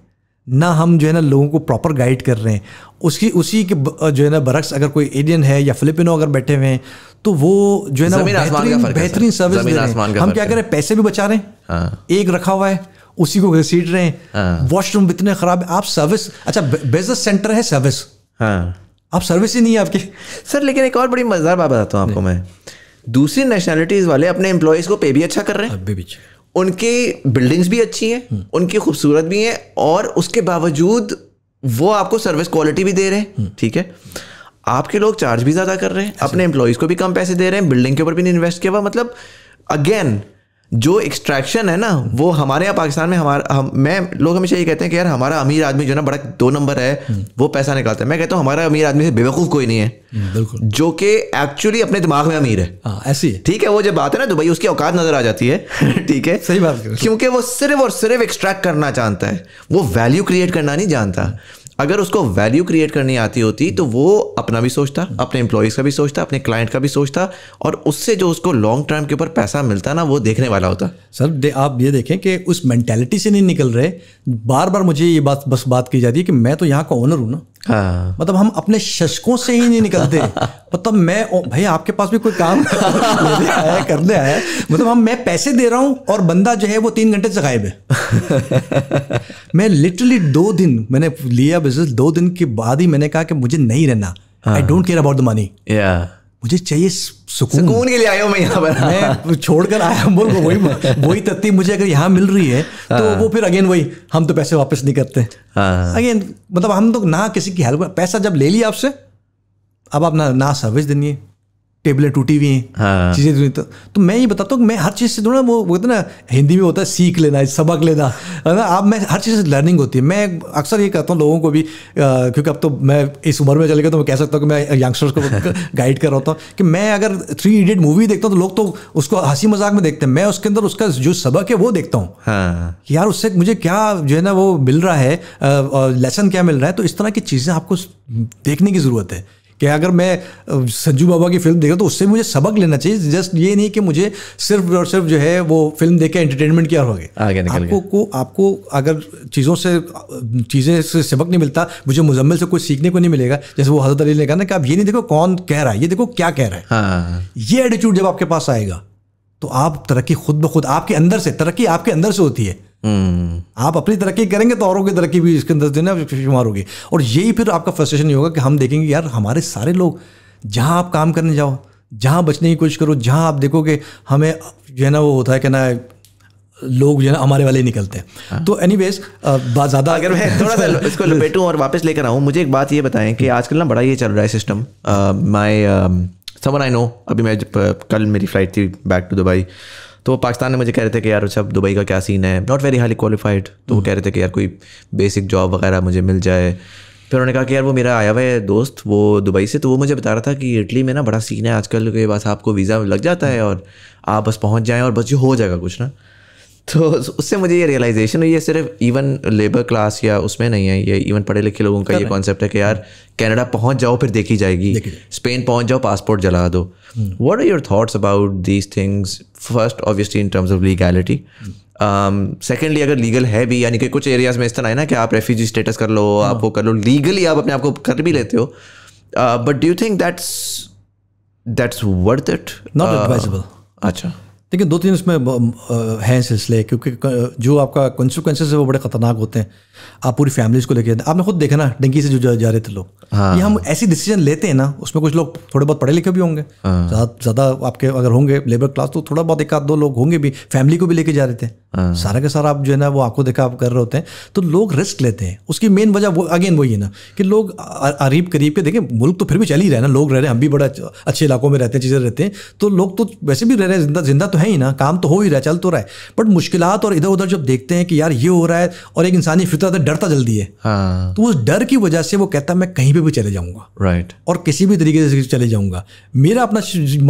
ना हम जो है ना लोगों को प्रॉपर गाइड कर रहे हैं उसकी उसी के जो है ना बरक्स अगर कोई एडियन है या फिलिपिनो अगर बैठे हुए हैं तो वो जो है ना बेहतरीन बेहतरीन सर्विस दे रहे हैं हम क्या कर रहे हैं पैसे भी बचा रहे हैं हाँ। एक रखा हुआ है उसी को घसीट रहे हैं वॉशरूम हाँ। इतने खराब है आप सर्विस अच्छा बिजनेस सेंटर है सर्विस हाँ। आप सर्विस ही नहीं है आपकी सर लेकिन एक और बड़ी मजेदार बात बताता हूँ आपको मैं दूसरी नेशनैलिटीज वाले अपने एम्प्लॉयज को पे भी अच्छा कर रहे हैं उनकी बिल्डिंग्स भी अच्छी हैं उनकी खूबसूरत भी है और उसके बावजूद वो आपको सर्विस क्वालिटी भी दे रहे हैं हम्म। ठीक है आपके लोग चार्ज भी ज़्यादा कर रहे हैं अपने एम्प्लॉयज़ को भी कम पैसे दे रहे हैं बिल्डिंग के ऊपर भी नहीं इन्वेस्ट किया हुआ मतलब अगेन जो एक्सट्रैक्शन है ना वो हमारे यहाँ पाकिस्तान में हमारा हम मैं लोग हमेशा ये कहते हैं कि यार हमारा अमीर आदमी जो ना बड़ा दो नंबर है वो पैसा निकालता है मैं कहता हूँ हमारा अमीर आदमी से बेवकूफ़ कोई नहीं है हम्म, बिल्कुल जो कि एक्चुअली अपने दिमाग में अमीर है हाँ, ऐसी है ठीक है वो जब बात है ना दुबई उसकी औकात नज़र आ जाती है ठीक है सही बात क्योंकि वो सिर्फ और सिर्फ एक्सट्रैक्ट करना जानता है वो वैल्यू क्रिएट करना नहीं जानता अगर उसको वैल्यू क्रिएट करनी आती होती तो वो अपना भी सोचता अपने एम्प्लॉयज़ का भी सोचता अपने क्लाइंट का भी सोचता और उससे जो उसको लॉन्ग टर्म के ऊपर पैसा मिलता ना वो देखने वाला होता सर आप ये देखें कि उस मैंटेलिटी से नहीं निकल रहे बार बार मुझे ये बात बस बात की जाती है कि मैं तो यहाँ का ओनर हूँ ना हाँ। मतलब हम अपने शशकों से ही नहीं निकलते मतलब मैं ओ, भाई आपके पास भी कोई काम करने आया है करने आया मतलब हम मैं पैसे दे रहा हूँ और बंदा जो है वो तीन घंटे से गायब है मैं लिटरली दो दिन मैंने लिया बिजनेस दो दिन के बाद ही मैंने कहा कि मुझे नहीं रहना I don't care about the money मुझे चाहिए सुकून सुकून के लिए आया हूँ मैं यहाँ पर मैं छोड़कर आया हूँ बोल वही वही तत्ती मुझे अगर यहाँ मिल रही है तो हाँ। वो फिर अगेन वही हम तो पैसे वापस नहीं करते अगेन हाँ। मतलब हम तो ना किसी की हेल्प पैसा जब ले लिया आपसे अब आप ना ना सर्विस देनी है टेबलें टूटी हुई हैं हाँ। चीज़ें तो, तो मैं ये बताता हूँ मैं हर चीज़ से थोड़ा वो बोलते ना हिंदी में होता है सीख लेना सबक लेना है ना आप मैं हर चीज़ से लर्निंग होती है मैं अक्सर ये कहता हूँ लोगों को भी आ, क्योंकि अब तो मैं इस उम्र में चले गए तो मैं कह सकता हूँ कि मैं यंगस्टर्स को गाइड कर रहा होता हूँ कि मैं अगर थ्री इडियट मूवी देखता हूँ तो लोग तो उसको हंसी मजाक में देखते हैं मैं उसके अंदर उसका जो सबक है वो देखता हूँ हाँ। कि यार उससे मुझे क्या जो है ना वो मिल रहा है लेसन क्या मिल रहा है तो इस तरह की चीज़ें आपको देखने की ज़रूरत है कि अगर मैं संजू बाबा की फिल्म देखा तो उससे मुझे सबक लेना चाहिए जस्ट ये नहीं कि मुझे सिर्फ और सिर्फ जो है वो फिल्म देख के एंटरटेनमेंट किया होगे आगे निकल आपको को, आपको अगर चीज़ों से चीज़ें से सबक नहीं मिलता मुझे मुजम्मिल से कुछ सीखने को नहीं मिलेगा जैसे वो हजरत अली ने कहा ना कि आप ये नहीं देखो कौन कह रहा है ये देखो क्या कह रहा है हाँ। ये एटीट्यूड जब आपके पास आएगा तो आप तरक्की खुद ब खुद आपके अंदर से तरक्की आपके अंदर से होती है हम्म। आप अपनी तरक्की करेंगे तो औरों की तरक्की भी इसके अंदर देना शुमार होगी और यही फिर आपका फ्रस्ट्रेशन ये होगा कि हम देखेंगे यार हमारे सारे लोग जहाँ आप काम करने जाओ जहाँ बचने की कोशिश करो जहाँ आप देखोगे हमें जो है ना वो होता है क्या ना लोग जो है हमारे वाले निकलते हैं हाँ। तो एनी वेज बात ज़्यादा अगर मैं थोड़ा सा इसको लपेटूँ और वापस लेकर आऊँ मुझे एक बात ये बताएं कि आजकल ना बड़ा ये चल रहा है system my summon I know अभी मैं जब, कल मेरी फ़्लाइट थी बैक टू दुबई तो वो पाकिस्तान में मुझे कह रहे थे कि यार सब अच्छा, दुबई का क्या सीन है नॉट वेरी हाईली क्वालिफाइड तो वो हम्म। कह रहे थे कि यार कोई बेसिक जॉब वगैरह मुझे मिल जाए फिर उन्होंने कहा कि यार वो मेरा आया हुआ है दोस्त वो दुबई से तो वो मुझे बता रहा था कि इटली में ना बड़ा सीन है आजकल के बस आपको वीज़ा लग जाता है हम्म। और आप बस पहुँच जाएँ और बस ये हो जाएगा कुछ ना तो उससे मुझे ये रियलाइजेशन हुई ये सिर्फ इवन लेबर क्लास या उसमें नहीं है ये इवन पढ़े लिखे लोगों का ये कॉन्सेप्ट है कि यार कनाडा पहुंच जाओ फिर देखी जाएगी स्पेन पहुंच जाओ पासपोर्ट जला दो what are your thoughts about these things first obviously in terms of legality secondly अगर लीगल है भी यानी कि कुछ एरियाज में इस तरह है ना कि आप रेफ्यूजी स्टेटस कर लो हाँ। आप वो कर लो लीगली आप अपने आप को कर भी लेते हो but do you think that's that's worth it not advisable अच्छा देखिए दो तीन उसमें हैं सिलसिले क्योंकि जो आपका कॉन्सिक्वेंसेज है वो बड़े खतरनाक होते हैं आप पूरी फैमिलीज को लेके आपने खुद देखा ना डंकी से जो जा, जा रहे थे लोग हाँ। ये हम ऐसी डिसीजन लेते हैं ना उसमें कुछ लोग थोड़े बहुत पढ़े लिखे भी होंगे हाँ। ज़्यादा आपके अगर होंगे लेबर क्लास तो थोड़ा बहुत एक आध दो लोग होंगे भी फैमिली को भी लेके जा रहे थे हाँ। सारा का सारा आप जो है ना वो आंखों देखा आप कर रहे होते हैं तो लोग रिस्क लेते हैं उसकी मेन वजह वो अगेन वही है ना कि लोग अरीब करीब के देखें मुल्क तो फिर भी चल ही रहे ना लोग रह रहे हैं हम भी बड़े अच्छे इलाकों में रहते हैं चीज़ें रहते हैं तो लोग तो वैसे भी रह रहे हैं जिंदा जिंदा तो है ही ना काम तो हो ही रहा है चल तो रहा है बट मुश्किल और इधर उधर जब देखते हैं कि यार ये हो रहा है और एक इंसानी फितरत डरता जल्दी है हाँ। तो उस डर की वजह से वो कहता है मैं कहीं पर भी चले जाऊंगा राइट और किसी भी तरीके से चले जाऊंगा मेरा अपना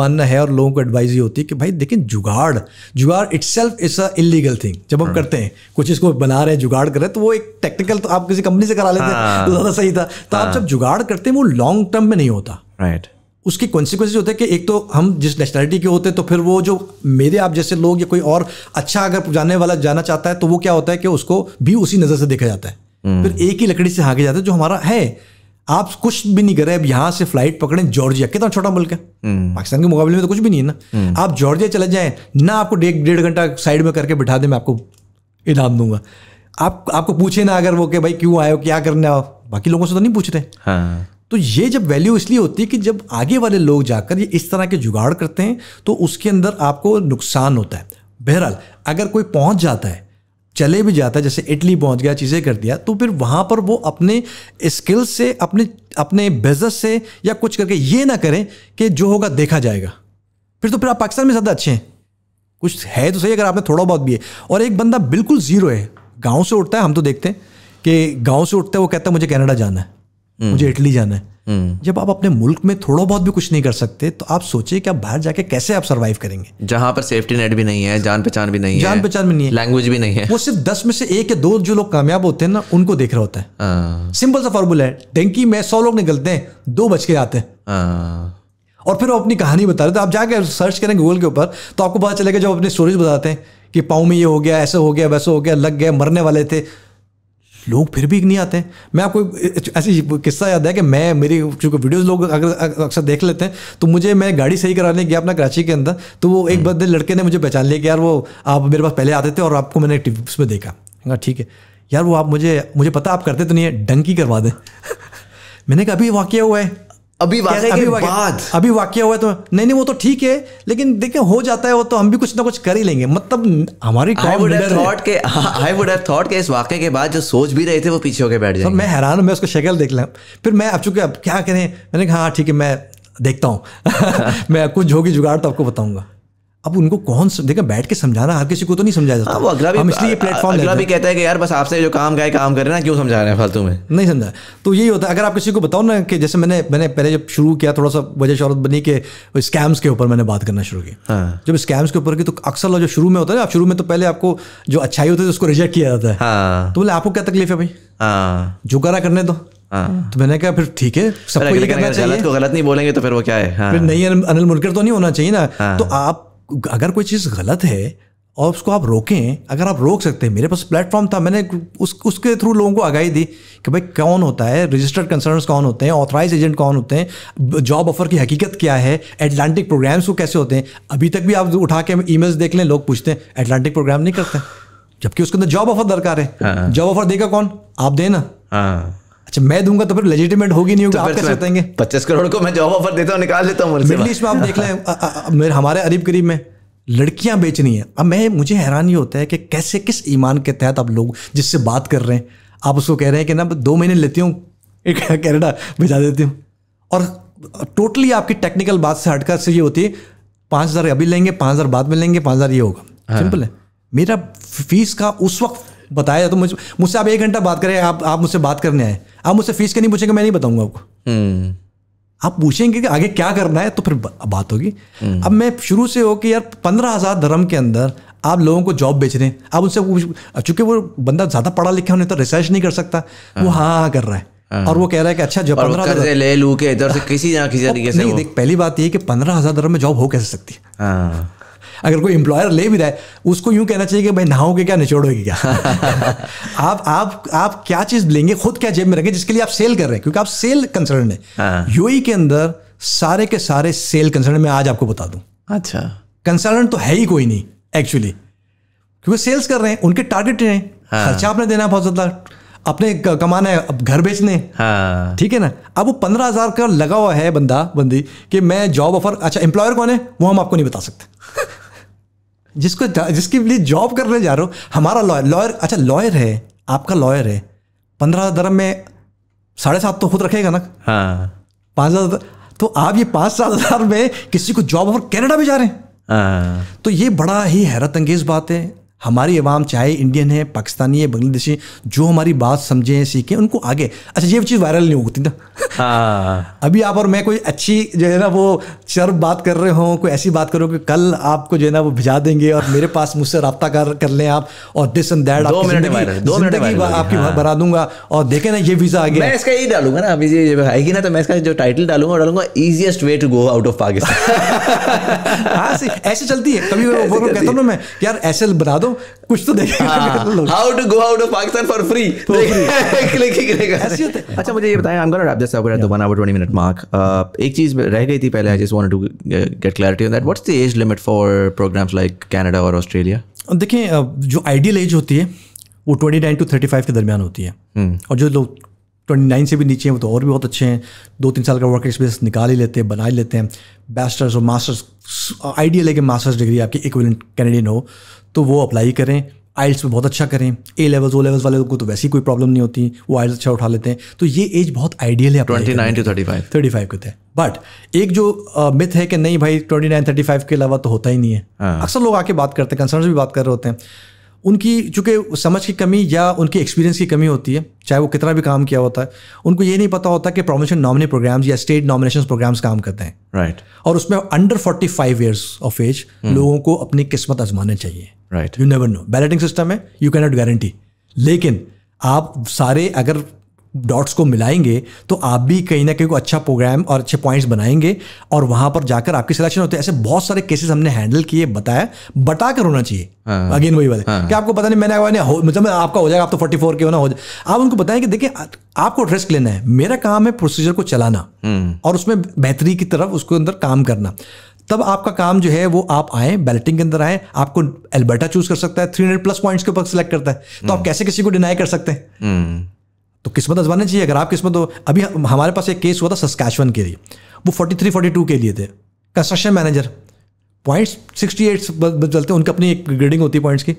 मानना है और लोगों को एडवाइस ये होती है कि भाई देखिए jugaad jugaad itself is a illegal thing जब हम करते हैं कुछ इसको बना रहे हैं जुगाड़ कर रहे हैं तो वो एक टेक्निकल तो आप किसी कंपनी से करा लेते हैं तो हाँ। ज़्यादा सही था तो आप हाँ। जब जुगाड़ करते हैं वो लॉन्ग टर्म में नहीं होता राइट right. उसके कॉन्सिक्वेंस होते हैं कि एक तो हम जिस नेशनैलिटी के होते हैं तो फिर वो जो मेरे आप जैसे लोग या कोई और अच्छा अगर जाने वाला जाना चाहता है तो वो क्या होता है कि उसको भी उसी नज़र से देखा जाता है हम्म। फिर एक ही लकड़ी से हाँके जाता है जो हमारा है आप कुछ भी नहीं कर रहे अब यहाँ से फ्लाइट पकड़े जॉर्जिया कितना छोटा मुल्क है हम्म। पाकिस्तान के मुकाबले में तो कुछ भी नहीं है ना हम्म। आप जॉर्जिया चले जाएं ना आपको डेढ़ डेढ़ घंटा साइड में करके बिठा दें मैं आपको इनाम दूंगा आप आपको पूछे ना अगर वो कि भाई क्यों आए हो क्या करने आओ बाकी लोगों से तो नहीं पूछ रहे हाँ। तो ये जब वैल्यू इसलिए होती है कि जब आगे वाले लोग जाकर ये इस तरह के जुगाड़ करते हैं तो उसके अंदर आपको नुकसान होता है बहरहाल अगर कोई पहुंच जाता है चले भी जाता है जैसे इटली पहुंच गया चीज़ें कर दिया तो फिर वहाँ पर वो अपने स्किल से अपने अपने बिजनेस से या कुछ करके ये ना करें कि जो होगा देखा जाएगा फिर तो फिर आप पाकिस्तान में ज़्यादा अच्छे हैं कुछ है तो सही अगर आपने थोड़ा बहुत भी है और एक बंदा बिल्कुल ज़ीरो है गाँव से उठता है हम तो देखते हैं कि गाँव से उठता है वो कहता है मुझे कैनेडा जाना है हम्म। मुझे इटली जाना है हम्म। जब आप अपने मुल्क में थोड़ा बहुत भी कुछ नहीं कर सकते तो आप सोचिए कि आप बाहर जाके कैसे आप सर्वाइव करेंगे जहां पर सेफ्टी नेट भी नहीं है जान पहचान भी नहीं जान है जान पहचान भी नहीं है लैंग्वेज भी नहीं है वो सिर्फ दस में से एक या दो जो लोग कामयाब होते हैं ना उनको देख रहा होता है सिंपल हाँ। सा फॉर्मूला है डेंकी में सौ लोग निकलते हैं दो बच के आते हैं हाँ। और फिर वो अपनी कहानी बता रहे थे आप जाके सर्च करें गूगल के ऊपर तो आपको पता चलेगा जब अपनी स्टोरीज बताते हैं कि पाँव में ये हो गया ऐसे हो गया वैसे हो गया लग गया मरने वाले थे लोग फिर भी नहीं आते मैं आपको ऐसी किस्सा याद है कि मैं मेरी चूँकि वीडियोज़ लोग अगर अक्सर देख लेते हैं तो मुझे मैं गाड़ी सही कराने गया अपना कराची के अंदर तो वो एक हम्म। बंदे लड़के ने मुझे पहचान लिया कि यार वो आप मेरे पास पहले आते थे और आपको मैंने टिप्स में देखा ठीक है यार वो आप मुझे मुझे पता आप करते तो नहीं है डंकी करवा दें मैंने कहा अभी वाक्य हुआ है अभी वाक्य अभी वाक्य बाद अभी वाक्य हुआ तो नहीं नहीं वो तो ठीक है लेकिन देखिए हो जाता है वो तो हम भी कुछ ना कुछ कर ही लेंगे मतलब हमारी आई वुड थॉट के आई वुड हैव थॉट के इस वाक्य के बाद जो सोच भी रहे थे वो पीछे होकर बैठ तो जाए मैं हैरान हूँ मैं उसको शक्ल देख लिया फिर मैं अब चूंकि अब क्या करें मैंने कहा हाँ ठीक है मैं देखता हूँ मैं कुछ होगी जुगाड़ तो आपको बताऊंगा अब उनको कौन देखा बैठ के समझाना हर किसी को तो नहीं समझा जाता हाँ, अगला भी हम इसलिए प्लेटफॉर्म अगला भी कहता है कि यार बस आपसे जो काम का काम कर ना क्यों समझा रहे हैं फालतू में नहीं समझा तो यही होता है अगर आप किसी को बताओ ना कि जैसे मैंने मैंने पहले जब शुरू किया थोड़ा सा वजह शहरत बनी कि स्कैम्स के ऊपर मैंने बात करना शुरू की हाँ। जब स्कैम्स के ऊपर की तो अक्सर जो शुरू में होता है ना शुरू में तो पहले आपको जो अच्छाई होती है तो उसको रिजेक्ट किया जाता है हाँ। तो बोले आपको क्या तकलीफ है भाई हाँ। जो करा करने दो तो मैंने कहा फिर ठीक है सबको गलत को गलत नहीं बोलेंगे तो फिर वो क्या है फिर नहीं अनिल मुनकर तो नहीं होना चाहिए ना तो आप अगर कोई चीज़ गलत है और उसको आप रोकें अगर आप रोक सकते हैं मेरे पास प्लेटफॉर्म था मैंने उस उसके थ्रू लोगों को आगाही दी कि भाई कौन होता है रजिस्टर्ड कंसर्न्स कौन होते हैं ऑथराइज एजेंट कौन होते हैं जॉब ऑफर की हकीकत क्या है एटलांटिक प्रोग्राम्स को कैसे होते हैं अभी तक भी आप उठा के मेल्स देख लें लोग पूछते हैं एटलांटिक प्रोग्राम नहीं करते जबकि उसके अंदर जॉब ऑफर दरकार है जॉब हाँ। ऑफर देगा कौन आप देना हाँ। अच्छा मैं दूंगा तो फिर लेजिटिमेट होगी नहीं होगी तो आप कैसे बताएंगे पच्चीस करोड़ को मैं जॉब ऑफर देता हूँ निकाल लेता हूँ मिडिल ईस्ट में आप देख लें हमारे अरीब करीब में लड़कियां बेचनी है अब मैं मुझे हैरान होता है कि कैसे किस ईमान के तहत आप लोग जिससे बात कर रहे हैं आप उसको कह रहे हैं कि ना दो महीने लेती हूँ कैनेडा भेजा देती हूँ और टोटली आपकी टेक्निकल बात से हटकर से ये होती है पाँच हज़ार अभी लेंगे पाँच हज़ार बाद में लेंगे पाँच हज़ार ये होगा हाँ। सिंपल है मेरा फीस का उस वक्त बताया तो मुझ मुझसे आप एक घंटा बात करें आप आप मुझसे बात करने आए आप मुझसे फीस के नहीं पूछेंगे मैं नहीं बताऊंगा आपको हम्म। आप पूछेंगे कि आगे क्या करना है तो फिर बात होगी हम्म। अब मैं शुरू से हो कि यार पंद्रह हजार धर्म के अंदर आप लोगों को जॉब बेच रहे हैं आप उनसे चूंकि वो बंदा ज्यादा पढ़ा लिखा होने तो रिसर्च नहीं कर सकता वो हाँ हाँ, हाँ कर रहा है हाँ। और वो कह रहा है कि अच्छा जब पंद्रह हजार ले लू के इधर से किसी ना किसी तरीके से नहीं देख पहली बात ये कि पंद्रह हजार धर्म में जॉब हो कैसे सकती है हाँ। अगर कोई एम्प्लॉयर ले भी रहा है उसको यूं कहना चाहिए कि भाई नहाओगे क्या निचोड़ोगे क्या आप आप आप क्या चीज़ लेंगे खुद क्या जेब में रखें जिसके लिए आप सेल कर रहे हैं क्योंकि आप सेल कंसर्न है यू के अंदर सारे के सारे सेल कंसर्न में आज आपको बता दू अच्छा कंसर्न तो है ही कोई नहीं एक्चुअली क्योंकि सेल्स कर रहे हैं उनके टारगेट हैं हाँ। खर्चा आपने देना बहुत ज़्यादा अपने कमाना है अब घर बेचने हाँ। ठीक है ना अब वो पंद्रह हजार का लगा हुआ है बंदा बंदी कि मैं जॉब ऑफर अच्छा एम्प्लॉयर कौन है वो हम आपको नहीं बता सकते जिसको जिसके लिए जॉब करने जा रहे हो हमारा लॉयर लॉयर अच्छा लॉयर है आपका लॉयर है पंद्रह दरम में साढ़े सात तो खुद रखेगा ना हाँ पाँच हज़ार तो आप ये पाँच सात हज़ार में किसी को जॉब ऑफर कैनेडा भी जा रहे हैं हाँ। तो ये बड़ा ही हैरत अंगेज बात है हमारी आवाम चाहे इंडियन है पाकिस्तानी है बांग्लादेशी जो हमारी बात समझें सीखें उनको आगे अच्छा ये चीज़ वायरल नहीं होती ना हाँ। अभी आप और मैं कोई अच्छी जो है ना वो चर्ब बात कर रहे हों कोई ऐसी बात करो कि कल आपको जो है ना वो भिजा देंगे और मेरे पास मुझसे रब्ता कर कर लें आप और दिस एंड दैट आपकी बना हाँ। दूंगा और देखें ना ये वीज़ा आ गया मैं इसका यही डालूंगा ना अभी ये आएगी ना तो मैं इसका जो टाइटल डालूंगा डालूंगा easiest way to go out of Pakistan हाँ ऐसे चलती है कभी कहता हूँ मैं यार ऐसे बना दो तो कुछ तो देखेगा how to go out of Pakistan for free click ही अच्छा मुझे ये बताएं मिनट मार्क uh, एक चीज रह गई थी पहले I just wanted to get clarity on that what's the age limit for programs like Canada और ऑस्ट्रेलिया देखें जो आइडियल एज होती है वो twenty nine to thirty five के दरमियान होती है hmm. और जो लोग ट्वेंटी नाइन से भी नीचे हैं वो तो और भी बहुत अच्छे हैं दो तीन साल का वर्क एक्सपीरियंस निकाल ही लेते हैं बना ही लेते हैं बैचलर्स और मास्टर्स आइडियल है कि मास्टर्स डिग्री आपकी इक्विलेंट कैनेडियन हो तो वो अप्लाई करें आइल्स में बहुत अच्छा करें ए लेवल्स ओ लेवल्स वाले को तो वैसी कोई प्रॉब्लम नहीं होती वो आइल्स अच्छा उठा लेते हैं तो ये एज बहुत आइडियल है twenty nine to thirty five thirty five के थे बट एक जो मिथ है कि नहीं भाई ट्वेंटी नाइन थर्टी फाइव के अलावा तो होता ही नहीं है हाँ। अक्सर लोग आके बात करते हैं कंसर्न भी बात कर रहे होते हैं उनकी चूँकि समझ की कमी या उनकी एक्सपीरियंस की कमी होती है चाहे वो कितना भी काम किया होता है उनको ये नहीं पता होता कि प्रोमोशन नॉमिनी प्रोग्राम्स या स्टेट नॉमिनेशन प्रोग्राम्स काम करते हैं राइट right. और उसमें under forty five years of age लोगों को अपनी किस्मत आजमाने चाहिए right you never know balloting system है यू नॉट गारंटी लेकिन आप सारे अगर डॉट्स को मिलाएंगे तो आप भी कहीं ना कहीं को अच्छा प्रोग्राम और अच्छे पॉइंट्स बनाएंगे और वहां पर जाकर आपकी सिलेक्शन होते हैं ऐसे बहुत सारे केसेस हमने हैंडल किए बताया बता कर होना चाहिए अगेन हाँ। वही बात है हाँ। कि आपको पता नहीं मैंने मतलब आपका हो जाएगा आप तो फोर्टी फोर के होना हो जाए आप उनको बताएं कि देखिए आपको रिस्क लेना है मेरा काम है प्रोसीजर को चलाना हम्म। और उसमें बेहतरी की तरफ उसके अंदर काम करना तब आपका काम जो है वो आप आए बैलेटिंग के अंदर आए आपको एल्बर्टा चूज कर सकता है थ्री हंड्रेड प्लस पॉइंट्स के ऊपर सिलेक्ट करता है तो हम्म। आप कैसे किसी को डिनाई कर सकते हैं हम्म। तो किस्मत आजमानी चाहिए अगर आप किस्मत हो अभी हमारे पास एक केस हुआ था सस्कैशवन के लिए वो फोर्टी थ्री फोर्टी टू के लिए थे construction manager points sixty eight चलते उनकी अपनी एक ग्रेडिंग होती है पॉइंट्स की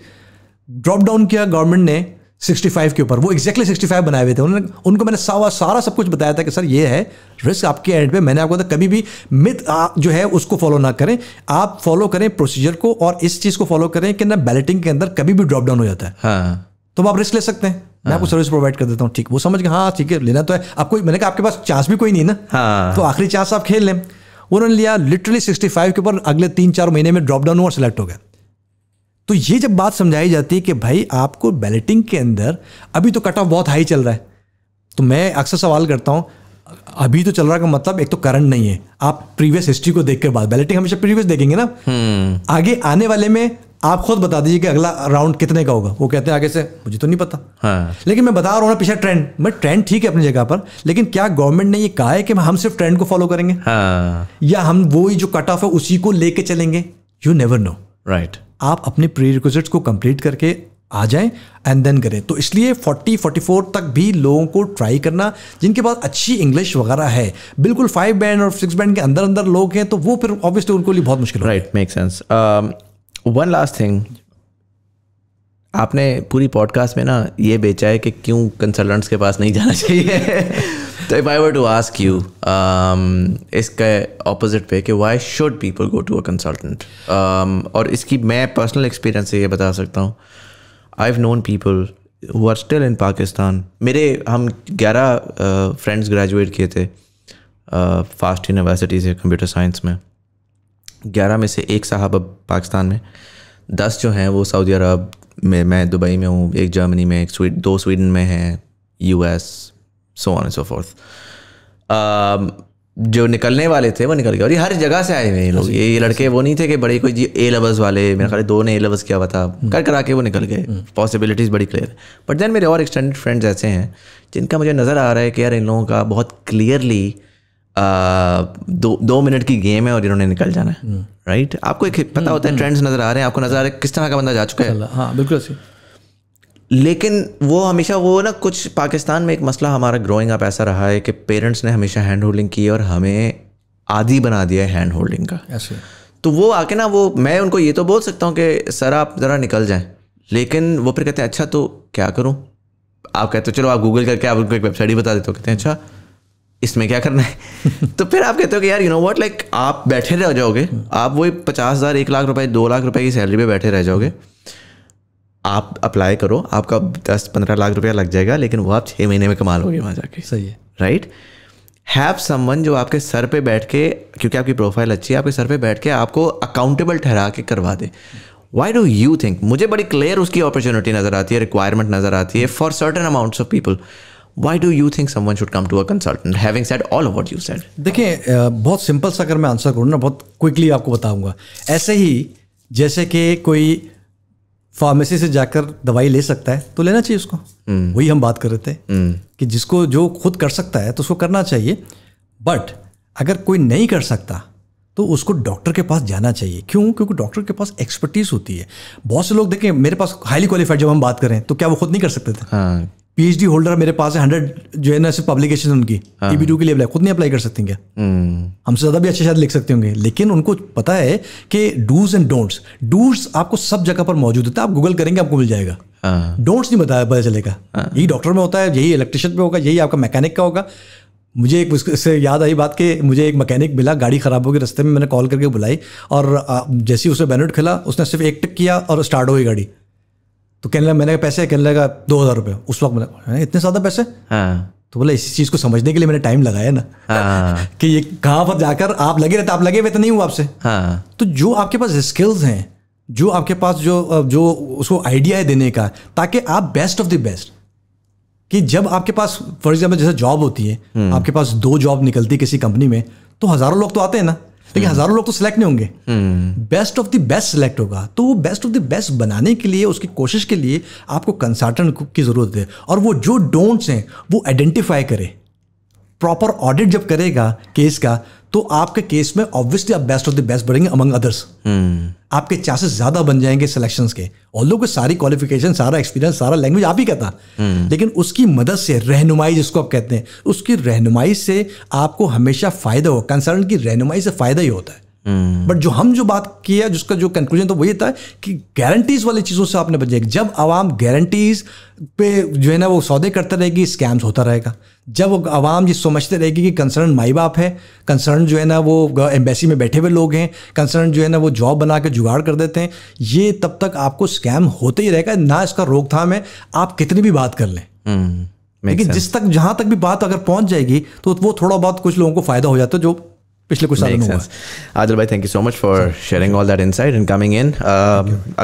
ड्रॉप डाउन किया गवर्नमेंट ने सिक्सटी फाइव के ऊपर वो एक्जैक्टली सिक्सटी फाइव बनाए हुए थे उन्होंने उनको मैंने सारा सारा सब कुछ बताया था कि सर ये है रिस्क आपके एंड पे मैंने आपको था कभी भी मिथ जो है उसको फॉलो ना करें आप फॉलो करें प्रोसीजर को और इस चीज़ को फॉलो करें कि ना बैलेटिंग के अंदर कभी भी ड्रॉप डाउन हो जाता है हाँ। तो आप रिस्क ले सकते हैं मैं आपको सर्विस प्रोवाइड कर देता हूँ ठीक वो समझ गए हाँ ठीक है लेना तो है आपको मैंने कहा आपके पास चांस भी कोई नहीं ना हाँ। तो आखिरी चांस आप खेल लें उन्होंने लिया लिटरली सिक्सटी फाइव के ऊपर अगले तीन चार महीने में ड्रॉप डाउन और सिलेक्ट हो गया तो ये जब बात समझाई जाती है कि भाई आपको बैलेटिंग के अंदर अभी तो कट ऑफ बहुत हाई चल रहा है तो मैं अक्सर सवाल करता हूँ अभी तो चल रहा का मतलब एक तो करंट नहीं है आप प्रीवियस हिस्ट्री को देख के बाद बैलेटिंग हमेशा प्रीवियस देखेंगे ना हम्म। आगे आने वाले में आप खुद बता दीजिए कि अगला राउंड कितने का होगा वो कहते हैं आगे से मुझे तो नहीं पता हाँ। लेकिन मैं बता रहा हूँ पीछे ट्रेंड मैं ट्रेंड ठीक है अपनी जगह पर लेकिन क्या गवर्नमेंट ने ये कहा है कि हम सिर्फ ट्रेंड को फॉलो करेंगे हाँ। या हम वो ही जो कट ऑफ है उसी को लेके चलेंगे यू नेवर नो राइट आप अपने प्री रिक्वेस्ट को कंप्लीट करके आ जाए एंड देन करें तो इसलिए 40 44 तक भी लोगों को ट्राई करना जिनके पास अच्छी इंग्लिश वगैरह है बिल्कुल फाइव बैंड और सिक्स बैंड के अंदर अंदर लोग हैं तो वो फिर ऑब्वियसली उनके लिए बहुत मुश्किल right make sense one last thing आपने पूरी पॉडकास्ट में ना ये बेचा है कि क्यों कंसल्टेंट्स के पास नहीं जाना चाहिए तो if I were to ask you इसके ऑपोजिट पे कि why should people go to a consultant और इसकी मैं पर्सनल एक्सपीरियंस से ये बता सकता हूँ I have known people who are still in Pakistan मेरे हम ग्यारह फ्रेंड्स uh, ग्रेजुएट किए थे फास्ट uh, यूनिवर्सिटी से कंप्यूटर साइंस में ग्यारह में से एक साहब अब पाकिस्तान में दस जो हैं वो सऊदी अरब में मैं दुबई में हूँ एक जर्मनी में एक स्वीड दो स्वीडन में हैं U S so on so forth जो निकलने वाले थे वो निकल गए और ये हर जगह से आए हुए ये लोग ये लड़के वो नहीं थे कि बड़े कोई जी ए लेवल्स वाले मेरे ख्याल दो ने ए लेवल्स किया हुआ था हम्म। कर करा के वो निकल गए पॉसिबिलिटीज़ हम्म। बड़ी क्लियर बट देन मेरे और एक्सटेंडेड फ्रेंड्स ऐसे हैं जिनका मुझे नज़र आ रहा है कि यार इन लोगों का बहुत क्लियरली दो दो मिनट की गेम है और इन्होंने निकल जाना है राइट हम्म। आपको एक पता होता है ट्रेंड्स हम्म। नज़र आ रहे हैं आपको नज़र आ रहा है किस तरह का बंदा जा चुका है हाँ बिल्कुल लेकिन वो हमेशा वो ना कुछ पाकिस्तान में एक मसला हमारा ग्रोइंग अप ऐसा रहा है कि पेरेंट्स ने हमेशा हैंड होल्डिंग की और हमें आदि बना दिया है हैंड होल्डिंग का ऐसे तो वो आके ना वो मैं उनको ये तो बोल सकता हूँ कि सर आप ज़रा निकल जाएं लेकिन वो फिर कहते हैं अच्छा तो क्या करूँ आप कहते हो चलो आप गूगल करके आप उनको एक वेबसाइट ही बता देते हो कहते हैं अच्छा इसमें क्या करना है तो फिर आप कहते हो कि यार यू नो वॉट लाइक आप बैठे रह जाओगे आप वही पचास हज़ार एक लाख रुपए दो लाख रुपए की सैलरी पे बैठे रह जाओगे आप अप्लाई करो आपका दस पंद्रह लाख रुपया लग जाएगा लेकिन वो आप छः महीने में कमा लोगे वहाँ जाके सही है राइट हैव समवन जो आपके सर पे बैठ के क्योंकि आपकी प्रोफाइल अच्छी है आपके सर पे बैठ के आपको अकाउंटेबल ठहरा के करवा दे वाई डू यू थिंक मुझे बड़ी क्लियर उसकी अपॉर्चुनिटी नज़र आती है रिक्वायरमेंट नज़र आती है for certain amounts of people why do you think someone should come to a consultant having said all over you said देखिए बहुत सिंपल सा अगर मैं आंसर करूँ ना बहुत क्विकली आपको बताऊँगा ऐसे ही जैसे कि कोई फार्मेसी से जाकर दवाई ले सकता है तो लेना चाहिए उसको mm. वही हम बात कर रहे थे mm. कि जिसको जो खुद कर सकता है तो उसको करना चाहिए बट अगर कोई नहीं कर सकता तो उसको डॉक्टर के पास जाना चाहिए क्यों क्योंकि डॉक्टर के पास एक्सपर्टीज होती है बहुत से लोग देखें मेरे पास हाईली क्वालिफाइड जब हम बात करें तो क्या वो खुद नहीं कर सकते थे हाँ, पीएचडी होल्डर मेरे पास है हंड्रेड जो है ना सिर्फ पब्लिकेशन उनकी टीबी टू के लिए अप्लाई खुद नहीं अप्लाई कर सकते क्या हम्म। हमसे ज़्यादा भी अच्छे शायद लिख सकते होंगे लेकिन उनको पता है कि डूज एंड डोंट्स डूज आपको सब जगह पर मौजूद होता है आप गूगल करेंगे आपको मिल जाएगा डोंट्स हाँ। नहीं बताया पता चलेगा हाँ। यही डॉक्टर में होता है यही इलेक्ट्रिशियन में होगा यही आपका मैकेनिक का होगा मुझे एक उससे याद आई बात कि मुझे एक मैकेनिक मिला गाड़ी ख़राब हो गई में मैंने कॉल करके बुलाई और जैसे ही उसे बैनट खिला उसने सिर्फ एक टिक किया और स्टार्ट हो गई गाड़ी तो कहने लगा मैंने कहा पैसे कहने लगा दो हज़ार रुपये उस वक्त मैंने इतने ज़्यादा पैसे हाँ। तो बोला इस चीज़ को समझने के लिए मैंने टाइम लगाया ना हाँ। कि ये कहाँ पर जाकर आप लगे रहते आप लगे हुए तो नहीं हुआ आपसे हाँ। तो जो आपके पास स्किल्स हैं जो आपके पास जो जो उसको आइडिया है देने का ताकि आप बेस्ट ऑफ द बेस्ट कि जब आपके पास फॉर एग्जाम्पल जैसे जॉब होती है हम्म। आपके पास दो जॉब निकलती है किसी कंपनी में तो हज़ारों लोग तो आते हैं ना लेकिन हम्म। हजारों लोग तो सिलेक्ट नहीं होंगे best of the best select होगा तो वो बेस्ट ऑफ द बेस्ट बनाने के लिए उसकी कोशिश के लिए आपको कंसल्टेंट की ज़रूरत है और वो जो डोंट्स हैं वो आइडेंटिफाई करें प्रॉपर ऑडिट जब करेगा केस का तो आपके केस में ऑब्वियसली आप बेस्ट ऑफ द बेस्ट बढ़ेंगे अमंग हम्म। अदर्स आपके चांसेस ज्यादा बन जाएंगे सिलेक्शन के और लोग सारी क्वालिफिकेशन सारा एक्सपीरियंस सारा लैंग्वेज आप ही का था hmm. लेकिन उसकी मदद से रहनुमाई जिसको आप कहते हैं उसकी रहनुमाई से आपको हमेशा फायदा हो कंसर्न की रहनुमाई से फायदा ही होता है बट हम्म। जो हम जो बात किया जिसका जो कंक्लूजन तो वही था कि गारंटीज वाली चीज़ों से आपने बचेगा जब आवाम गारंटीज पे जो है ना वो सौदे करता रहेगी स्कैम्स होता रहेगा जब आवाम ये समझते रहेगी कि कंसर्न माई बाप है कंसर्न जो है ना वो एम्बेसी में बैठे हुए लोग हैं कंसर्न जो है ना वो जॉब बना के जुगाड़ कर देते हैं ये तब तक आपको स्कैम होते ही रहेगा ना इसका रोकथाम है आप कितनी भी बात कर लें हम्म, लेकिन जिस तक जहाँ तक भी बात अगर पहुँच जाएगी तो वो थोड़ा बहुत कुछ लोगों को फ़ायदा हो जाता है जो पिछले कुछ सालों में आदिल भाई thank you so much for sharing all that inside and coming in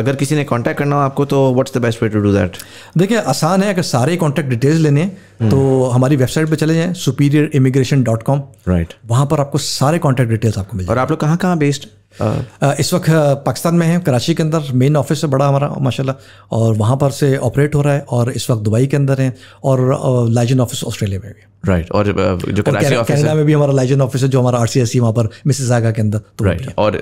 अगर किसी ने कांटेक्ट करना हो आपको तो what's the best way to do that देखिए आसान है अगर सारे कांटेक्ट डिटेल्स लेने हैं hmm. तो हमारी वेबसाइट पे चले जाएं superior immigration dot com right वहाँ पर आपको सारे कॉन्टैक्ट डिटेल्स आपको मिल और आप लोग कहाँ कहाँ बेस्ड इस वक्त पाकिस्तान में है कराची के अंदर मेन ऑफिस है बड़ा हमारा माशाल्लाह और वहाँ पर से ऑपरेट हो रहा है और इस वक्त दुबई के अंदर है और लाइजन ऑफिस ऑस्ट्रेलिया में भी राइट और जो कराची ऑफिस कैनेडा में भी हमारा लाइजन ऑफिस है जो हमारा आर सी एस सी वहाँ पर मिसेज आगा के अंदर राइट तो और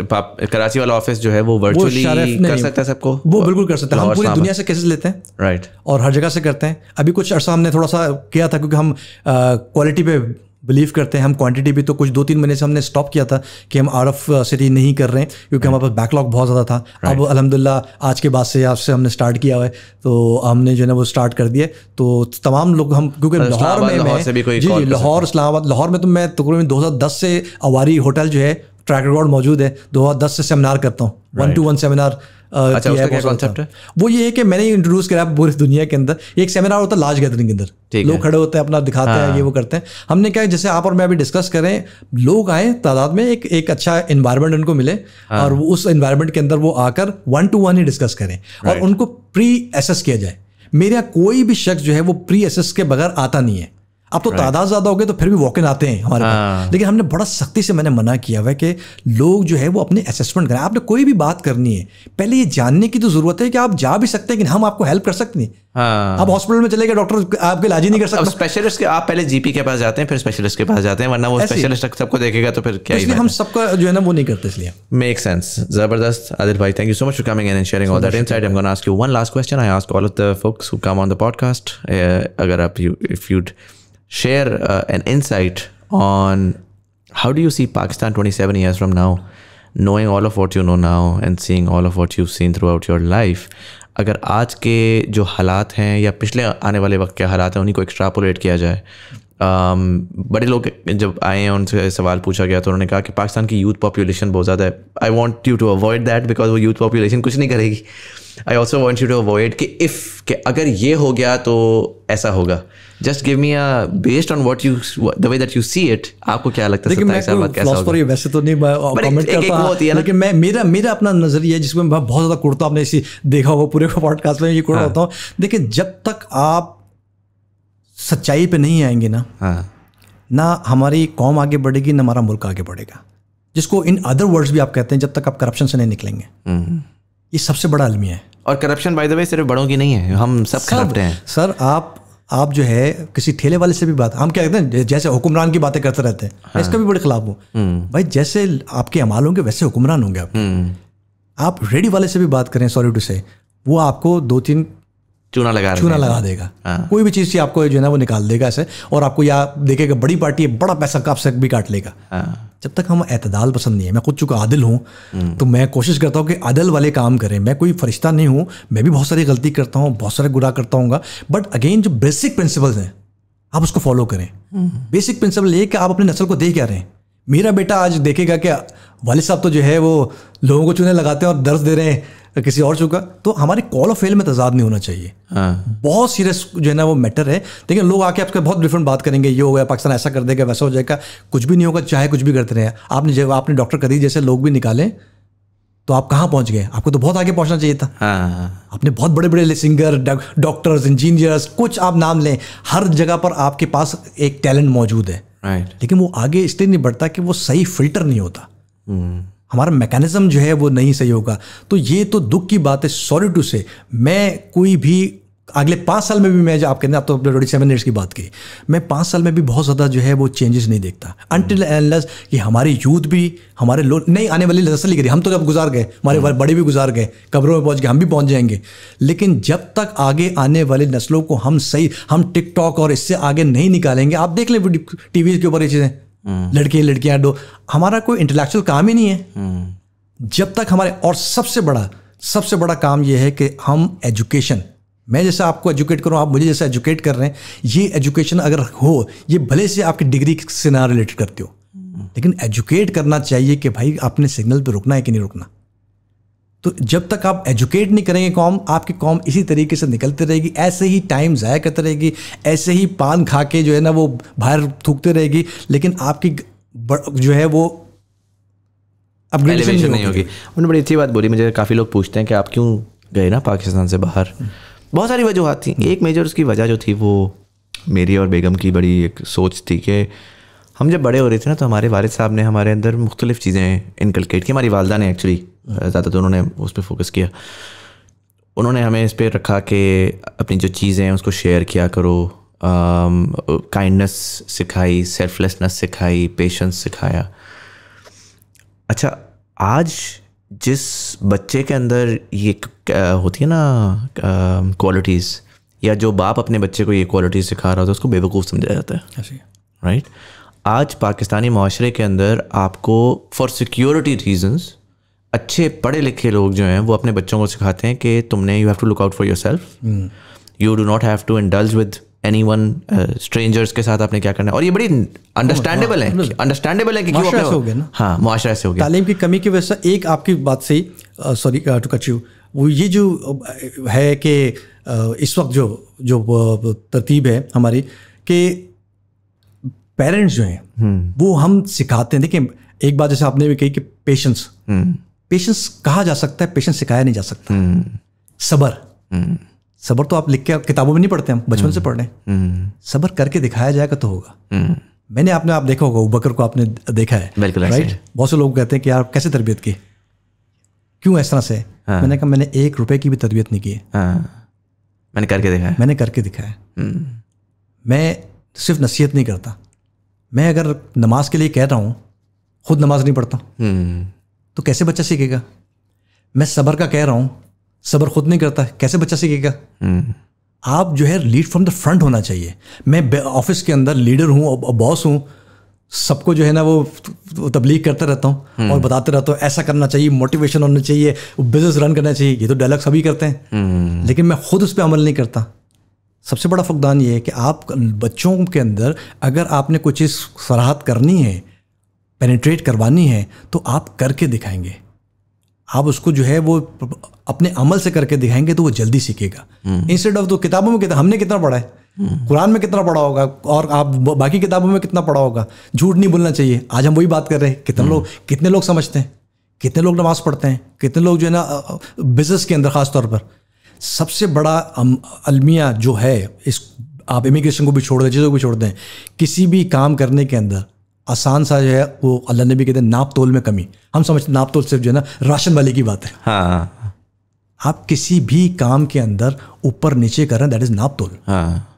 कराची वाला ऑफिस जो है वो वर्चुअली कर सकता है सबको वो बिल्कुल कर सकता है हम पूरी दुनिया से केसेस लेते हैं राइट और हर जगह से करते हैं अभी कुछ अर्सा हमने थोड़ा सा किया था क्योंकि हम क्वालिटी पे बिलीव करते हैं हम क्वांटिटी भी तो कुछ दो तीन महीने से हमने स्टॉप किया था कि हम आर ऑफ सिटी नहीं कर रहे हैं क्योंकि हमारे पास बैकलॉग बहुत ज़्यादा था right. अब अलहमदिल्ला आज के बाद से आपसे हमने स्टार्ट किया हुआ है तो हमने जो है ना वो स्टार्ट कर दिए तो तमाम लोग हम क्योंकि लाहौर में, जी जी लाहौर इस्लामाबाद लाहौर में तो मैं तकरीबन दो हज़ार दस से अवारी होटल जो है ट्रैक रिकॉर्ड मौजूद है दो हज़ार दस से सेमिनार करता हूँ वन टू वन सेमिनार अच्छा, वो ये है कि मैंने इंट्रोड्यूस करा पूरी दुनिया के अंदर एक सेमिनार होता है लार्ज गैदरिंग के अंदर लोग खड़े होते हैं अपना दिखाते हैं हाँ। ये वो करते हैं हमने क्या जैसे आप और मैं अभी डिस्कस करें लोग आए तादाद में एक एक अच्छा इन्वायरमेंट उनको मिले हाँ। और उस इन्वायरमेंट के अंदर वो आकर वन टू वन ही डिस्कस करें और उनको प्री एसेस किया जाए मेरे यहाँ कोई भी शख्स जो है वो प्री एसेस के बगैर आता नहीं है अब तो right. तादाद ज़्यादा हो गए तो फिर भी वॉक इन आते हैं हमारे पास हाँ। लेकिन हमने बड़ा सख्ती से मैंने मना किया हुआ है कि लोग जो है वो अपने असेसमेंट करें आपने कोई भी बात करनी है पहले ये जानने की तो ज़रूरत है कि आप जा भी सकते हैं कि हम आपको हेल्प कर सकते हैं हाँ। आप हॉस्पिटल में चले गए डॉक्टर आपके इलाज ही नहीं कर सकते स्पेशलिस्ट के आप पहले जीपी के पास जाते हैं फिर स्पेशलिस्ट के पास जाते हैं वरना वो स्पेशलिस्ट सबको देखेगा तो फिर क्या इसलिए हम सबका जो है ना वो नहीं करते इसलिए मेक सेंस जबरदस्त आदिल भाई thank you so much for coming and sharing all that inside I am gonna ask you one last question I ask all of the folks who come on the podcast अगर आप you if you share uh, an insight on how do you see Pakistan 27 years from now, knowing all of what you know now and seeing all of what you've seen throughout your life. अगर आज के जो हालात हैं या पिछले आने वाले वक्त के हालात हैं उन्हीं को एक्स्ट्रापोलेट किया जाए um, बड़े लोग जब आए हैं उनसे सवाल पूछा गया तो उन्होंने कहा कि पाकिस्तान की यूथ पॉपुलेशन बहुत ज़्यादा है I want you to avoid that because वो यूथ पॉपुलेशन कुछ नहीं करेगी I also want you to avoid कि इफ़ कि अगर ये हो गया तो ऐसा होगा just give me a based on what you the way that you see it आपको क्या लगता है सत्ताईस साल बाद कैसा होगा लेकिन वैसे तो नहीं कमेंट करता होती लेकिन मैं मेरा मेरा अपना नजरिया है जिसमें मैं बहुत ज़्यादा कुर्ता आपने इसी देखा होगा पूरे पॉडकास्ट में ये कुर्ता हाँ। होता हूँ देखिए जब तक आप सच्चाई पे नहीं आएंगे ना हाँ। ना हमारी कौम आगे बढ़ेगी ना हमारा मुल्क आगे बढ़ेगा जिसको इन अदर वर्ड्स भी आप कहते हैं जब तक आप करप्शन से नहीं निकलेंगे हम्म। ये सबसे बड़ा अलमिया है और करप्शन बाय द वे सिर्फ बड़ों की नहीं है हम सब करप्ट हैं सर आप आप जो है किसी ठेले वाले से भी बात हम क्या कहते हैं जैसे हुक्मरान की बातें करते रहते हैं हाँ। इसका भी बड़े खिलाफ हूँ हम्म। भाई जैसे आपके अमाल होंगे वैसे हुक्मरान होंगे आप हम्म। आप रेडी वाले से भी बात करें सॉरी टू से वो आपको दो तीन चूना लगा चूना लगा देगा हाँ। कोई भी चीज़ से आपको जो है ना वो निकाल देगा ऐसे और आपको या देखेगा बड़ी पार्टी है बड़ा पैसा से भी काट लेगा हाँ। जब तक हम एतदाल पसंद नहीं है मैं खुद चुका आदिल हूँ हम्म। तो मैं कोशिश करता हूँ कि आदिल वाले काम करें मैं कोई फरिश्ता नहीं हूँ मैं भी बहुत सारी गलती करता हूँ बहुत सारे गुरा करता हूँ बट अगेन जो बेसिक प्रिंसिपल्स हैं आप उसको फॉलो करें बेसिक हम्म। प्रिंसिपल ये कि आप अपनी नस्ल को दे क्या रहे हैं मेरा बेटा आज देखेगा कि वालिद साहब तो जो है वो लोगों को चूने लगाते हैं और दर्ज दे रहे हैं किसी और चुका तो हमारे कॉल ऑफ फेल में तजाद नहीं होना चाहिए हाँ। बहुत सीरियस जो है ना वो मैटर है लेकिन लोग आके आपके बहुत डिफरेंट बात करेंगे ये हो गया पाकिस्तान ऐसा कर देगा वैसा हो जाएगा कुछ भी नहीं होगा चाहे कुछ भी करते रहे आपने जब आपने डॉक्टर कदी जैसे लोग भी निकालें तो आप कहाँ पहुंच गए आपको तो बहुत आगे पहुंचना चाहिए था हाँ, हाँ, आपने बहुत बड़े बड़े सिंगर डॉक्टर्स इंजीनियर्स कुछ आप नाम लें हर जगह पर आपके पास एक टैलेंट मौजूद है लेकिन वो आगे इसलिए नहीं बढ़ता कि वो सही फिल्टर नहीं होता हम्म। हमारा मैकेनिज़्म जो है वो नहीं सही होगा तो ये तो दुख की बात है सॉरी टू से मैं कोई भी अगले पाँच साल में भी मैं जो हैं आप तो ट्वेंटी सेवन ईयर्स की बात की मैं पाँच साल में भी बहुत ज़्यादा जो है वो चेंजेस नहीं देखता अनटिल एनलेस कि हमारे यूथ भी हमारे लोग नहीं आने वाली नस्ल ही करी हम तो जब गुजार गए हमारे हम्म। बड़े भी गुजार गए कब्रों में पहुंच गए हम भी पहुंच जाएंगे लेकिन जब तक आगे आने वाली नस्लों को हम सही हम टिकटॉक और इससे आगे नहीं निकालेंगे आप देख लें टी के ऊपर ये चीज़ें लड़के लड़कियां डो हमारा कोई इंटेलेक्चुअल काम ही नहीं है जब तक हमारे और सबसे बड़ा सबसे बड़ा काम यह है कि हम एजुकेशन मैं जैसे आपको एजुकेट करूँ आप मुझे जैसे एजुकेट कर रहे हैं ये एजुकेशन अगर हो ये भले से आपकी डिग्री से ना रिलेटेड करते हो लेकिन एजुकेट करना चाहिए कि भाई आपने सिग्नल पे रुकना है कि नहीं रुकना तो जब तक आप एजुकेट नहीं करेंगे कॉम आपकी कॉम इसी तरीके से निकलती रहेगी ऐसे ही टाइम ज़ाया करती रहेगी ऐसे ही पान खा के जो है ना वो बाहर थूकते रहेगी लेकिन आपकी जो है वो अपग्रेडेशन नहीं, होगी उन्होंने बड़ी अच्छी बात बोली मुझे काफ़ी लोग पूछते हैं कि आप क्यों गए ना पाकिस्तान से बाहर हम्म। बहुत सारी वजूहत थी एक मेजर उसकी वजह जो थी वो मेरी और बेगम की बड़ी एक सोच थी कि हम जब बड़े हो रहे थे ना तो हमारे वालद साहब ने हमारे अंदर मुख्तलिफ़ चीज़ें इनकलकेट की हमारी वालदा ने एक्चुअली ज़्यादा तो उन्होंने उस पर फोकस किया उन्होंने हमें इस पर रखा कि अपनी जो चीज़ें हैं उसको शेयर किया करो काइंडनेस um, सिखाई सेल्फलेसनेस सिखाई पेशेंस सिखाया अच्छा आज जिस बच्चे के अंदर ये होती है ना क्वालिटीज़ um, या जो बाप अपने बच्चे को ये क्वालिटी सिखा रहा होता है उसको बेवकूफ़ समझा जाता है राइट आज पाकिस्तानी माशरे के अंदर आपको फॉर सिक्योरिटी रीजंस अच्छे पढ़े लिखे लोग जो हैं वो अपने बच्चों को सिखाते हैं कि तुमने you have to look out for yourself you do not have to indulge with anyone strangers के साथ आपने क्या करना है और ये बड़ी अंडरस्टैंडेबल oh है अंडरस्टैंडेबल है कि क्यों हो गया ना हाँ मुआरा से हो गया तालीम की कमी की वजह से एक आपकी बात से सॉरी टू कच यू वो ये जो uh, है कि uh, इस वक्त जो जो uh, तरतीब है हमारी कि पेरेंट्स जो हैं hmm. वो हम सिखाते हैं देखिए एक बात जैसे आपने भी कही कि पेशेंस पेशेंस कहा जा सकता है पेशेंस सिखाया नहीं जा सकता हम्म। सबर हम्म। सबर तो आप लिख के किताबों में नहीं पढ़ते हम बचपन से हम्म। पढ़ रहे सबर करके दिखाया जाएगा तो होगा मैंने आपने आप देखा होगा बकर को आपने देखा है राइट बहुत से लोग कहते हैं कि यार कैसे तरबियत की क्यों इस तरह से हाँ। मैंने कहा मैंने एक रुपए की भी तरबियत नहीं की है हाँ। मैंने करके दिखाया मैंने करके दिखाया मैं सिर्फ नसीहत नहीं करता मैं अगर नमाज के लिए कह रहा हूँ खुद नमाज नहीं पढ़ता तो कैसे बच्चा सीखेगा मैं सबर का कह रहा हूँ सबर खुद नहीं करता कैसे बच्चा सीखेगा हम्म। आप जो है लीड फ्रॉम द फ्रंट होना चाहिए मैं ऑफिस के अंदर लीडर हूँ बॉस हूँ सबको जो है ना वो तबलीग करता रहता हूँ हम्म। और बताते रहता हूँ ऐसा करना चाहिए मोटिवेशन होना चाहिए बिजनेस रन करना चाहिए ये तो डायलॉग सभी करते हैं हम्म। लेकिन मैं खुद उस पर अमल नहीं करता सबसे बड़ा फुकदान ये है कि आप बच्चों के अंदर अगर आपने कोई चीज़ सराहत करनी है पेनिट्रेट करवानी है तो आप करके दिखाएंगे आप उसको जो है वो अपने अमल से करके दिखाएंगे तो वो जल्दी सीखेगा इंस्टेड हम्म। ऑफ तो किताबों में किताब हमने कितना पढ़ा है हम्म। कुरान में कितना पढ़ा होगा और आप बाकी किताबों में कितना पढ़ा होगा झूठ नहीं बोलना चाहिए आज हम वही बात कर रहे हैं कितने हम्म। लोग कितने लोग समझते हैं कितने लोग नमाज पढ़ते हैं कितने लोग जो है ना बिजनेस के अंदर ख़ास तौर पर सबसे बड़ा अलमिया जो है इस आप इमिग्रेशन को भी छोड़ दें चीज़ों को भी छोड़ दें किसी भी काम करने के अंदर आसान सा जो है वो अल्लाह नबी कहते हैं नाप तोल में कमी हम समझते नाप तोल सिर्फ जो है ना राशन वाले की बात है हाँ। आप किसी भी काम के अंदर ऊपर नीचे कर रहे हैं दैट इज नाप तोल हाँ।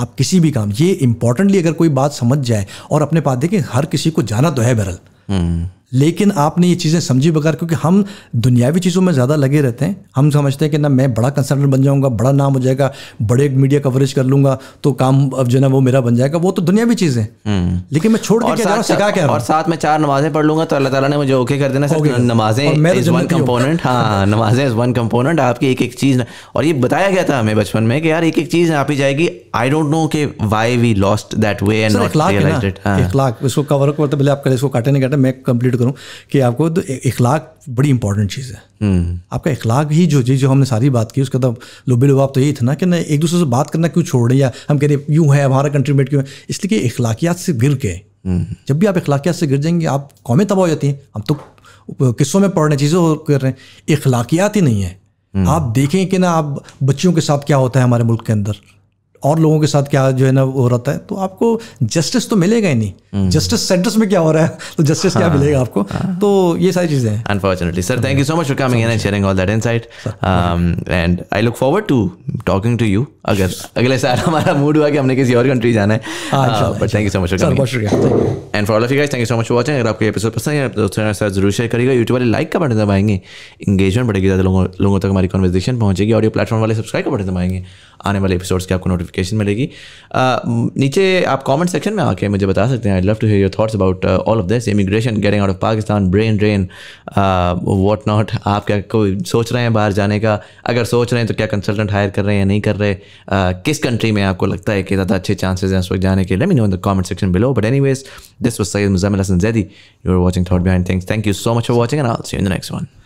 आप किसी भी काम ये इंपॉर्टेंटली अगर कोई बात समझ जाए और अपने पास देखें हर किसी को जाना तो है बहरल हम्म। लेकिन आपने ये चीज़ें समझी बगैर क्योंकि हम दुनियावी चीज़ों में ज़्यादा लगे रहते हैं हम समझते हैं कि ना मैं बड़ा कंसल्टेंट बन जाऊँगा बड़ा नाम हो जाएगा बड़े मीडिया कवरेज कर लूँगा तो काम अब जो है ना वो मेरा बन जाएगा वो तो दुनियावी है हम्म। लेकिन मैं छोड़ के क्या सिखा क्या और साथ में चार नमाजें पढ़ लूँगा तो अल्लाह तला ने मुझे ओके कर देना नमाजें वन तो हाँ नमाजें इज़ वन कम्पोनेंट आपकी एक एक चीज़ और ये बताया गया था हमें बचपन में कि यार एक एक चीज़ आप ही जाएगी आई डोंट नो कि why we lost that way and not इसको कवर करते मतलब पहले आप इसको काटे नहीं काटे मैं कंप्लीट करूँ कि आपको तो इखलाक बड़ी इंपॉर्टेंट चीज़ है हम्म। आपका इखलाक ही जो चीज़ जो हमने सारी बात की उसका तो लुबे लुबाप तो यही था ना कि ना एक दूसरे से बात करना क्यों छोड़ रहे या हम कह रहे यूँ है हमारा कंट्रीब्यूट क्यों है इसलिए कि इखलाकियात से गिर के हम्म। जब भी आप इखलाकियात से गिर जाएंगे आप कौमें तबाह हो जाती हैं हम तो किस्सों में पढ़ने रहे चीज़ों कर रहे हैं इखलाकियात ही नहीं है हम्म। आप देखें कि ना आप बच्चियों के साथ क्या होता है हमारे मुल्क के अंदर और लोगों के साथ क्या जो है ना हो रहता है तो आपको जस्टिस तो मिलेगा ही नहीं जस्टिस हम्म। सेंटर्स में क्या हो रहा है तो जस्टिस हाँ, क्या मिलेगा आपको हाँ, तो ये सारी चीज़ें unfortunately sir thank you so much for coming and sharing all that insight and I look forward to talking to you अगर अगले साल हमारा मूड हुआ कि हमने किसी और कंट्री जाना है and for all of you thank you so much for watching अगर आपको एपिसोड पसंद है दोस्तों के साथ जरूर शेयर करेगा यूट्यूब वाले लाइक का बटन दबाएंगे इंगेजमेंट बढ़ेगी ज़्यादा लोगों लोगों तक हमारी कॉन्वर्जेशन पहुंचेगी ऑडियो प्लेटफॉर्म वाले सब्सक्राइब का बटन दबाएंगे आने वाले एपिसोड्स की आपको नोटिफिकेशन मिलेगी नीचे आप कमेंट सेक्शन में आके मुझे बता सकते हैं I love to hear your thoughts about all of this immigration getting out of Pakistan brain drain what not आप क्या कोई सोच रहे हैं बाहर जाने का अगर सोच रहे हैं तो क्या कंसल्टेंट हायर कर रहे हैं या नहीं कर रहे uh, किस कंट्री में आपको लगता है कि ज़्यादा अच्छे चांसेज हैं उस वक्त जाने के let me know in the comment section below but anyways this was Syed Muzam Zaidi you are watching thought behind things thank you so much for watching and I'll see in the next one